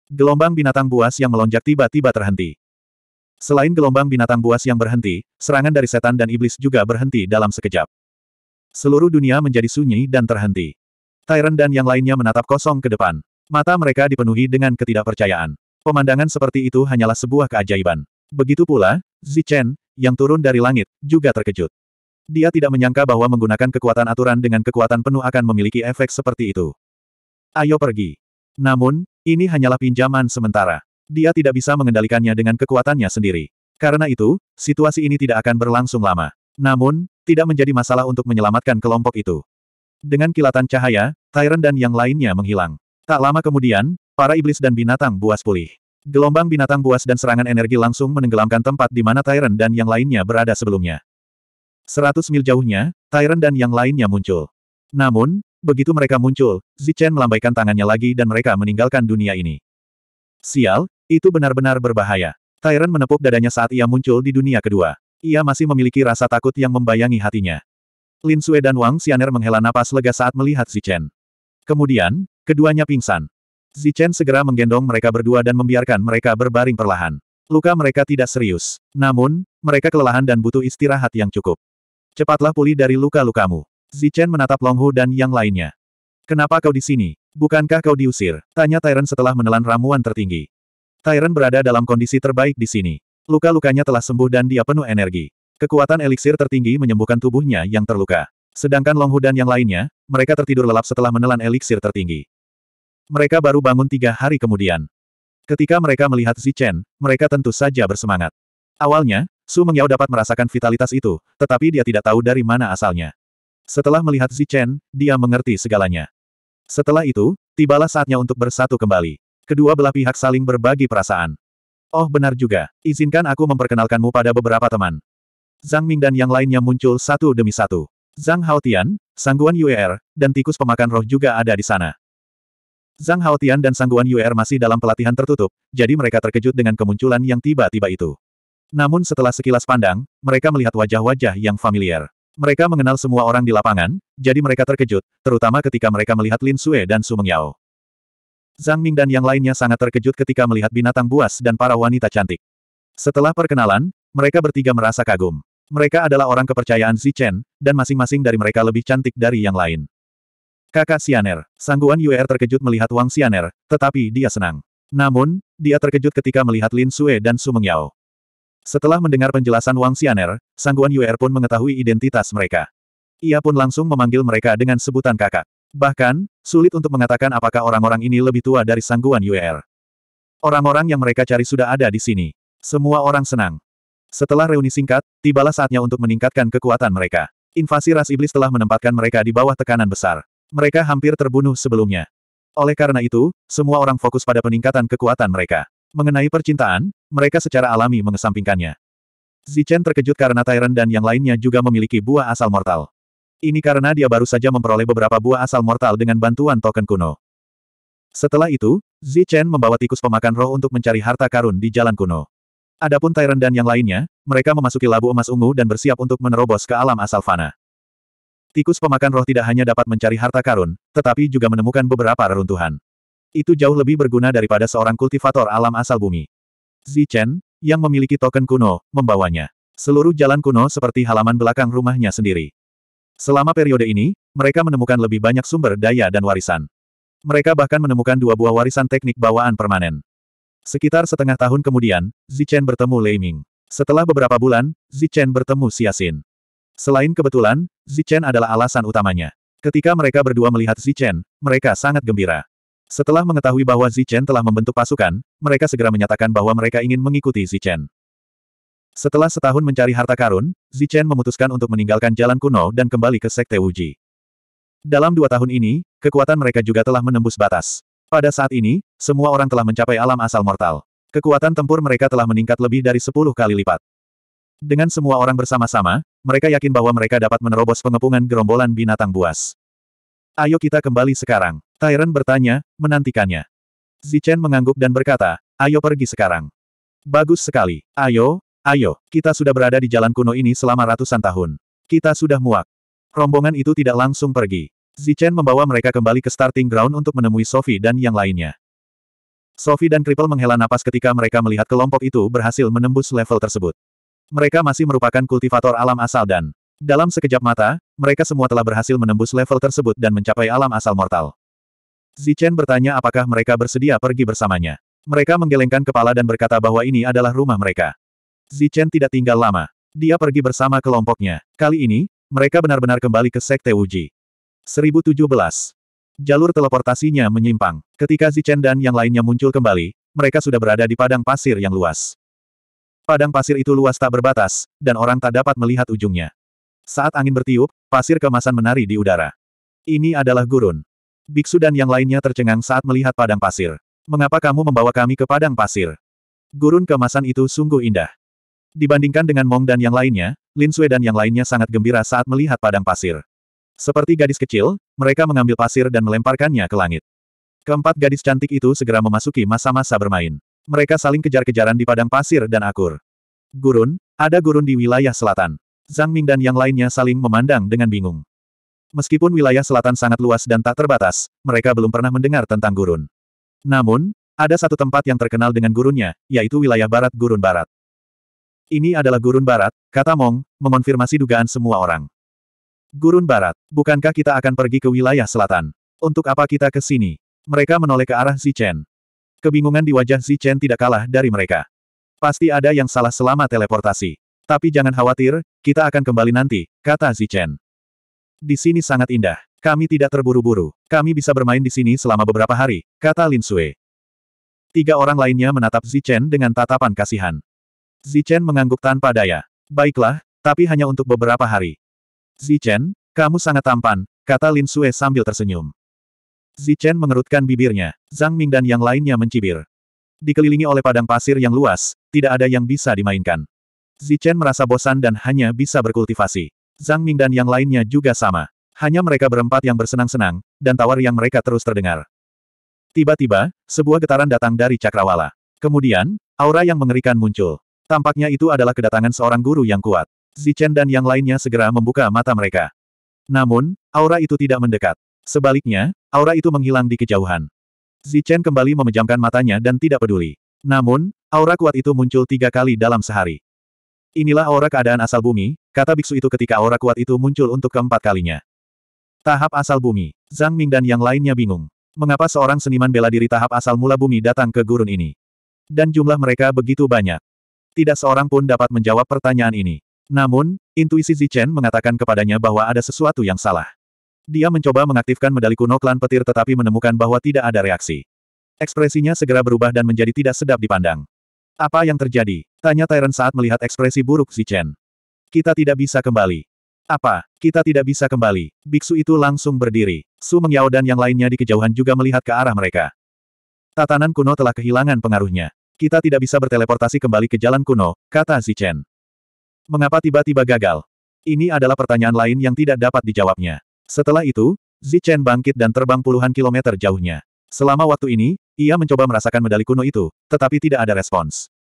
Gelombang binatang buas yang melonjak tiba-tiba terhenti. Selain gelombang binatang buas yang berhenti, serangan dari setan dan iblis juga berhenti dalam sekejap. Seluruh dunia menjadi sunyi dan terhenti. Tyrant dan yang lainnya menatap kosong ke depan. Mata mereka dipenuhi dengan ketidakpercayaan. Pemandangan seperti itu hanyalah sebuah keajaiban. Begitu pula, Zichen, yang turun dari langit, juga terkejut. Dia tidak menyangka bahwa menggunakan kekuatan aturan dengan kekuatan penuh akan memiliki efek seperti itu. Ayo pergi. Namun, ini hanyalah pinjaman sementara. Dia tidak bisa mengendalikannya dengan kekuatannya sendiri. Karena itu, situasi ini tidak akan berlangsung lama. Namun, tidak menjadi masalah untuk menyelamatkan kelompok itu. Dengan kilatan cahaya, Tyrant dan yang lainnya menghilang. Tak lama kemudian, para iblis dan binatang buas pulih. Gelombang binatang buas dan serangan energi langsung menenggelamkan tempat di mana Tyrant dan yang lainnya berada sebelumnya. Seratus mil jauhnya, Tyrant dan yang lainnya muncul. Namun, Begitu mereka muncul, Zichen melambaikan tangannya lagi dan mereka meninggalkan dunia ini. Sial, itu benar-benar berbahaya. Tyron menepuk dadanya saat ia muncul di dunia kedua. Ia masih memiliki rasa takut yang membayangi hatinya. Lin Sue dan Wang Xianer menghela napas lega saat melihat Zichen. Kemudian, keduanya pingsan. Zichen segera menggendong mereka berdua dan membiarkan mereka berbaring perlahan. Luka mereka tidak serius. Namun, mereka kelelahan dan butuh istirahat yang cukup. Cepatlah pulih dari luka-lukamu. Zichen menatap Longhu dan yang lainnya. Kenapa kau di sini? Bukankah kau diusir? Tanya Tyrant setelah menelan ramuan tertinggi. Tyrant berada dalam kondisi terbaik di sini. Luka-lukanya telah sembuh dan dia penuh energi. Kekuatan eliksir tertinggi menyembuhkan tubuhnya yang terluka. Sedangkan Longhu dan yang lainnya, mereka tertidur lelap setelah menelan eliksir tertinggi. Mereka baru bangun tiga hari kemudian. Ketika mereka melihat Zichen, mereka tentu saja bersemangat. Awalnya, Su Mengyao dapat merasakan vitalitas itu, tetapi dia tidak tahu dari mana asalnya. Setelah melihat Zichen, dia mengerti segalanya. Setelah itu, tibalah saatnya untuk bersatu kembali. Kedua belah pihak saling berbagi perasaan. Oh benar juga, izinkan aku memperkenalkanmu pada beberapa teman. Zhang Ming dan yang lainnya muncul satu demi satu. Zhang Haotian, Sangguan Yuer, dan tikus pemakan roh juga ada di sana. Zhang Haotian dan Sangguan Yuer masih dalam pelatihan tertutup, jadi mereka terkejut dengan kemunculan yang tiba-tiba itu. Namun setelah sekilas pandang, mereka melihat wajah-wajah yang familiar. Mereka mengenal semua orang di lapangan, jadi mereka terkejut, terutama ketika mereka melihat Lin Sue dan Su Mengyao. Zhang Ming dan yang lainnya sangat terkejut ketika melihat binatang buas dan para wanita cantik. Setelah perkenalan, mereka bertiga merasa kagum. Mereka adalah orang kepercayaan Zi Chen, dan masing-masing dari mereka lebih cantik dari yang lain. Kakak Sianer, Sangguan Yuer terkejut melihat Wang Sianer, tetapi dia senang. Namun, dia terkejut ketika melihat Lin Sue dan Su Mengyao. Setelah mendengar penjelasan Wang Xianer, Sangguan Yuer pun mengetahui identitas mereka. Ia pun langsung memanggil mereka dengan sebutan kakak. Bahkan, sulit untuk mengatakan apakah orang-orang ini lebih tua dari Sangguan Yuer. Orang-orang yang mereka cari sudah ada di sini. Semua orang senang. Setelah reuni singkat, tibalah saatnya untuk meningkatkan kekuatan mereka. Invasi ras iblis telah menempatkan mereka di bawah tekanan besar. Mereka hampir terbunuh sebelumnya. Oleh karena itu, semua orang fokus pada peningkatan kekuatan mereka. Mengenai percintaan, mereka secara alami mengesampingkannya. Zichen terkejut karena Tyrant dan yang lainnya juga memiliki buah asal mortal. Ini karena dia baru saja memperoleh beberapa buah asal mortal dengan bantuan token kuno. Setelah itu, Zichen membawa tikus pemakan roh untuk mencari harta karun di jalan kuno. Adapun Tyrant dan yang lainnya, mereka memasuki labu emas ungu dan bersiap untuk menerobos ke alam asal fana. Tikus pemakan roh tidak hanya dapat mencari harta karun, tetapi juga menemukan beberapa reruntuhan itu jauh lebih berguna daripada seorang kultivator alam asal bumi. Zichen, yang memiliki token kuno, membawanya. Seluruh jalan kuno seperti halaman belakang rumahnya sendiri. Selama periode ini, mereka menemukan lebih banyak sumber daya dan warisan. Mereka bahkan menemukan dua buah warisan teknik bawaan permanen. Sekitar setengah tahun kemudian, Zichen bertemu Lei Ming. Setelah beberapa bulan, Zichen bertemu Xiaxin. Selain kebetulan, Zichen adalah alasan utamanya. Ketika mereka berdua melihat Zichen, mereka sangat gembira. Setelah mengetahui bahwa Zichen telah membentuk pasukan, mereka segera menyatakan bahwa mereka ingin mengikuti Zichen. Setelah setahun mencari harta karun, Zichen memutuskan untuk meninggalkan jalan kuno dan kembali ke Sekte Wuji. Dalam dua tahun ini, kekuatan mereka juga telah menembus batas. Pada saat ini, semua orang telah mencapai alam asal mortal. Kekuatan tempur mereka telah meningkat lebih dari sepuluh kali lipat. Dengan semua orang bersama-sama, mereka yakin bahwa mereka dapat menerobos pengepungan gerombolan binatang buas. Ayo kita kembali sekarang. Tyrant bertanya, menantikannya. Zichen mengangguk dan berkata, ayo pergi sekarang. Bagus sekali. Ayo, ayo, kita sudah berada di jalan kuno ini selama ratusan tahun. Kita sudah muak. Rombongan itu tidak langsung pergi. Zichen membawa mereka kembali ke starting ground untuk menemui Sophie dan yang lainnya. Sophie dan Cripple menghela napas ketika mereka melihat kelompok itu berhasil menembus level tersebut. Mereka masih merupakan kultivator alam asal dan, dalam sekejap mata, mereka semua telah berhasil menembus level tersebut dan mencapai alam asal mortal. Zichen bertanya apakah mereka bersedia pergi bersamanya. Mereka menggelengkan kepala dan berkata bahwa ini adalah rumah mereka. Zichen tidak tinggal lama. Dia pergi bersama kelompoknya. Kali ini, mereka benar-benar kembali ke Sekte Wuji. 1017. Jalur teleportasinya menyimpang. Ketika Zichen dan yang lainnya muncul kembali, mereka sudah berada di padang pasir yang luas. Padang pasir itu luas tak berbatas, dan orang tak dapat melihat ujungnya. Saat angin bertiup, pasir kemasan menari di udara. Ini adalah gurun. Biksu dan yang lainnya tercengang saat melihat padang pasir. Mengapa kamu membawa kami ke padang pasir? Gurun kemasan itu sungguh indah. Dibandingkan dengan Mong dan yang lainnya, Lin Sui dan yang lainnya sangat gembira saat melihat padang pasir. Seperti gadis kecil, mereka mengambil pasir dan melemparkannya ke langit. Keempat gadis cantik itu segera memasuki masa-masa bermain. Mereka saling kejar-kejaran di padang pasir dan akur. Gurun, ada gurun di wilayah selatan. Zhang Ming dan yang lainnya saling memandang dengan bingung. Meskipun wilayah selatan sangat luas dan tak terbatas, mereka belum pernah mendengar tentang gurun. Namun, ada satu tempat yang terkenal dengan gurunnya, yaitu wilayah barat gurun barat. Ini adalah gurun barat, kata Mong, mengonfirmasi dugaan semua orang. Gurun barat, bukankah kita akan pergi ke wilayah selatan? Untuk apa kita ke sini? Mereka menoleh ke arah Zichen. Kebingungan di wajah Zichen tidak kalah dari mereka. Pasti ada yang salah selama teleportasi. Tapi jangan khawatir, kita akan kembali nanti, kata Zichen. Di sini sangat indah. Kami tidak terburu-buru. Kami bisa bermain di sini selama beberapa hari, kata Lin Sui. Tiga orang lainnya menatap Zichen dengan tatapan kasihan. Zichen mengangguk tanpa daya. Baiklah, tapi hanya untuk beberapa hari. Zichen, kamu sangat tampan, kata Lin Sui sambil tersenyum. Zichen mengerutkan bibirnya. Zhang Ming dan yang lainnya mencibir. Dikelilingi oleh padang pasir yang luas, tidak ada yang bisa dimainkan. Zichen merasa bosan dan hanya bisa berkultivasi. Zhang Ming dan yang lainnya juga sama. Hanya mereka berempat yang bersenang-senang, dan tawar yang mereka terus terdengar. Tiba-tiba, sebuah getaran datang dari cakrawala. Kemudian, aura yang mengerikan muncul. Tampaknya itu adalah kedatangan seorang guru yang kuat. Zichen dan yang lainnya segera membuka mata mereka. Namun, aura itu tidak mendekat. Sebaliknya, aura itu menghilang di kejauhan. Zichen kembali memejamkan matanya dan tidak peduli. Namun, aura kuat itu muncul tiga kali dalam sehari. Inilah aura keadaan asal bumi, kata biksu itu ketika aura kuat itu muncul untuk keempat kalinya. Tahap asal bumi. Zhang Ming dan yang lainnya bingung. Mengapa seorang seniman bela diri tahap asal mula bumi datang ke gurun ini? Dan jumlah mereka begitu banyak. Tidak seorang pun dapat menjawab pertanyaan ini. Namun, intuisi Zichen mengatakan kepadanya bahwa ada sesuatu yang salah. Dia mencoba mengaktifkan medali kuno klan petir tetapi menemukan bahwa tidak ada reaksi. Ekspresinya segera berubah dan menjadi tidak sedap dipandang. Apa yang terjadi? Tanya Tyrant saat melihat ekspresi buruk Zichen. Kita tidak bisa kembali. Apa? Kita tidak bisa kembali. Biksu itu langsung berdiri. Su Mengyao dan yang lainnya di kejauhan juga melihat ke arah mereka. Tatanan kuno telah kehilangan pengaruhnya. Kita tidak bisa berteleportasi kembali ke jalan kuno, kata Zichen. Mengapa tiba-tiba gagal? Ini adalah pertanyaan lain yang tidak dapat dijawabnya. Setelah itu, Zichen bangkit dan terbang puluhan kilometer jauhnya. Selama waktu ini, ia mencoba merasakan medali kuno itu, tetapi tidak ada respons.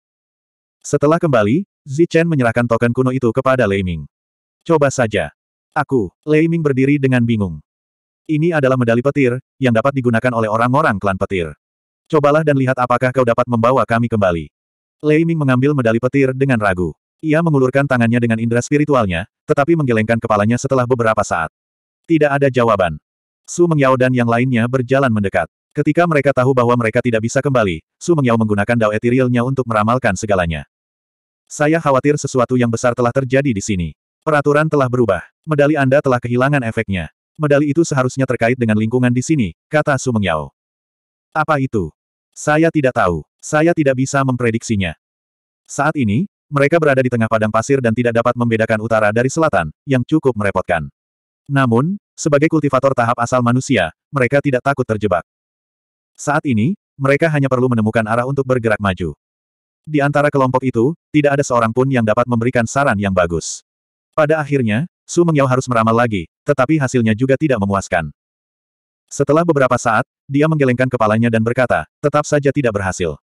Setelah kembali, Zichen menyerahkan token kuno itu kepada Lei Ming. Coba saja. Aku, Lei Ming berdiri dengan bingung. Ini adalah medali petir, yang dapat digunakan oleh orang-orang klan petir. Cobalah dan lihat apakah kau dapat membawa kami kembali. Lei Ming mengambil medali petir dengan ragu. Ia mengulurkan tangannya dengan indera spiritualnya, tetapi menggelengkan kepalanya setelah beberapa saat. Tidak ada jawaban. Su Mengyao dan yang lainnya berjalan mendekat. Ketika mereka tahu bahwa mereka tidak bisa kembali, Su Mengyao menggunakan dao Ethereal-nya untuk meramalkan segalanya. Saya khawatir sesuatu yang besar telah terjadi di sini. Peraturan telah berubah. Medali Anda telah kehilangan efeknya. Medali itu seharusnya terkait dengan lingkungan di sini, kata Sumeng Yao. Apa itu? Saya tidak tahu. Saya tidak bisa memprediksinya. Saat ini, mereka berada di tengah padang pasir dan tidak dapat membedakan utara dari selatan, yang cukup merepotkan. Namun, sebagai kultivator tahap asal manusia, mereka tidak takut terjebak. Saat ini, mereka hanya perlu menemukan arah untuk bergerak maju. Di antara kelompok itu, tidak ada seorang pun yang dapat memberikan saran yang bagus. Pada akhirnya, Su Mengyao harus meramal lagi, tetapi hasilnya juga tidak memuaskan. Setelah beberapa saat, dia menggelengkan kepalanya dan berkata, tetap saja tidak berhasil.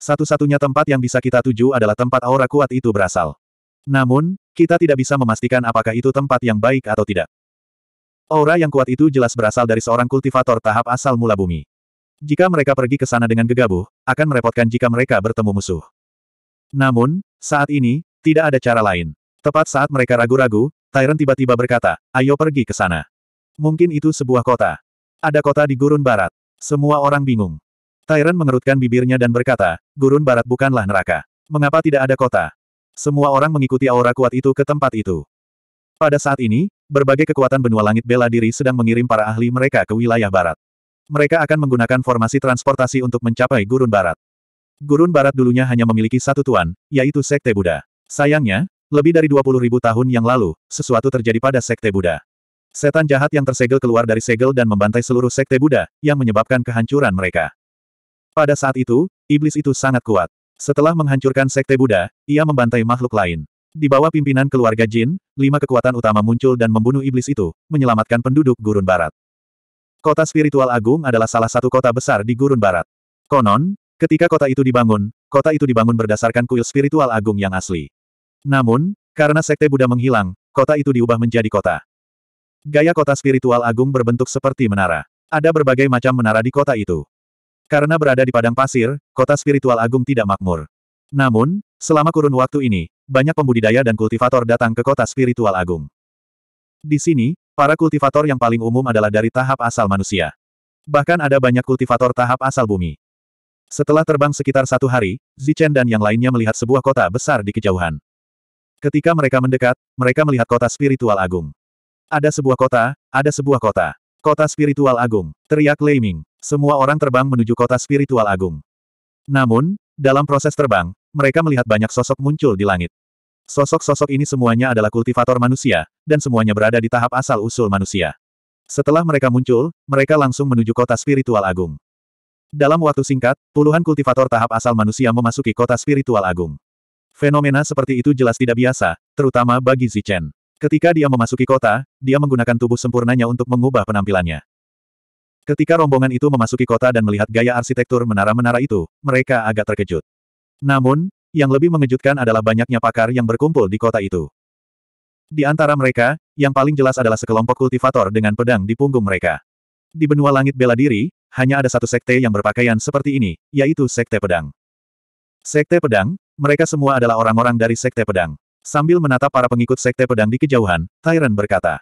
Satu-satunya tempat yang bisa kita tuju adalah tempat aura kuat itu berasal. Namun, kita tidak bisa memastikan apakah itu tempat yang baik atau tidak. Aura yang kuat itu jelas berasal dari seorang kultivator tahap asal mula bumi. Jika mereka pergi ke sana dengan gegabah, akan merepotkan jika mereka bertemu musuh. Namun, saat ini, tidak ada cara lain. Tepat saat mereka ragu-ragu, Tyrant tiba-tiba berkata, ayo pergi ke sana. Mungkin itu sebuah kota. Ada kota di gurun barat. Semua orang bingung. Tyrant mengerutkan bibirnya dan berkata, gurun barat bukanlah neraka. Mengapa tidak ada kota? Semua orang mengikuti aura kuat itu ke tempat itu. Pada saat ini, berbagai kekuatan benua langit bela diri sedang mengirim para ahli mereka ke wilayah barat. Mereka akan menggunakan formasi transportasi untuk mencapai gurun barat. Gurun Barat dulunya hanya memiliki satu tuan, yaitu Sekte Buddha. Sayangnya, lebih dari 20 ribu tahun yang lalu, sesuatu terjadi pada Sekte Buddha. Setan jahat yang tersegel keluar dari segel dan membantai seluruh Sekte Buddha, yang menyebabkan kehancuran mereka. Pada saat itu, iblis itu sangat kuat. Setelah menghancurkan Sekte Buddha, ia membantai makhluk lain. Di bawah pimpinan keluarga Jin, lima kekuatan utama muncul dan membunuh iblis itu, menyelamatkan penduduk Gurun Barat. Kota spiritual agung adalah salah satu kota besar di Gurun Barat. Konon, Ketika kota itu dibangun, kota itu dibangun berdasarkan kuil spiritual agung yang asli. Namun, karena sekte Buddha menghilang, kota itu diubah menjadi kota. Gaya kota spiritual agung berbentuk seperti menara. Ada berbagai macam menara di kota itu. Karena berada di padang pasir, kota spiritual agung tidak makmur. Namun, selama kurun waktu ini, banyak pembudidaya dan kultivator datang ke kota spiritual agung. Di sini, para kultivator yang paling umum adalah dari tahap asal manusia. Bahkan ada banyak kultivator tahap asal bumi. Setelah terbang sekitar satu hari, Zichen dan yang lainnya melihat sebuah kota besar di kejauhan. Ketika mereka mendekat, mereka melihat kota spiritual agung. Ada sebuah kota, ada sebuah kota. Kota spiritual agung, teriak Lei Ming. Semua orang terbang menuju kota spiritual agung. Namun, dalam proses terbang, mereka melihat banyak sosok muncul di langit. Sosok-sosok ini semuanya adalah kultivator manusia, dan semuanya berada di tahap asal-usul manusia. Setelah mereka muncul, mereka langsung menuju kota spiritual agung. Dalam waktu singkat, puluhan kultivator tahap asal manusia memasuki kota spiritual agung. Fenomena seperti itu jelas tidak biasa, terutama bagi Zichen. Ketika dia memasuki kota, dia menggunakan tubuh sempurnanya untuk mengubah penampilannya. Ketika rombongan itu memasuki kota dan melihat gaya arsitektur menara-menara itu, mereka agak terkejut. Namun, yang lebih mengejutkan adalah banyaknya pakar yang berkumpul di kota itu. Di antara mereka, yang paling jelas adalah sekelompok kultivator dengan pedang di punggung mereka. Di benua langit bela diri, hanya ada satu sekte yang berpakaian seperti ini, yaitu Sekte Pedang. Sekte Pedang, mereka semua adalah orang-orang dari Sekte Pedang. Sambil menatap para pengikut Sekte Pedang di kejauhan, Tyron berkata.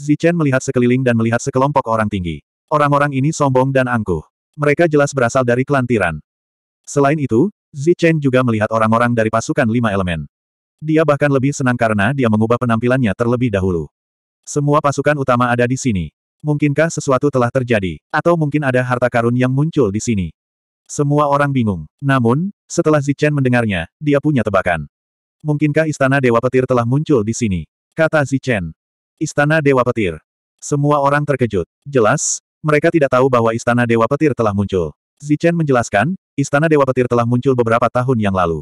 Zichen melihat sekeliling dan melihat sekelompok orang tinggi. Orang-orang ini sombong dan angkuh. Mereka jelas berasal dari kelantiran. Selain itu, Zichen juga melihat orang-orang dari pasukan lima elemen. Dia bahkan lebih senang karena dia mengubah penampilannya terlebih dahulu. Semua pasukan utama ada di sini. Mungkinkah sesuatu telah terjadi? Atau mungkin ada harta karun yang muncul di sini? Semua orang bingung. Namun, setelah Zichen mendengarnya, dia punya tebakan. Mungkinkah Istana Dewa Petir telah muncul di sini? Kata Zichen. Istana Dewa Petir. Semua orang terkejut. Jelas, mereka tidak tahu bahwa Istana Dewa Petir telah muncul. Zichen menjelaskan, Istana Dewa Petir telah muncul beberapa tahun yang lalu.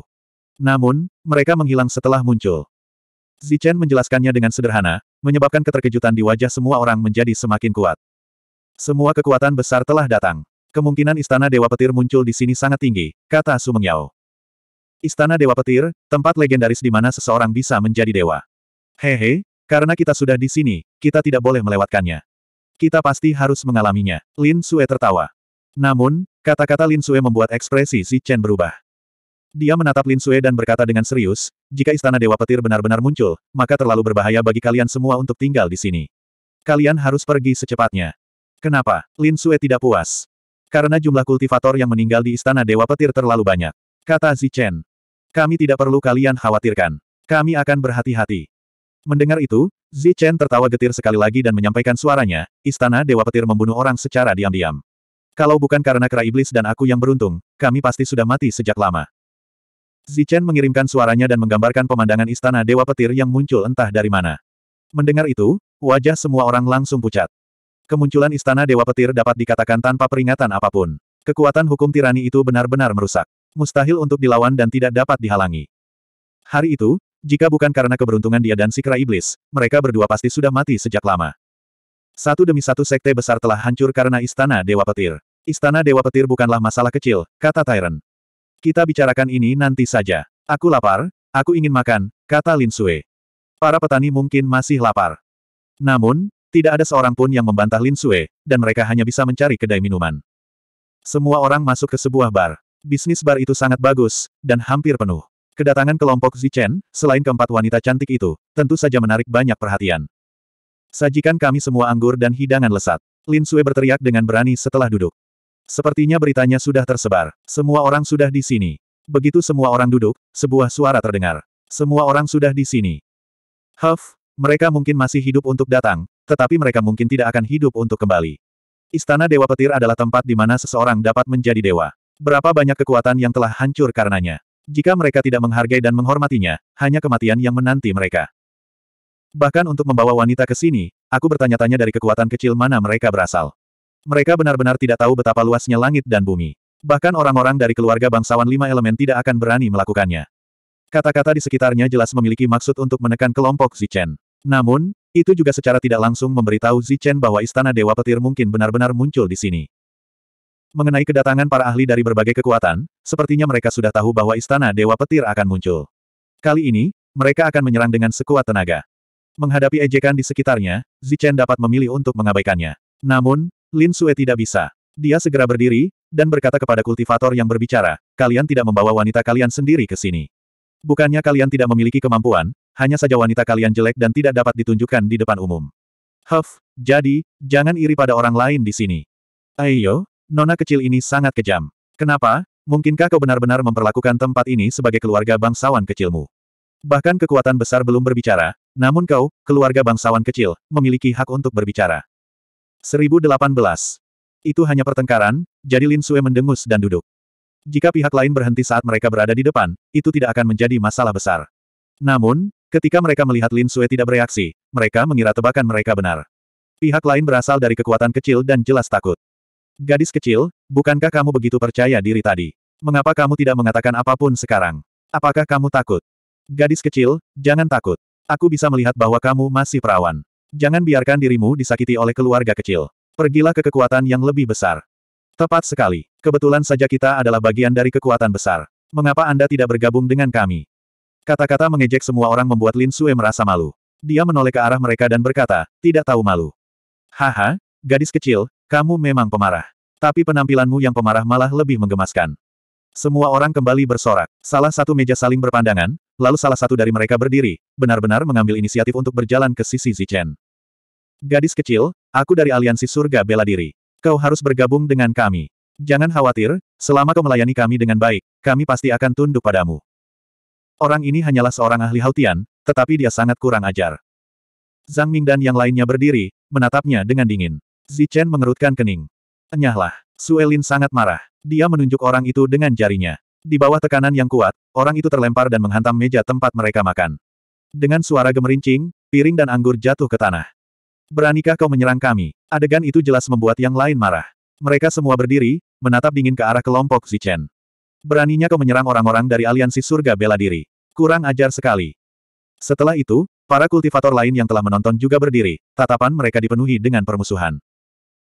Namun, mereka menghilang setelah muncul. Zichen menjelaskannya dengan sederhana, menyebabkan keterkejutan di wajah semua orang menjadi semakin kuat. Semua kekuatan besar telah datang. Kemungkinan Istana Dewa Petir muncul di sini sangat tinggi, kata Su Mengyao. Istana Dewa Petir, tempat legendaris di mana seseorang bisa menjadi dewa. Hehe, karena kita sudah di sini, kita tidak boleh melewatkannya. Kita pasti harus mengalaminya. Lin Sue tertawa. Namun, kata-kata Lin Sue membuat ekspresi Zichen berubah. Dia menatap Lin Sue dan berkata dengan serius, jika Istana Dewa Petir benar-benar muncul, maka terlalu berbahaya bagi kalian semua untuk tinggal di sini. Kalian harus pergi secepatnya. Kenapa? Lin Sue tidak puas. Karena jumlah kultivator yang meninggal di Istana Dewa Petir terlalu banyak. Kata Zichen. Kami tidak perlu kalian khawatirkan. Kami akan berhati-hati. Mendengar itu, Zichen tertawa getir sekali lagi dan menyampaikan suaranya, Istana Dewa Petir membunuh orang secara diam-diam. Kalau bukan karena kera iblis dan aku yang beruntung, kami pasti sudah mati sejak lama. Zichen mengirimkan suaranya dan menggambarkan pemandangan istana Dewa Petir yang muncul entah dari mana. Mendengar itu, wajah semua orang langsung pucat. Kemunculan istana Dewa Petir dapat dikatakan tanpa peringatan apapun. Kekuatan hukum tirani itu benar-benar merusak. Mustahil untuk dilawan dan tidak dapat dihalangi. Hari itu, jika bukan karena keberuntungan dia dan Sikra Iblis, mereka berdua pasti sudah mati sejak lama. Satu demi satu sekte besar telah hancur karena istana Dewa Petir. Istana Dewa Petir bukanlah masalah kecil, kata Tyrant. Kita bicarakan ini nanti saja. Aku lapar, aku ingin makan, kata Lin Sue. Para petani mungkin masih lapar. Namun, tidak ada seorang pun yang membantah Lin Sue, dan mereka hanya bisa mencari kedai minuman. Semua orang masuk ke sebuah bar. Bisnis bar itu sangat bagus, dan hampir penuh. Kedatangan kelompok Zichen, selain keempat wanita cantik itu, tentu saja menarik banyak perhatian. Sajikan kami semua anggur dan hidangan lesat. Lin Sue berteriak dengan berani setelah duduk. Sepertinya beritanya sudah tersebar. Semua orang sudah di sini. Begitu semua orang duduk, sebuah suara terdengar. Semua orang sudah di sini. Huff, mereka mungkin masih hidup untuk datang, tetapi mereka mungkin tidak akan hidup untuk kembali. Istana Dewa Petir adalah tempat di mana seseorang dapat menjadi dewa. Berapa banyak kekuatan yang telah hancur karenanya. Jika mereka tidak menghargai dan menghormatinya, hanya kematian yang menanti mereka. Bahkan untuk membawa wanita ke sini, aku bertanya-tanya dari kekuatan kecil mana mereka berasal. Mereka benar-benar tidak tahu betapa luasnya langit dan bumi. Bahkan orang-orang dari keluarga bangsawan lima elemen tidak akan berani melakukannya. Kata-kata di sekitarnya jelas memiliki maksud untuk menekan kelompok Zichen. Namun, itu juga secara tidak langsung memberitahu Zichen bahwa Istana Dewa Petir mungkin benar-benar muncul di sini. Mengenai kedatangan para ahli dari berbagai kekuatan, sepertinya mereka sudah tahu bahwa Istana Dewa Petir akan muncul. Kali ini, mereka akan menyerang dengan sekuat tenaga. Menghadapi ejekan di sekitarnya, Zichen dapat memilih untuk mengabaikannya. Namun, Lin Sue tidak bisa. Dia segera berdiri, dan berkata kepada kultivator yang berbicara, kalian tidak membawa wanita kalian sendiri ke sini. Bukannya kalian tidak memiliki kemampuan, hanya saja wanita kalian jelek dan tidak dapat ditunjukkan di depan umum. Huff, jadi, jangan iri pada orang lain di sini. Ayo, nona kecil ini sangat kejam. Kenapa? Mungkinkah kau benar-benar memperlakukan tempat ini sebagai keluarga bangsawan kecilmu? Bahkan kekuatan besar belum berbicara, namun kau, keluarga bangsawan kecil, memiliki hak untuk berbicara. 1018. Itu hanya pertengkaran, jadi Lin Sue mendengus dan duduk. Jika pihak lain berhenti saat mereka berada di depan, itu tidak akan menjadi masalah besar. Namun, ketika mereka melihat Lin Sue tidak bereaksi, mereka mengira tebakan mereka benar. Pihak lain berasal dari kekuatan kecil dan jelas takut. Gadis kecil, bukankah kamu begitu percaya diri tadi? Mengapa kamu tidak mengatakan apapun sekarang? Apakah kamu takut? Gadis kecil, jangan takut. Aku bisa melihat bahwa kamu masih perawan. Jangan biarkan dirimu disakiti oleh keluarga kecil. Pergilah ke kekuatan yang lebih besar. Tepat sekali. Kebetulan saja kita adalah bagian dari kekuatan besar. Mengapa Anda tidak bergabung dengan kami? Kata-kata mengejek semua orang membuat Lin Sue merasa malu. Dia menoleh ke arah mereka dan berkata, tidak tahu malu. Haha, gadis kecil, kamu memang pemarah. Tapi penampilanmu yang pemarah malah lebih menggemaskan. Semua orang kembali bersorak. Salah satu meja saling berpandangan, lalu salah satu dari mereka berdiri, benar-benar mengambil inisiatif untuk berjalan ke sisi Zichen. Gadis kecil, aku dari Aliansi Surga Bela Diri. Kau harus bergabung dengan kami. Jangan khawatir, selama kau melayani kami dengan baik, kami pasti akan tunduk padamu. Orang ini hanyalah seorang ahli Hautian, tetapi dia sangat kurang ajar. Zhang Ming dan yang lainnya berdiri, menatapnya dengan dingin. Zichen mengerutkan kening. Enyahlah. Suelin sangat marah. Dia menunjuk orang itu dengan jarinya. Di bawah tekanan yang kuat, orang itu terlempar dan menghantam meja tempat mereka makan. Dengan suara gemerincing, piring dan anggur jatuh ke tanah. Beranikah kau menyerang kami? Adegan itu jelas membuat yang lain marah. Mereka semua berdiri, menatap dingin ke arah kelompok Zichen. Beraninya kau menyerang orang-orang dari aliansi surga bela diri. Kurang ajar sekali. Setelah itu, para kultivator lain yang telah menonton juga berdiri, tatapan mereka dipenuhi dengan permusuhan.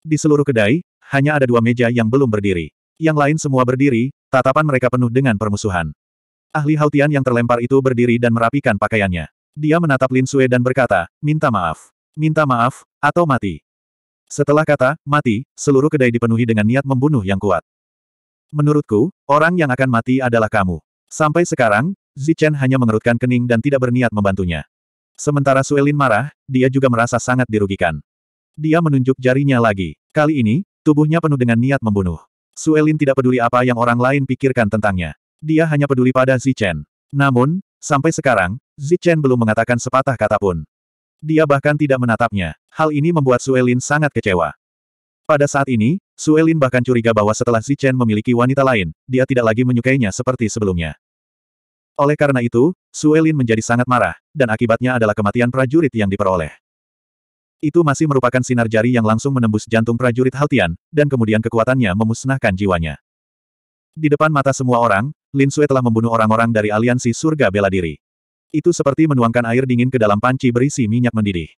Di seluruh kedai, hanya ada dua meja yang belum berdiri. Yang lain semua berdiri, tatapan mereka penuh dengan permusuhan. Ahli Hautian yang terlempar itu berdiri dan merapikan pakaiannya. Dia menatap Lin Sue dan berkata, minta maaf minta maaf, atau mati. Setelah kata, mati, seluruh kedai dipenuhi dengan niat membunuh yang kuat. Menurutku, orang yang akan mati adalah kamu. Sampai sekarang, Zichen hanya mengerutkan kening dan tidak berniat membantunya. Sementara Suelin marah, dia juga merasa sangat dirugikan. Dia menunjuk jarinya lagi. Kali ini, tubuhnya penuh dengan niat membunuh. Suelin tidak peduli apa yang orang lain pikirkan tentangnya. Dia hanya peduli pada Zichen. Namun, sampai sekarang, Zichen belum mengatakan sepatah kata pun. Dia bahkan tidak menatapnya. Hal ini membuat Suelin sangat kecewa. Pada saat ini, Suelin bahkan curiga bahwa setelah Zichen memiliki wanita lain, dia tidak lagi menyukainya seperti sebelumnya. Oleh karena itu, Suelin menjadi sangat marah, dan akibatnya adalah kematian prajurit yang diperoleh. Itu masih merupakan sinar jari yang langsung menembus jantung prajurit Haltian, dan kemudian kekuatannya memusnahkan jiwanya. Di depan mata semua orang, Lin Sui telah membunuh orang-orang dari aliansi surga bela diri. Itu seperti menuangkan air dingin ke dalam panci berisi minyak mendidih.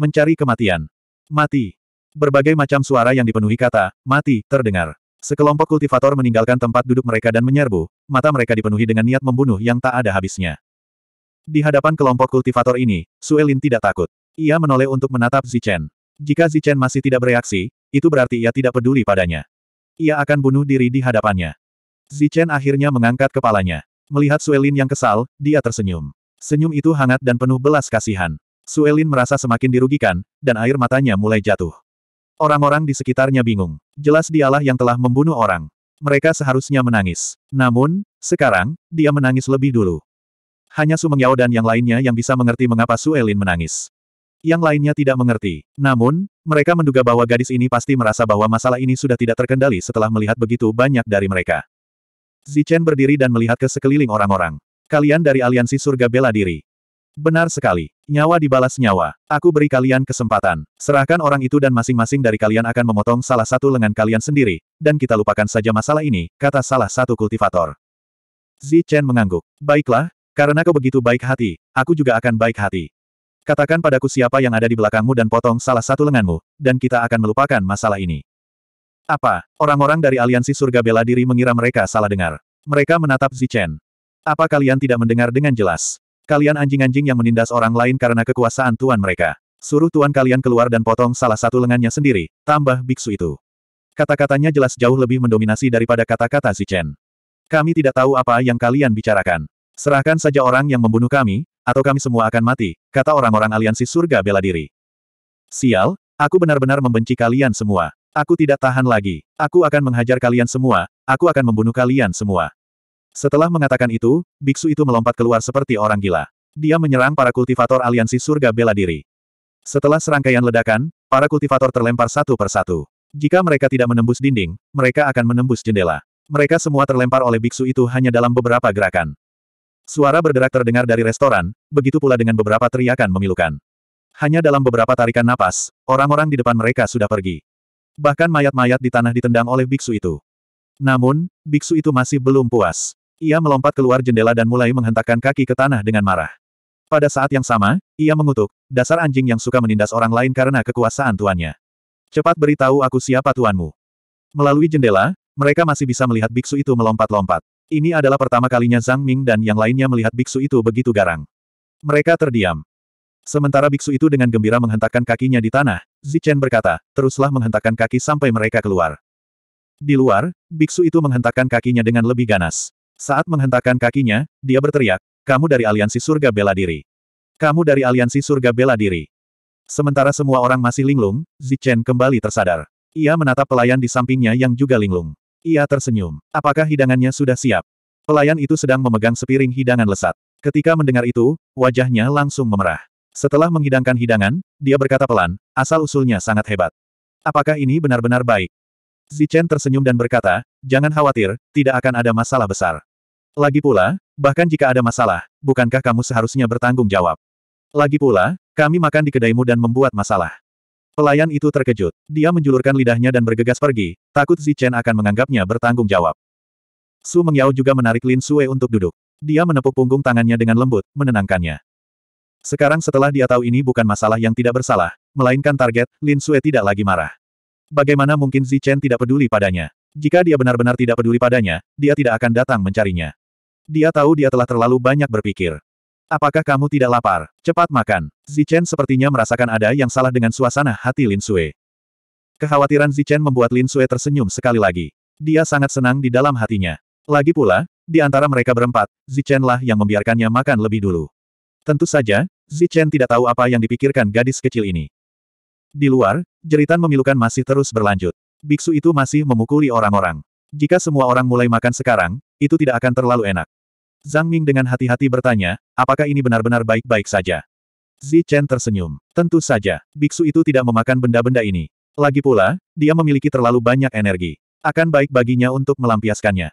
Mencari kematian. Mati. Berbagai macam suara yang dipenuhi kata, mati, terdengar. Sekelompok kultivator meninggalkan tempat duduk mereka dan menyerbu, mata mereka dipenuhi dengan niat membunuh yang tak ada habisnya. Di hadapan kelompok kultivator ini, Suelin tidak takut. Ia menoleh untuk menatap Zichen. Jika Zichen masih tidak bereaksi, itu berarti ia tidak peduli padanya. Ia akan bunuh diri di hadapannya. Zichen akhirnya mengangkat kepalanya. Melihat Suelin yang kesal, dia tersenyum. Senyum itu hangat dan penuh belas kasihan. Suelin merasa semakin dirugikan, dan air matanya mulai jatuh. Orang-orang di sekitarnya bingung. Jelas dialah yang telah membunuh orang. Mereka seharusnya menangis. Namun, sekarang, dia menangis lebih dulu. Hanya Su Mengyao dan yang lainnya yang bisa mengerti mengapa Suelin menangis. Yang lainnya tidak mengerti. Namun, mereka menduga bahwa gadis ini pasti merasa bahwa masalah ini sudah tidak terkendali setelah melihat begitu banyak dari mereka. Zichen berdiri dan melihat ke sekeliling orang-orang. Kalian dari aliansi surga bela diri. Benar sekali. Nyawa dibalas nyawa. Aku beri kalian kesempatan. Serahkan orang itu dan masing-masing dari kalian akan memotong salah satu lengan kalian sendiri, dan kita lupakan saja masalah ini, kata salah satu kultivator. Zi Chen mengangguk. Baiklah, karena kau begitu baik hati, aku juga akan baik hati. Katakan padaku siapa yang ada di belakangmu dan potong salah satu lenganmu, dan kita akan melupakan masalah ini. Apa? Orang-orang dari aliansi surga bela diri mengira mereka salah dengar. Mereka menatap Zichen. Apa kalian tidak mendengar dengan jelas? Kalian anjing-anjing yang menindas orang lain karena kekuasaan tuan mereka. Suruh tuan kalian keluar dan potong salah satu lengannya sendiri, tambah biksu itu. Kata-katanya jelas jauh lebih mendominasi daripada kata-kata Zichen. Kami tidak tahu apa yang kalian bicarakan. Serahkan saja orang yang membunuh kami, atau kami semua akan mati, kata orang-orang aliansi surga bela diri. Sial, aku benar-benar membenci kalian semua. Aku tidak tahan lagi. Aku akan menghajar kalian semua, aku akan membunuh kalian semua. Setelah mengatakan itu, biksu itu melompat keluar seperti orang gila. Dia menyerang para kultivator aliansi surga bela diri. Setelah serangkaian ledakan, para kultivator terlempar satu persatu. Jika mereka tidak menembus dinding, mereka akan menembus jendela. Mereka semua terlempar oleh biksu itu hanya dalam beberapa gerakan. Suara berderak terdengar dari restoran, begitu pula dengan beberapa teriakan memilukan. Hanya dalam beberapa tarikan napas, orang-orang di depan mereka sudah pergi. Bahkan mayat-mayat di tanah ditendang oleh biksu itu. Namun, biksu itu masih belum puas. Ia melompat keluar jendela dan mulai menghentakkan kaki ke tanah dengan marah. Pada saat yang sama, ia mengutuk, dasar anjing yang suka menindas orang lain karena kekuasaan tuannya. Cepat beritahu aku siapa tuanmu. Melalui jendela, mereka masih bisa melihat biksu itu melompat-lompat. Ini adalah pertama kalinya Zhang Ming dan yang lainnya melihat biksu itu begitu garang. Mereka terdiam. Sementara biksu itu dengan gembira menghentakkan kakinya di tanah, Zichen berkata, teruslah menghentakkan kaki sampai mereka keluar. Di luar, biksu itu menghentakkan kakinya dengan lebih ganas. Saat menghentakkan kakinya, dia berteriak, kamu dari aliansi surga bela diri. Kamu dari aliansi surga bela diri. Sementara semua orang masih linglung, Zichen kembali tersadar. Ia menatap pelayan di sampingnya yang juga linglung. Ia tersenyum. Apakah hidangannya sudah siap? Pelayan itu sedang memegang sepiring hidangan lesat. Ketika mendengar itu, wajahnya langsung memerah. Setelah menghidangkan hidangan, dia berkata pelan, asal-usulnya sangat hebat. Apakah ini benar-benar baik? Zichen tersenyum dan berkata, jangan khawatir, tidak akan ada masalah besar. Lagi pula, bahkan jika ada masalah, bukankah kamu seharusnya bertanggung jawab? Lagi pula, kami makan di kedaimu dan membuat masalah. Pelayan itu terkejut. Dia menjulurkan lidahnya dan bergegas pergi, takut Zichen akan menganggapnya bertanggung jawab. Su Mengyao juga menarik Lin Sue untuk duduk. Dia menepuk punggung tangannya dengan lembut, menenangkannya. Sekarang setelah dia tahu ini bukan masalah yang tidak bersalah, melainkan target, Lin Sue tidak lagi marah. Bagaimana mungkin Zichen tidak peduli padanya? Jika dia benar-benar tidak peduli padanya, dia tidak akan datang mencarinya. Dia tahu dia telah terlalu banyak berpikir. Apakah kamu tidak lapar? Cepat makan. Zichen sepertinya merasakan ada yang salah dengan suasana hati Lin Sui. Kekhawatiran Zichen membuat Lin Sui tersenyum sekali lagi. Dia sangat senang di dalam hatinya. Lagi pula, di antara mereka berempat, Zichen lah yang membiarkannya makan lebih dulu. Tentu saja, Zichen tidak tahu apa yang dipikirkan gadis kecil ini. Di luar, jeritan memilukan masih terus berlanjut. Biksu itu masih memukuli orang-orang. Jika semua orang mulai makan sekarang, itu tidak akan terlalu enak. Zhang Ming dengan hati-hati bertanya, apakah ini benar-benar baik-baik saja? Zi Chen tersenyum. Tentu saja, biksu itu tidak memakan benda-benda ini. Lagi pula, dia memiliki terlalu banyak energi. Akan baik baginya untuk melampiaskannya.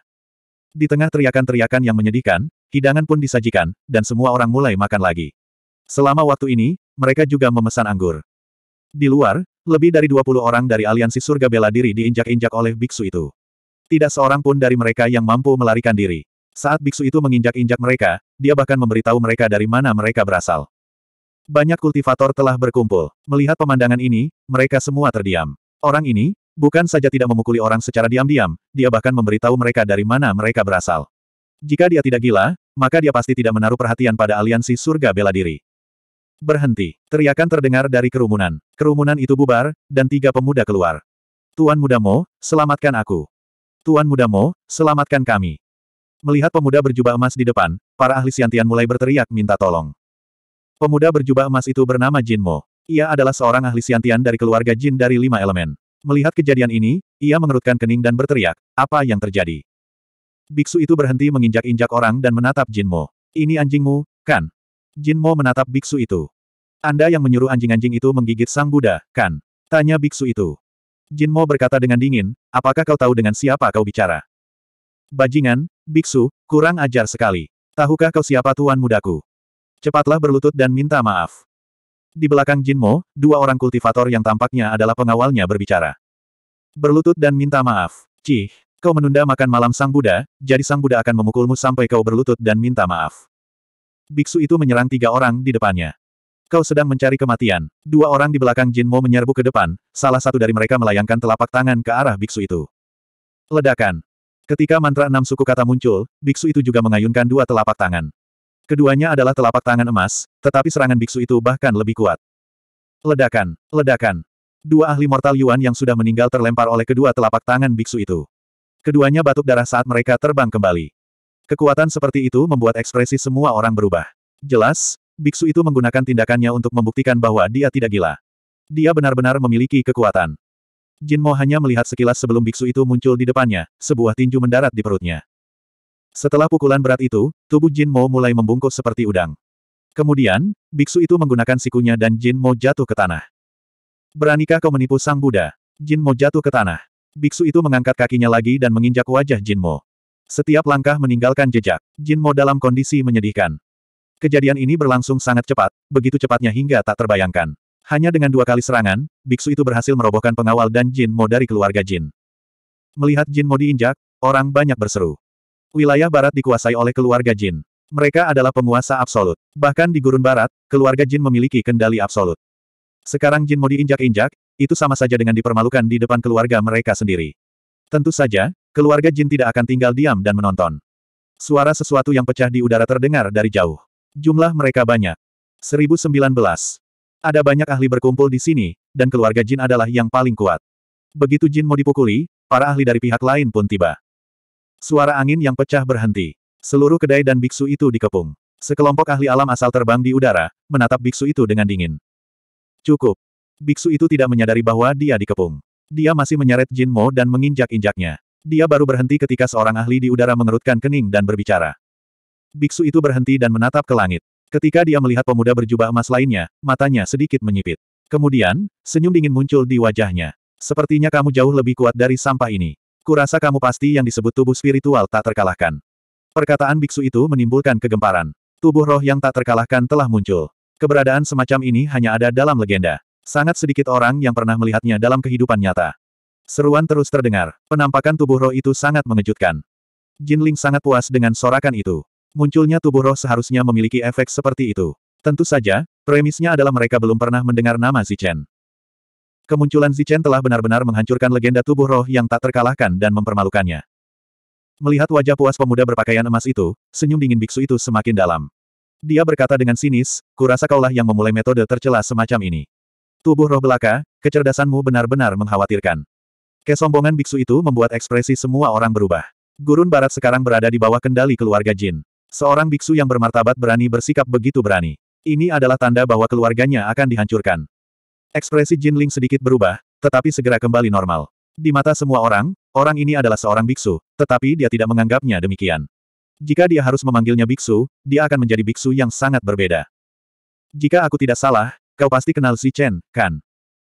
Di tengah teriakan-teriakan yang menyedihkan, hidangan pun disajikan, dan semua orang mulai makan lagi. Selama waktu ini, mereka juga memesan anggur. Di luar, lebih dari 20 orang dari aliansi surga bela diri diinjak-injak oleh biksu itu. Tidak seorang pun dari mereka yang mampu melarikan diri. Saat biksu itu menginjak-injak mereka, dia bahkan memberitahu mereka dari mana mereka berasal. Banyak kultivator telah berkumpul. Melihat pemandangan ini, mereka semua terdiam. Orang ini, bukan saja tidak memukuli orang secara diam-diam, dia bahkan memberitahu mereka dari mana mereka berasal. Jika dia tidak gila, maka dia pasti tidak menaruh perhatian pada aliansi surga bela diri. Berhenti. Teriakan terdengar dari kerumunan. Kerumunan itu bubar, dan tiga pemuda keluar. Tuan Muda selamatkan aku. Tuan Muda selamatkan kami. Melihat pemuda berjubah emas di depan, para ahli Siantian mulai berteriak minta tolong. Pemuda berjubah emas itu bernama Jin Mo. Ia adalah seorang ahli Siantian dari keluarga Jin dari lima elemen. Melihat kejadian ini, ia mengerutkan kening dan berteriak, apa yang terjadi? Biksu itu berhenti menginjak-injak orang dan menatap Jin Mo. Ini anjingmu, kan? Jin Mo menatap biksu itu. Anda yang menyuruh anjing-anjing itu menggigit sang Buddha, kan? Tanya biksu itu. Jin Mo berkata dengan dingin, apakah kau tahu dengan siapa kau bicara? Bajingan, biksu, kurang ajar sekali. Tahukah kau siapa tuan mudaku? Cepatlah berlutut dan minta maaf. Di belakang Jinmo, dua orang kultivator yang tampaknya adalah pengawalnya berbicara. Berlutut dan minta maaf. Cih, kau menunda makan malam Sang Buddha, jadi Sang Buddha akan memukulmu sampai kau berlutut dan minta maaf. Biksu itu menyerang tiga orang di depannya. Kau sedang mencari kematian. Dua orang di belakang Jinmo menyerbu ke depan, salah satu dari mereka melayangkan telapak tangan ke arah biksu itu. Ledakan. Ketika mantra enam suku kata muncul, biksu itu juga mengayunkan dua telapak tangan. Keduanya adalah telapak tangan emas, tetapi serangan biksu itu bahkan lebih kuat. Ledakan, ledakan. Dua ahli mortal Yuan yang sudah meninggal terlempar oleh kedua telapak tangan biksu itu. Keduanya batuk darah saat mereka terbang kembali. Kekuatan seperti itu membuat ekspresi semua orang berubah. Jelas, biksu itu menggunakan tindakannya untuk membuktikan bahwa dia tidak gila. Dia benar-benar memiliki kekuatan. Jin Mo hanya melihat sekilas sebelum biksu itu muncul di depannya, sebuah tinju mendarat di perutnya. Setelah pukulan berat itu, tubuh Jin Mo mulai membungkuk seperti udang. Kemudian, biksu itu menggunakan sikunya dan Jin Mo jatuh ke tanah. Beranikah kau menipu sang Buddha? Jin Mo jatuh ke tanah. Biksu itu mengangkat kakinya lagi dan menginjak wajah Jin Mo. Setiap langkah meninggalkan jejak. Jin Mo dalam kondisi menyedihkan. Kejadian ini berlangsung sangat cepat, begitu cepatnya hingga tak terbayangkan. Hanya dengan dua kali serangan, biksu itu berhasil merobohkan pengawal dan Jin Mo dari keluarga Jin. Melihat Jin Mo diinjak, orang banyak berseru. Wilayah barat dikuasai oleh keluarga Jin. Mereka adalah penguasa absolut. Bahkan di gurun barat, keluarga Jin memiliki kendali absolut. Sekarang Jin Mo diinjak-injak, itu sama saja dengan dipermalukan di depan keluarga mereka sendiri. Tentu saja, keluarga Jin tidak akan tinggal diam dan menonton. Suara sesuatu yang pecah di udara terdengar dari jauh. Jumlah mereka banyak. 1019. Ada banyak ahli berkumpul di sini, dan keluarga Jin adalah yang paling kuat. Begitu Jin mau dipukuli, para ahli dari pihak lain pun tiba. Suara angin yang pecah berhenti. Seluruh kedai dan biksu itu dikepung. Sekelompok ahli alam asal terbang di udara, menatap biksu itu dengan dingin. Cukup. Biksu itu tidak menyadari bahwa dia dikepung. Dia masih menyeret Jin Mo dan menginjak-injaknya. Dia baru berhenti ketika seorang ahli di udara mengerutkan kening dan berbicara. Biksu itu berhenti dan menatap ke langit. Ketika dia melihat pemuda berjubah emas lainnya, matanya sedikit menyipit. Kemudian, senyum dingin muncul di wajahnya. Sepertinya kamu jauh lebih kuat dari sampah ini. Kurasa kamu pasti yang disebut tubuh spiritual tak terkalahkan. Perkataan biksu itu menimbulkan kegemparan. Tubuh roh yang tak terkalahkan telah muncul. Keberadaan semacam ini hanya ada dalam legenda. Sangat sedikit orang yang pernah melihatnya dalam kehidupan nyata. Seruan terus terdengar. Penampakan tubuh roh itu sangat mengejutkan. Jinling sangat puas dengan sorakan itu. Munculnya tubuh roh seharusnya memiliki efek seperti itu. Tentu saja, premisnya adalah mereka belum pernah mendengar nama Zichen. Kemunculan Zichen telah benar-benar menghancurkan legenda tubuh roh yang tak terkalahkan dan mempermalukannya. Melihat wajah puas pemuda berpakaian emas itu, senyum dingin biksu itu semakin dalam. Dia berkata dengan sinis, kurasa kaulah yang memulai metode tercela semacam ini. Tubuh roh belaka, kecerdasanmu benar-benar mengkhawatirkan. Kesombongan biksu itu membuat ekspresi semua orang berubah. Gurun barat sekarang berada di bawah kendali keluarga Jin. Seorang biksu yang bermartabat berani bersikap begitu berani. Ini adalah tanda bahwa keluarganya akan dihancurkan. Ekspresi Jin Ling sedikit berubah, tetapi segera kembali normal. Di mata semua orang, orang ini adalah seorang biksu, tetapi dia tidak menganggapnya demikian. Jika dia harus memanggilnya biksu, dia akan menjadi biksu yang sangat berbeda. Jika aku tidak salah, kau pasti kenal Si Chen, kan?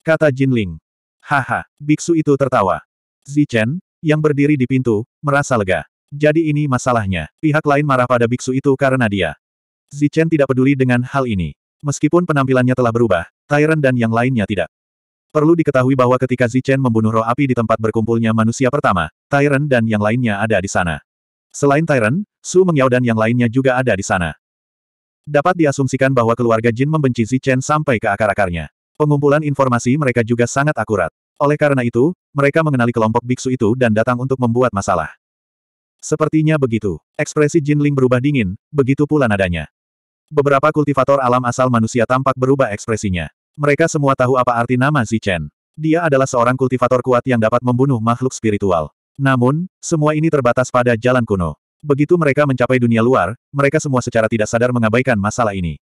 Kata Jin Ling. Haha, biksu itu tertawa. Si Chen, yang berdiri di pintu, merasa lega. Jadi ini masalahnya. Pihak lain marah pada biksu itu karena dia. Zichen tidak peduli dengan hal ini. Meskipun penampilannya telah berubah, Tyrant dan yang lainnya tidak. Perlu diketahui bahwa ketika Zichen membunuh roh api di tempat berkumpulnya manusia pertama, Tyrant dan yang lainnya ada di sana. Selain Tyrant, Su Mengyao dan yang lainnya juga ada di sana. Dapat diasumsikan bahwa keluarga Jin membenci Zichen sampai ke akar-akarnya. Pengumpulan informasi mereka juga sangat akurat. Oleh karena itu, mereka mengenali kelompok biksu itu dan datang untuk membuat masalah. Sepertinya begitu. Ekspresi Jin Ling berubah dingin, begitu pula nadanya. Beberapa kultivator alam asal manusia tampak berubah ekspresinya. Mereka semua tahu apa arti nama Zichen. Dia adalah seorang kultivator kuat yang dapat membunuh makhluk spiritual. Namun, semua ini terbatas pada jalan kuno. Begitu mereka mencapai dunia luar, mereka semua secara tidak sadar mengabaikan masalah ini.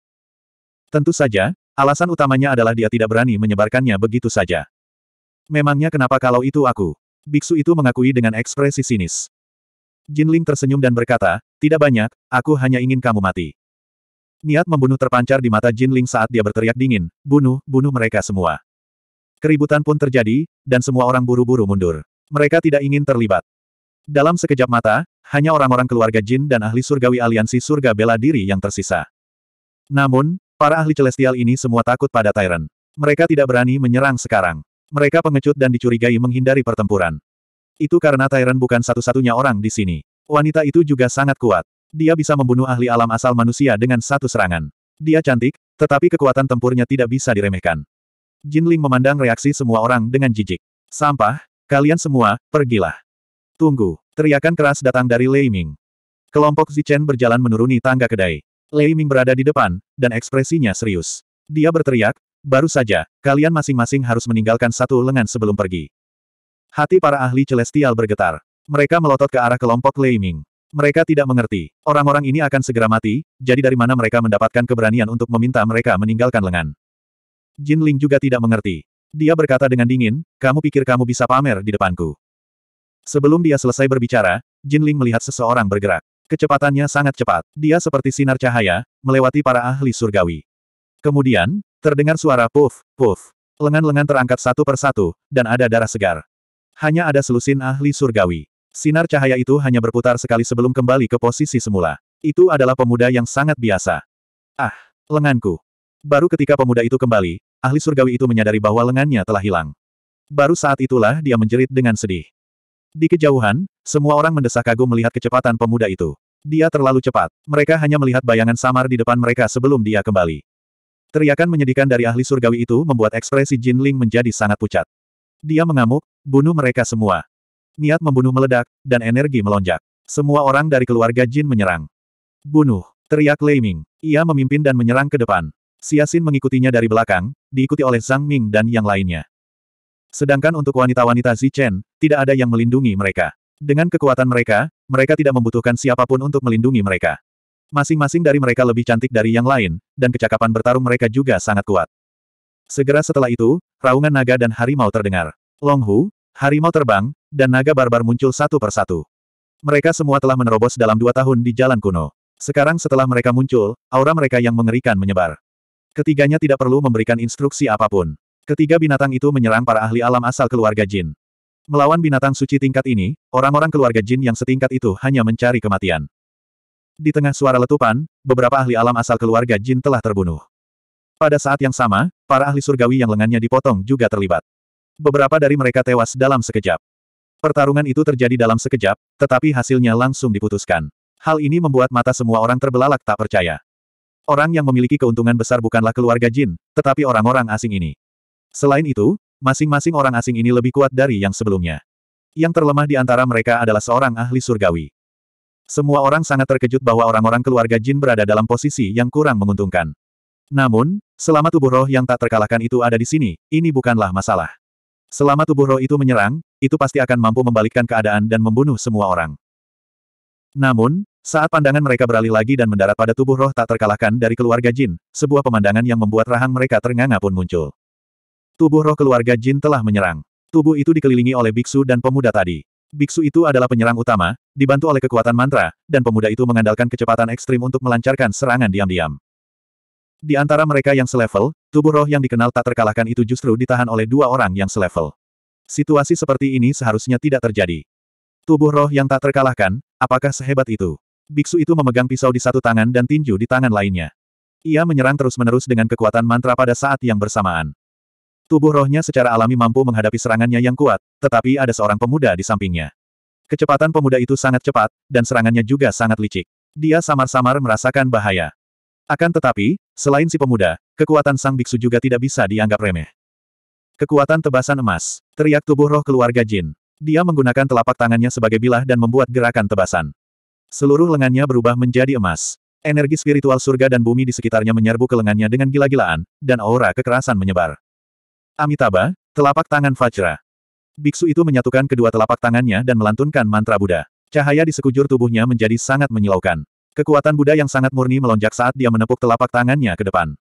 Tentu saja, alasan utamanya adalah dia tidak berani menyebarkannya begitu saja. Memangnya kenapa kalau itu aku? Biksu itu mengakui dengan ekspresi sinis. Jinling tersenyum dan berkata, tidak banyak, aku hanya ingin kamu mati. Niat membunuh terpancar di mata Jinling saat dia berteriak dingin, bunuh, bunuh mereka semua. Keributan pun terjadi, dan semua orang buru-buru mundur. Mereka tidak ingin terlibat. Dalam sekejap mata, hanya orang-orang keluarga Jin dan ahli surgawi aliansi surga bela diri yang tersisa. Namun, para ahli celestial ini semua takut pada Tyrant. Mereka tidak berani menyerang sekarang. Mereka pengecut dan dicurigai menghindari pertempuran. Itu karena Tyrant bukan satu-satunya orang di sini. Wanita itu juga sangat kuat. Dia bisa membunuh ahli alam asal manusia dengan satu serangan. Dia cantik, tetapi kekuatan tempurnya tidak bisa diremehkan. Jinling memandang reaksi semua orang dengan jijik. Sampah, kalian semua, pergilah. Tunggu, teriakan keras datang dari Lei Ming. Kelompok Zichen berjalan menuruni tangga kedai. Lei Ming berada di depan, dan ekspresinya serius. Dia berteriak, baru saja, kalian masing-masing harus meninggalkan satu lengan sebelum pergi. Hati para ahli celestial bergetar. Mereka melotot ke arah kelompok Leiming. Mereka tidak mengerti. Orang-orang ini akan segera mati, jadi dari mana mereka mendapatkan keberanian untuk meminta mereka meninggalkan lengan. Jin Ling juga tidak mengerti. Dia berkata dengan dingin, kamu pikir kamu bisa pamer di depanku. Sebelum dia selesai berbicara, Jin Ling melihat seseorang bergerak. Kecepatannya sangat cepat. Dia seperti sinar cahaya, melewati para ahli surgawi. Kemudian, terdengar suara puff, puff. Lengan-lengan terangkat satu persatu, dan ada darah segar. Hanya ada selusin ahli surgawi. Sinar cahaya itu hanya berputar sekali sebelum kembali ke posisi semula. Itu adalah pemuda yang sangat biasa. Ah, lenganku. Baru ketika pemuda itu kembali, ahli surgawi itu menyadari bahwa lengannya telah hilang. Baru saat itulah dia menjerit dengan sedih. Di kejauhan, semua orang mendesak kagum melihat kecepatan pemuda itu. Dia terlalu cepat. Mereka hanya melihat bayangan samar di depan mereka sebelum dia kembali. Teriakan menyedihkan dari ahli surgawi itu membuat ekspresi Jin Ling menjadi sangat pucat. Dia mengamuk, Bunuh mereka semua. Niat membunuh meledak, dan energi melonjak. Semua orang dari keluarga Jin menyerang. Bunuh, teriak Lei Ming. Ia memimpin dan menyerang ke depan. Siasin mengikutinya dari belakang, diikuti oleh Zhang Ming dan yang lainnya. Sedangkan untuk wanita-wanita Zichen, tidak ada yang melindungi mereka. Dengan kekuatan mereka, mereka tidak membutuhkan siapapun untuk melindungi mereka. Masing-masing dari mereka lebih cantik dari yang lain, dan kecakapan bertarung mereka juga sangat kuat. Segera setelah itu, raungan naga dan harimau terdengar. Longhu, harimau terbang, dan naga barbar muncul satu persatu. Mereka semua telah menerobos dalam dua tahun di jalan kuno. Sekarang setelah mereka muncul, aura mereka yang mengerikan menyebar. Ketiganya tidak perlu memberikan instruksi apapun. Ketiga binatang itu menyerang para ahli alam asal keluarga jin. Melawan binatang suci tingkat ini, orang-orang keluarga jin yang setingkat itu hanya mencari kematian. Di tengah suara letupan, beberapa ahli alam asal keluarga jin telah terbunuh. Pada saat yang sama, para ahli surgawi yang lengannya dipotong juga terlibat. Beberapa dari mereka tewas dalam sekejap. Pertarungan itu terjadi dalam sekejap, tetapi hasilnya langsung diputuskan. Hal ini membuat mata semua orang terbelalak tak percaya. Orang yang memiliki keuntungan besar bukanlah keluarga Jin, tetapi orang-orang asing ini. Selain itu, masing-masing orang asing ini lebih kuat dari yang sebelumnya. Yang terlemah di antara mereka adalah seorang ahli surgawi. Semua orang sangat terkejut bahwa orang-orang keluarga Jin berada dalam posisi yang kurang menguntungkan. Namun, selama tubuh roh yang tak terkalahkan itu ada di sini, ini bukanlah masalah. Selama tubuh roh itu menyerang, itu pasti akan mampu membalikkan keadaan dan membunuh semua orang. Namun, saat pandangan mereka beralih lagi dan mendarat pada tubuh roh tak terkalahkan dari keluarga Jin, sebuah pemandangan yang membuat rahang mereka ternganga pun muncul. Tubuh roh keluarga Jin telah menyerang. Tubuh itu dikelilingi oleh biksu dan pemuda tadi. Biksu itu adalah penyerang utama, dibantu oleh kekuatan mantra, dan pemuda itu mengandalkan kecepatan ekstrim untuk melancarkan serangan diam-diam. Di antara mereka yang selevel, Tubuh roh yang dikenal tak terkalahkan itu justru ditahan oleh dua orang yang selevel. Situasi seperti ini seharusnya tidak terjadi. Tubuh roh yang tak terkalahkan, apakah sehebat itu? Biksu itu memegang pisau di satu tangan dan tinju di tangan lainnya. Ia menyerang terus-menerus dengan kekuatan mantra pada saat yang bersamaan. Tubuh rohnya secara alami mampu menghadapi serangannya yang kuat, tetapi ada seorang pemuda di sampingnya. Kecepatan pemuda itu sangat cepat, dan serangannya juga sangat licik. Dia samar-samar merasakan bahaya. Akan tetapi, selain si pemuda, Kekuatan sang biksu juga tidak bisa dianggap remeh. Kekuatan tebasan emas. Teriak tubuh roh keluarga Jin. Dia menggunakan telapak tangannya sebagai bilah dan membuat gerakan tebasan. Seluruh lengannya berubah menjadi emas. Energi spiritual surga dan bumi di sekitarnya menyerbu ke lengannya dengan gila-gilaan, dan aura kekerasan menyebar. Amitabha, telapak tangan Vajra. Biksu itu menyatukan kedua telapak tangannya dan melantunkan mantra Buddha. Cahaya di sekujur tubuhnya menjadi sangat menyilaukan. Kekuatan Buddha yang sangat murni melonjak saat dia menepuk telapak tangannya ke depan.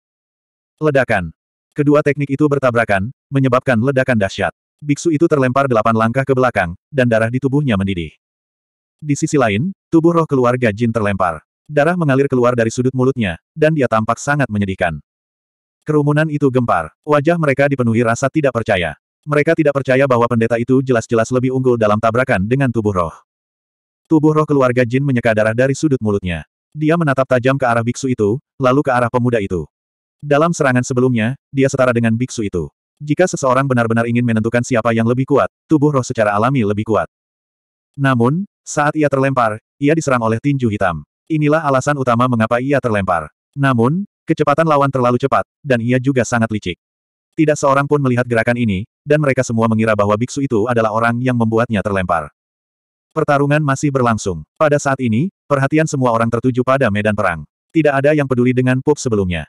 Ledakan. Kedua teknik itu bertabrakan, menyebabkan ledakan dahsyat. Biksu itu terlempar delapan langkah ke belakang, dan darah di tubuhnya mendidih. Di sisi lain, tubuh roh keluarga Jin terlempar. Darah mengalir keluar dari sudut mulutnya, dan dia tampak sangat menyedihkan. Kerumunan itu gempar. Wajah mereka dipenuhi rasa tidak percaya. Mereka tidak percaya bahwa pendeta itu jelas-jelas lebih unggul dalam tabrakan dengan tubuh roh. Tubuh roh keluarga Jin menyeka darah dari sudut mulutnya. Dia menatap tajam ke arah biksu itu, lalu ke arah pemuda itu. Dalam serangan sebelumnya, dia setara dengan biksu itu. Jika seseorang benar-benar ingin menentukan siapa yang lebih kuat, tubuh roh secara alami lebih kuat. Namun, saat ia terlempar, ia diserang oleh tinju hitam. Inilah alasan utama mengapa ia terlempar. Namun, kecepatan lawan terlalu cepat, dan ia juga sangat licik. Tidak seorang pun melihat gerakan ini, dan mereka semua mengira bahwa biksu itu adalah orang yang membuatnya terlempar. Pertarungan masih berlangsung. Pada saat ini, perhatian semua orang tertuju pada medan perang. Tidak ada yang peduli dengan pup sebelumnya.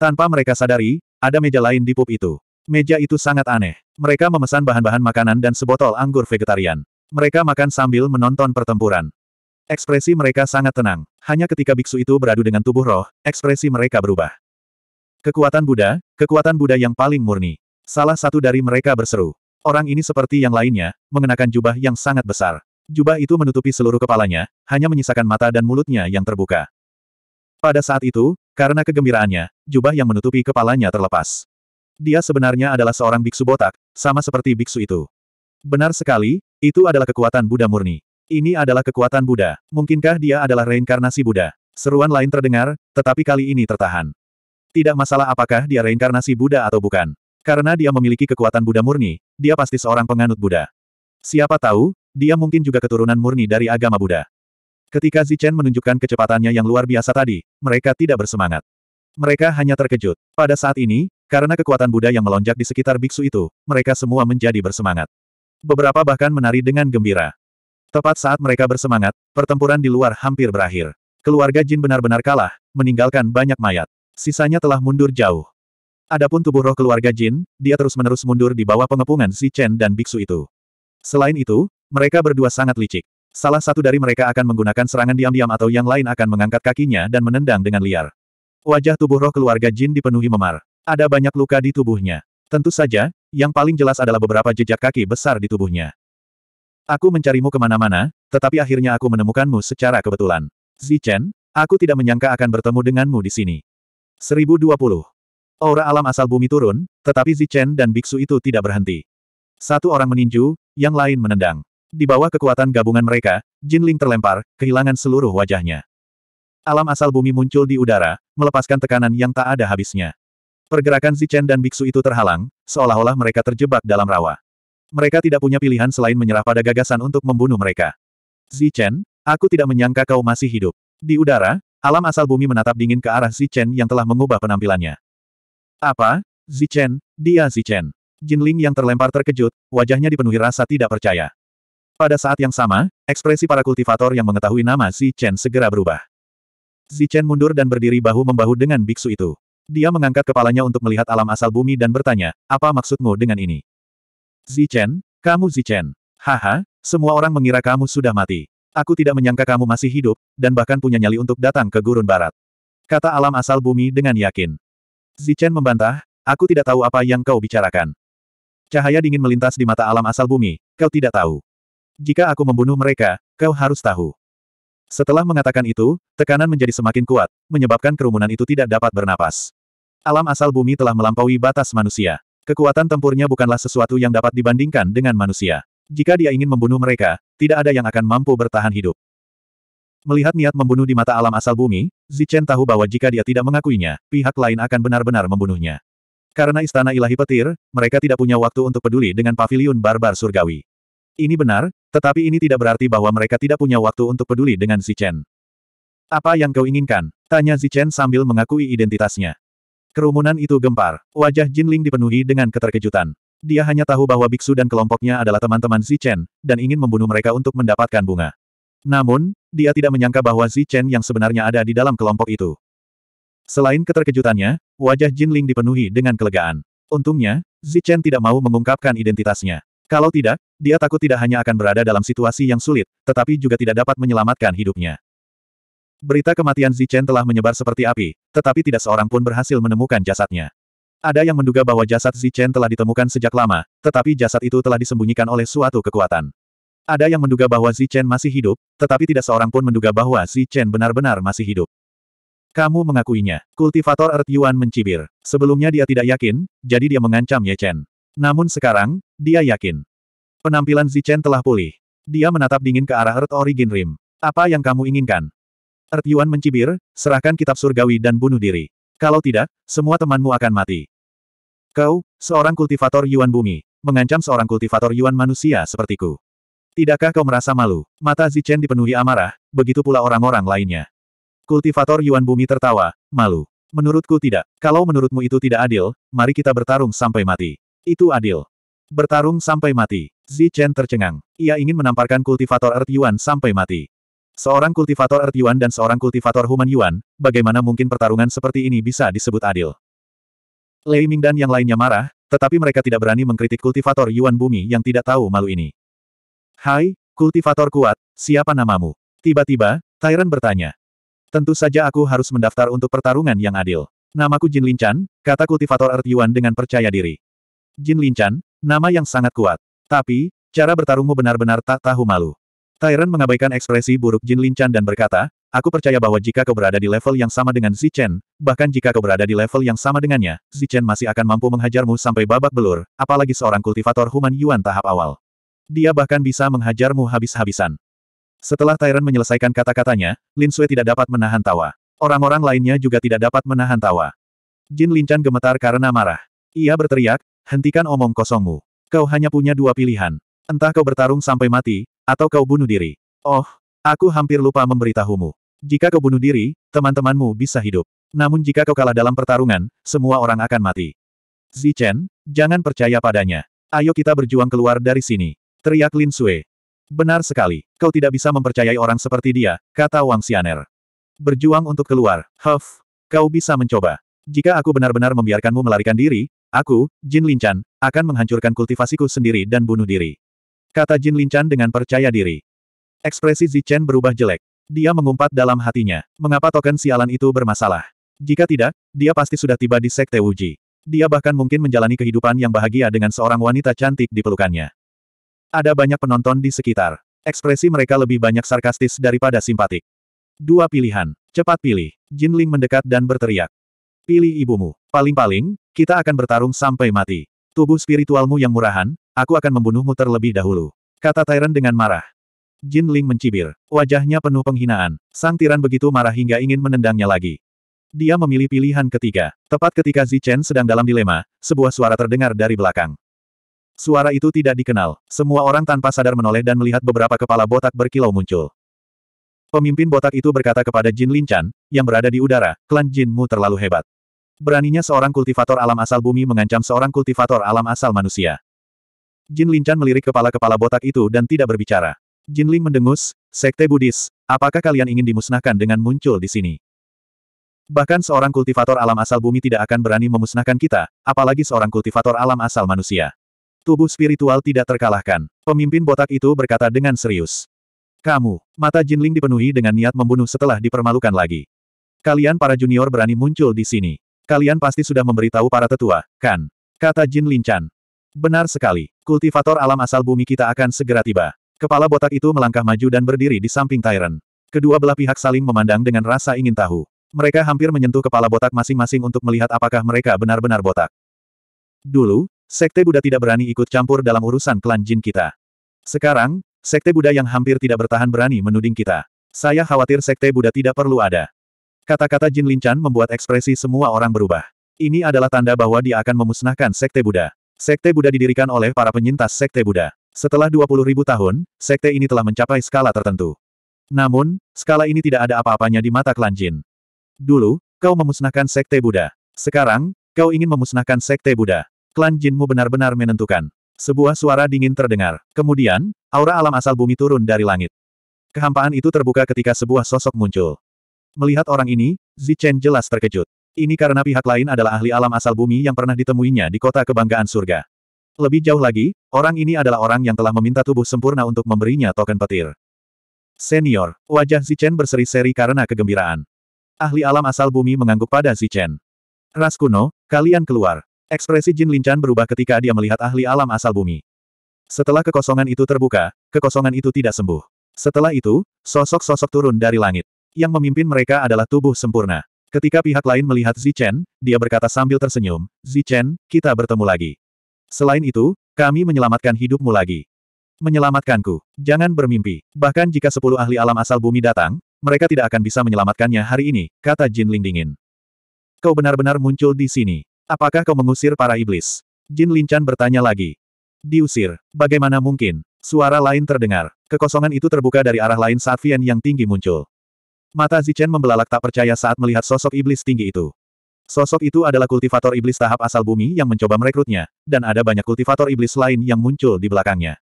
Tanpa mereka sadari, ada meja lain di pub itu. Meja itu sangat aneh. Mereka memesan bahan-bahan makanan dan sebotol anggur vegetarian. Mereka makan sambil menonton pertempuran. Ekspresi mereka sangat tenang. Hanya ketika biksu itu beradu dengan tubuh roh, ekspresi mereka berubah. Kekuatan Buddha, kekuatan Buddha yang paling murni. Salah satu dari mereka berseru. Orang ini seperti yang lainnya, mengenakan jubah yang sangat besar. Jubah itu menutupi seluruh kepalanya, hanya menyisakan mata dan mulutnya yang terbuka. Pada saat itu, karena kegembiraannya, jubah yang menutupi kepalanya terlepas. Dia sebenarnya adalah seorang biksu botak, sama seperti biksu itu. Benar sekali, itu adalah kekuatan Buddha murni. Ini adalah kekuatan Buddha. Mungkinkah dia adalah reinkarnasi Buddha? Seruan lain terdengar, tetapi kali ini tertahan. Tidak masalah apakah dia reinkarnasi Buddha atau bukan. Karena dia memiliki kekuatan Buddha murni, dia pasti seorang penganut Buddha. Siapa tahu, dia mungkin juga keturunan murni dari agama Buddha. Ketika Zichen menunjukkan kecepatannya yang luar biasa tadi, mereka tidak bersemangat. Mereka hanya terkejut. Pada saat ini, karena kekuatan Buddha yang melonjak di sekitar biksu itu, mereka semua menjadi bersemangat. Beberapa bahkan menari dengan gembira. Tepat saat mereka bersemangat, pertempuran di luar hampir berakhir. Keluarga Jin benar-benar kalah, meninggalkan banyak mayat. Sisanya telah mundur jauh. Adapun tubuh roh keluarga Jin, dia terus-menerus mundur di bawah pengepungan Zichen dan biksu itu. Selain itu, mereka berdua sangat licik. Salah satu dari mereka akan menggunakan serangan diam-diam atau yang lain akan mengangkat kakinya dan menendang dengan liar. Wajah tubuh roh keluarga Jin dipenuhi memar. Ada banyak luka di tubuhnya. Tentu saja, yang paling jelas adalah beberapa jejak kaki besar di tubuhnya. Aku mencarimu kemana-mana, tetapi akhirnya aku menemukanmu secara kebetulan. Zichen, aku tidak menyangka akan bertemu denganmu di sini. 1020. Aura alam asal bumi turun, tetapi Zichen dan biksu itu tidak berhenti. Satu orang meninju, yang lain menendang. Di bawah kekuatan gabungan mereka, Jin Ling terlempar, kehilangan seluruh wajahnya. Alam asal bumi muncul di udara, melepaskan tekanan yang tak ada habisnya. Pergerakan Zichen dan biksu itu terhalang, seolah-olah mereka terjebak dalam rawa. Mereka tidak punya pilihan selain menyerah pada gagasan untuk membunuh mereka. Zichen, aku tidak menyangka kau masih hidup. Di udara, alam asal bumi menatap dingin ke arah Zichen yang telah mengubah penampilannya. Apa? Zichen, dia Zichen. Jinling yang terlempar terkejut, wajahnya dipenuhi rasa tidak percaya. Pada saat yang sama, ekspresi para kultivator yang mengetahui nama Chen segera berubah. Chen mundur dan berdiri bahu-membahu dengan biksu itu. Dia mengangkat kepalanya untuk melihat alam asal bumi dan bertanya, apa maksudmu dengan ini? Chen? kamu Chen? Haha, semua orang mengira kamu sudah mati. Aku tidak menyangka kamu masih hidup, dan bahkan punya nyali untuk datang ke gurun barat. Kata alam asal bumi dengan yakin. Chen membantah, aku tidak tahu apa yang kau bicarakan. Cahaya dingin melintas di mata alam asal bumi, kau tidak tahu jika aku membunuh mereka, kau harus tahu. Setelah mengatakan itu, tekanan menjadi semakin kuat, menyebabkan kerumunan itu tidak dapat bernapas. Alam asal bumi telah melampaui batas manusia. Kekuatan tempurnya bukanlah sesuatu yang dapat dibandingkan dengan manusia. Jika dia ingin membunuh mereka, tidak ada yang akan mampu bertahan hidup. Melihat niat membunuh di mata alam asal bumi, Zichen tahu bahwa jika dia tidak mengakuinya, pihak lain akan benar-benar membunuhnya. Karena istana ilahi petir, mereka tidak punya waktu untuk peduli dengan paviliun barbar surgawi. Ini benar, tetapi ini tidak berarti bahwa mereka tidak punya waktu untuk peduli dengan Zichen. Apa yang kau inginkan? Tanya Zichen sambil mengakui identitasnya. Kerumunan itu gempar. Wajah Jinling dipenuhi dengan keterkejutan. Dia hanya tahu bahwa Biksu dan kelompoknya adalah teman-teman Zichen, dan ingin membunuh mereka untuk mendapatkan bunga. Namun, dia tidak menyangka bahwa Zichen yang sebenarnya ada di dalam kelompok itu. Selain keterkejutannya, wajah Jinling dipenuhi dengan kelegaan. Untungnya, Zichen tidak mau mengungkapkan identitasnya. Kalau tidak, dia takut tidak hanya akan berada dalam situasi yang sulit, tetapi juga tidak dapat menyelamatkan hidupnya. Berita kematian Zichen telah menyebar seperti api, tetapi tidak seorang pun berhasil menemukan jasadnya. Ada yang menduga bahwa jasad Zichen telah ditemukan sejak lama, tetapi jasad itu telah disembunyikan oleh suatu kekuatan. Ada yang menduga bahwa Zichen masih hidup, tetapi tidak seorang pun menduga bahwa Zichen benar-benar masih hidup. Kamu mengakuinya. Kultivator Earth Yuan mencibir. Sebelumnya dia tidak yakin, jadi dia mengancam Ye Chen. Namun sekarang, dia yakin. Penampilan Zichen telah pulih. Dia menatap dingin ke arah Earth Origin Rim. Apa yang kamu inginkan? Earth Yuan mencibir, serahkan kitab surgawi dan bunuh diri. Kalau tidak, semua temanmu akan mati. Kau, seorang kultivator Yuan Bumi, mengancam seorang kultivator Yuan manusia sepertiku. Tidakkah kau merasa malu? Mata Zichen dipenuhi amarah, begitu pula orang-orang lainnya. Kultivator Yuan Bumi tertawa, malu. Menurutku tidak. Kalau menurutmu itu tidak adil, mari kita bertarung sampai mati. Itu adil. Bertarung sampai mati. Zi Chen tercengang. Ia ingin menamparkan kultivator Earth Yuan sampai mati. Seorang kultivator Earth Yuan dan seorang kultivator Human Yuan, bagaimana mungkin pertarungan seperti ini bisa disebut adil? Lei Ming dan yang lainnya marah, tetapi mereka tidak berani mengkritik kultivator Yuan Bumi yang tidak tahu malu ini. Hai, kultivator kuat, siapa namamu? Tiba-tiba, Tyron bertanya. Tentu saja aku harus mendaftar untuk pertarungan yang adil. Namaku Jin Lin Chan, kata kultivator Earth Yuan dengan percaya diri. Jin Lincan, nama yang sangat kuat. Tapi, cara bertarungmu benar-benar tak tahu malu. Tyron mengabaikan ekspresi buruk Jin Lincan dan berkata, Aku percaya bahwa jika kau berada di level yang sama dengan Zichen, bahkan jika kau berada di level yang sama dengannya, Zichen masih akan mampu menghajarmu sampai babak belur, apalagi seorang kultivator human Yuan tahap awal. Dia bahkan bisa menghajarmu habis-habisan. Setelah Tyron menyelesaikan kata-katanya, Lin Sui tidak dapat menahan tawa. Orang-orang lainnya juga tidak dapat menahan tawa. Jin Lincan gemetar karena marah. Ia berteriak, hentikan omong kosongmu. Kau hanya punya dua pilihan. Entah kau bertarung sampai mati, atau kau bunuh diri. Oh, aku hampir lupa memberitahumu. Jika kau bunuh diri, teman-temanmu bisa hidup. Namun jika kau kalah dalam pertarungan, semua orang akan mati. Zichen, jangan percaya padanya. Ayo kita berjuang keluar dari sini. Teriak Lin Sue. Benar sekali, kau tidak bisa mempercayai orang seperti dia, kata Wang Xianer. Berjuang untuk keluar, Huff, kau bisa mencoba. Jika aku benar-benar membiarkanmu melarikan diri, Aku, Jin Lincan, akan menghancurkan kultivasiku sendiri dan bunuh diri. Kata Jin Lincan dengan percaya diri. Ekspresi Zichen berubah jelek. Dia mengumpat dalam hatinya, mengapa token sialan itu bermasalah. Jika tidak, dia pasti sudah tiba di Sekte Wuji. Dia bahkan mungkin menjalani kehidupan yang bahagia dengan seorang wanita cantik di pelukannya. Ada banyak penonton di sekitar. Ekspresi mereka lebih banyak sarkastis daripada simpatik. Dua pilihan. Cepat pilih. Jin Ling mendekat dan berteriak. Pilih ibumu. Paling-paling, kita akan bertarung sampai mati. Tubuh spiritualmu yang murahan, aku akan membunuhmu terlebih dahulu. Kata Tyrant dengan marah. Jin Ling mencibir. Wajahnya penuh penghinaan. Sang tiran begitu marah hingga ingin menendangnya lagi. Dia memilih pilihan ketiga. Tepat ketika Zichen sedang dalam dilema, sebuah suara terdengar dari belakang. Suara itu tidak dikenal. Semua orang tanpa sadar menoleh dan melihat beberapa kepala botak berkilau muncul. Pemimpin botak itu berkata kepada Jin Lin Chan, yang berada di udara, klan Jinmu terlalu hebat. Beraninya seorang kultivator alam asal bumi mengancam seorang kultivator alam asal manusia. Jin Lincan melirik kepala-kepala botak itu dan tidak berbicara. Jin Ling mendengus, Sekte Buddhis, apakah kalian ingin dimusnahkan dengan muncul di sini? Bahkan seorang kultivator alam asal bumi tidak akan berani memusnahkan kita, apalagi seorang kultivator alam asal manusia. Tubuh spiritual tidak terkalahkan. Pemimpin botak itu berkata dengan serius. Kamu, mata Jin Ling dipenuhi dengan niat membunuh setelah dipermalukan lagi. Kalian para junior berani muncul di sini. Kalian pasti sudah memberitahu para tetua, kan? Kata Jin Lincan. Benar sekali. Kultivator alam asal bumi kita akan segera tiba. Kepala botak itu melangkah maju dan berdiri di samping Tyrant. Kedua belah pihak saling memandang dengan rasa ingin tahu. Mereka hampir menyentuh kepala botak masing-masing untuk melihat apakah mereka benar-benar botak. Dulu, Sekte Buddha tidak berani ikut campur dalam urusan klan jin kita. Sekarang, Sekte Buddha yang hampir tidak bertahan berani menuding kita. Saya khawatir Sekte Buddha tidak perlu ada. Kata-kata Jin Linchan membuat ekspresi semua orang berubah. Ini adalah tanda bahwa dia akan memusnahkan Sekte Buddha. Sekte Buddha didirikan oleh para penyintas Sekte Buddha. Setelah 20 ribu tahun, Sekte ini telah mencapai skala tertentu. Namun, skala ini tidak ada apa-apanya di mata klan Jin. Dulu, kau memusnahkan Sekte Buddha. Sekarang, kau ingin memusnahkan Sekte Buddha. Klan Jinmu benar-benar menentukan. Sebuah suara dingin terdengar. Kemudian, aura alam asal bumi turun dari langit. Kehampaan itu terbuka ketika sebuah sosok muncul. Melihat orang ini, Zichen jelas terkejut. Ini karena pihak lain adalah ahli alam asal bumi yang pernah ditemuinya di kota kebanggaan surga. Lebih jauh lagi, orang ini adalah orang yang telah meminta tubuh sempurna untuk memberinya token petir. Senior, wajah Zichen berseri-seri karena kegembiraan. Ahli alam asal bumi mengangguk pada Zichen. Ras kuno, kalian keluar. Ekspresi Jin Lincan berubah ketika dia melihat ahli alam asal bumi. Setelah kekosongan itu terbuka, kekosongan itu tidak sembuh. Setelah itu, sosok-sosok turun dari langit. Yang memimpin mereka adalah tubuh sempurna. Ketika pihak lain melihat Zichen, dia berkata sambil tersenyum, Zichen, kita bertemu lagi. Selain itu, kami menyelamatkan hidupmu lagi. Menyelamatkanku. Jangan bermimpi. Bahkan jika sepuluh ahli alam asal bumi datang, mereka tidak akan bisa menyelamatkannya hari ini, kata Jin Ling dingin. Kau benar-benar muncul di sini. Apakah kau mengusir para iblis? Jin Lincan bertanya lagi. Diusir. Bagaimana mungkin? Suara lain terdengar. Kekosongan itu terbuka dari arah lain saat Vian yang tinggi muncul. Mata Zichen membelalak tak percaya saat melihat sosok iblis tinggi itu. Sosok itu adalah kultivator iblis tahap asal bumi yang mencoba merekrutnya, dan ada banyak kultivator iblis lain yang muncul di belakangnya.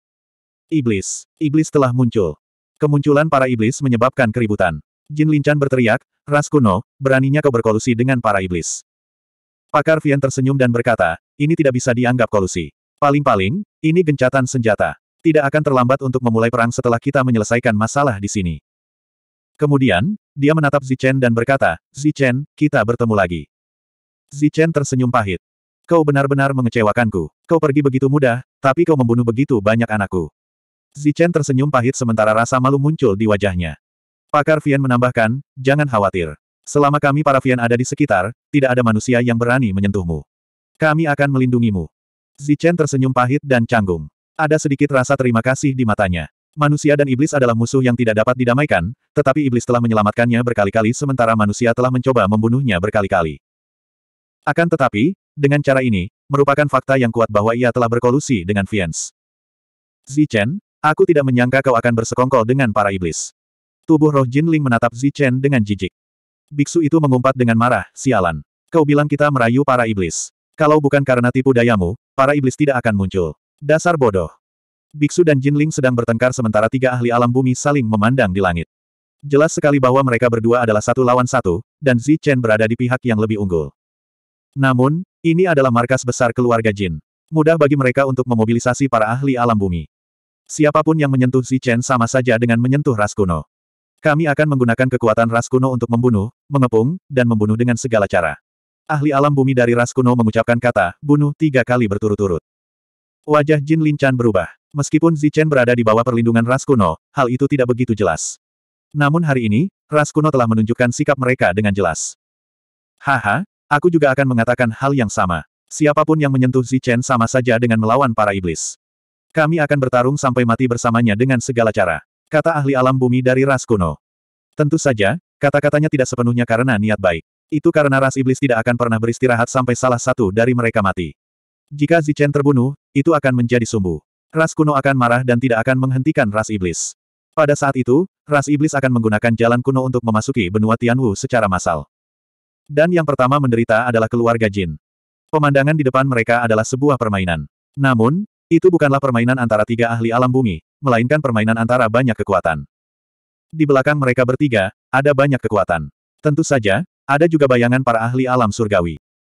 Iblis. Iblis telah muncul. Kemunculan para iblis menyebabkan keributan. Jin Lincan berteriak, Ras kuno, beraninya kau berkolusi dengan para iblis. Pakar Vian tersenyum dan berkata, ini tidak bisa dianggap kolusi. Paling-paling, ini gencatan senjata. Tidak akan terlambat untuk memulai perang setelah kita menyelesaikan masalah di sini. Kemudian, dia menatap Zichen dan berkata, Zichen, kita bertemu lagi. Zichen tersenyum pahit. Kau benar-benar mengecewakanku. Kau pergi begitu mudah, tapi kau membunuh begitu banyak anakku. Zichen tersenyum pahit sementara rasa malu muncul di wajahnya. Pakar Vian menambahkan, jangan khawatir. Selama kami para Vian ada di sekitar, tidak ada manusia yang berani menyentuhmu. Kami akan melindungimu. Zichen tersenyum pahit dan canggung. Ada sedikit rasa terima kasih di matanya. Manusia dan iblis adalah musuh yang tidak dapat didamaikan, tetapi iblis telah menyelamatkannya berkali-kali sementara manusia telah mencoba membunuhnya berkali-kali. Akan tetapi, dengan cara ini, merupakan fakta yang kuat bahwa ia telah berkolusi dengan Fiens. Zichen, aku tidak menyangka kau akan bersekongkol dengan para iblis. Tubuh roh Jinling menatap Zichen dengan jijik. Biksu itu mengumpat dengan marah, sialan. Kau bilang kita merayu para iblis. Kalau bukan karena tipu dayamu, para iblis tidak akan muncul. Dasar bodoh. Biksu dan Jinling sedang bertengkar sementara tiga ahli alam bumi saling memandang di langit. Jelas sekali bahwa mereka berdua adalah satu lawan satu, dan Zi Chen berada di pihak yang lebih unggul. Namun, ini adalah markas besar keluarga Jin. Mudah bagi mereka untuk memobilisasi para ahli alam bumi. Siapapun yang menyentuh Zi Chen sama saja dengan menyentuh ras kuno. Kami akan menggunakan kekuatan ras kuno untuk membunuh, mengepung, dan membunuh dengan segala cara. Ahli alam bumi dari ras kuno mengucapkan kata, bunuh tiga kali berturut-turut. Wajah Jin Lin Chan berubah. Meskipun Zichen berada di bawah perlindungan ras kuno, hal itu tidak begitu jelas. Namun hari ini, ras kuno telah menunjukkan sikap mereka dengan jelas. Haha, aku juga akan mengatakan hal yang sama. Siapapun yang menyentuh Zichen sama saja dengan melawan para iblis. Kami akan bertarung sampai mati bersamanya dengan segala cara. Kata ahli alam bumi dari ras kuno. Tentu saja, kata-katanya tidak sepenuhnya karena niat baik. Itu karena ras iblis tidak akan pernah beristirahat sampai salah satu dari mereka mati. Jika Zichen terbunuh, itu akan menjadi sumbu ras kuno akan marah dan tidak akan menghentikan ras iblis. Pada saat itu, ras iblis akan menggunakan jalan kuno untuk memasuki benua Tianwu secara massal. Dan yang pertama menderita adalah keluarga Jin. Pemandangan di depan mereka adalah sebuah permainan. Namun, itu bukanlah permainan antara tiga ahli alam bumi, melainkan permainan antara banyak kekuatan. Di belakang mereka bertiga, ada banyak kekuatan. Tentu saja, ada juga bayangan para ahli alam surgawi.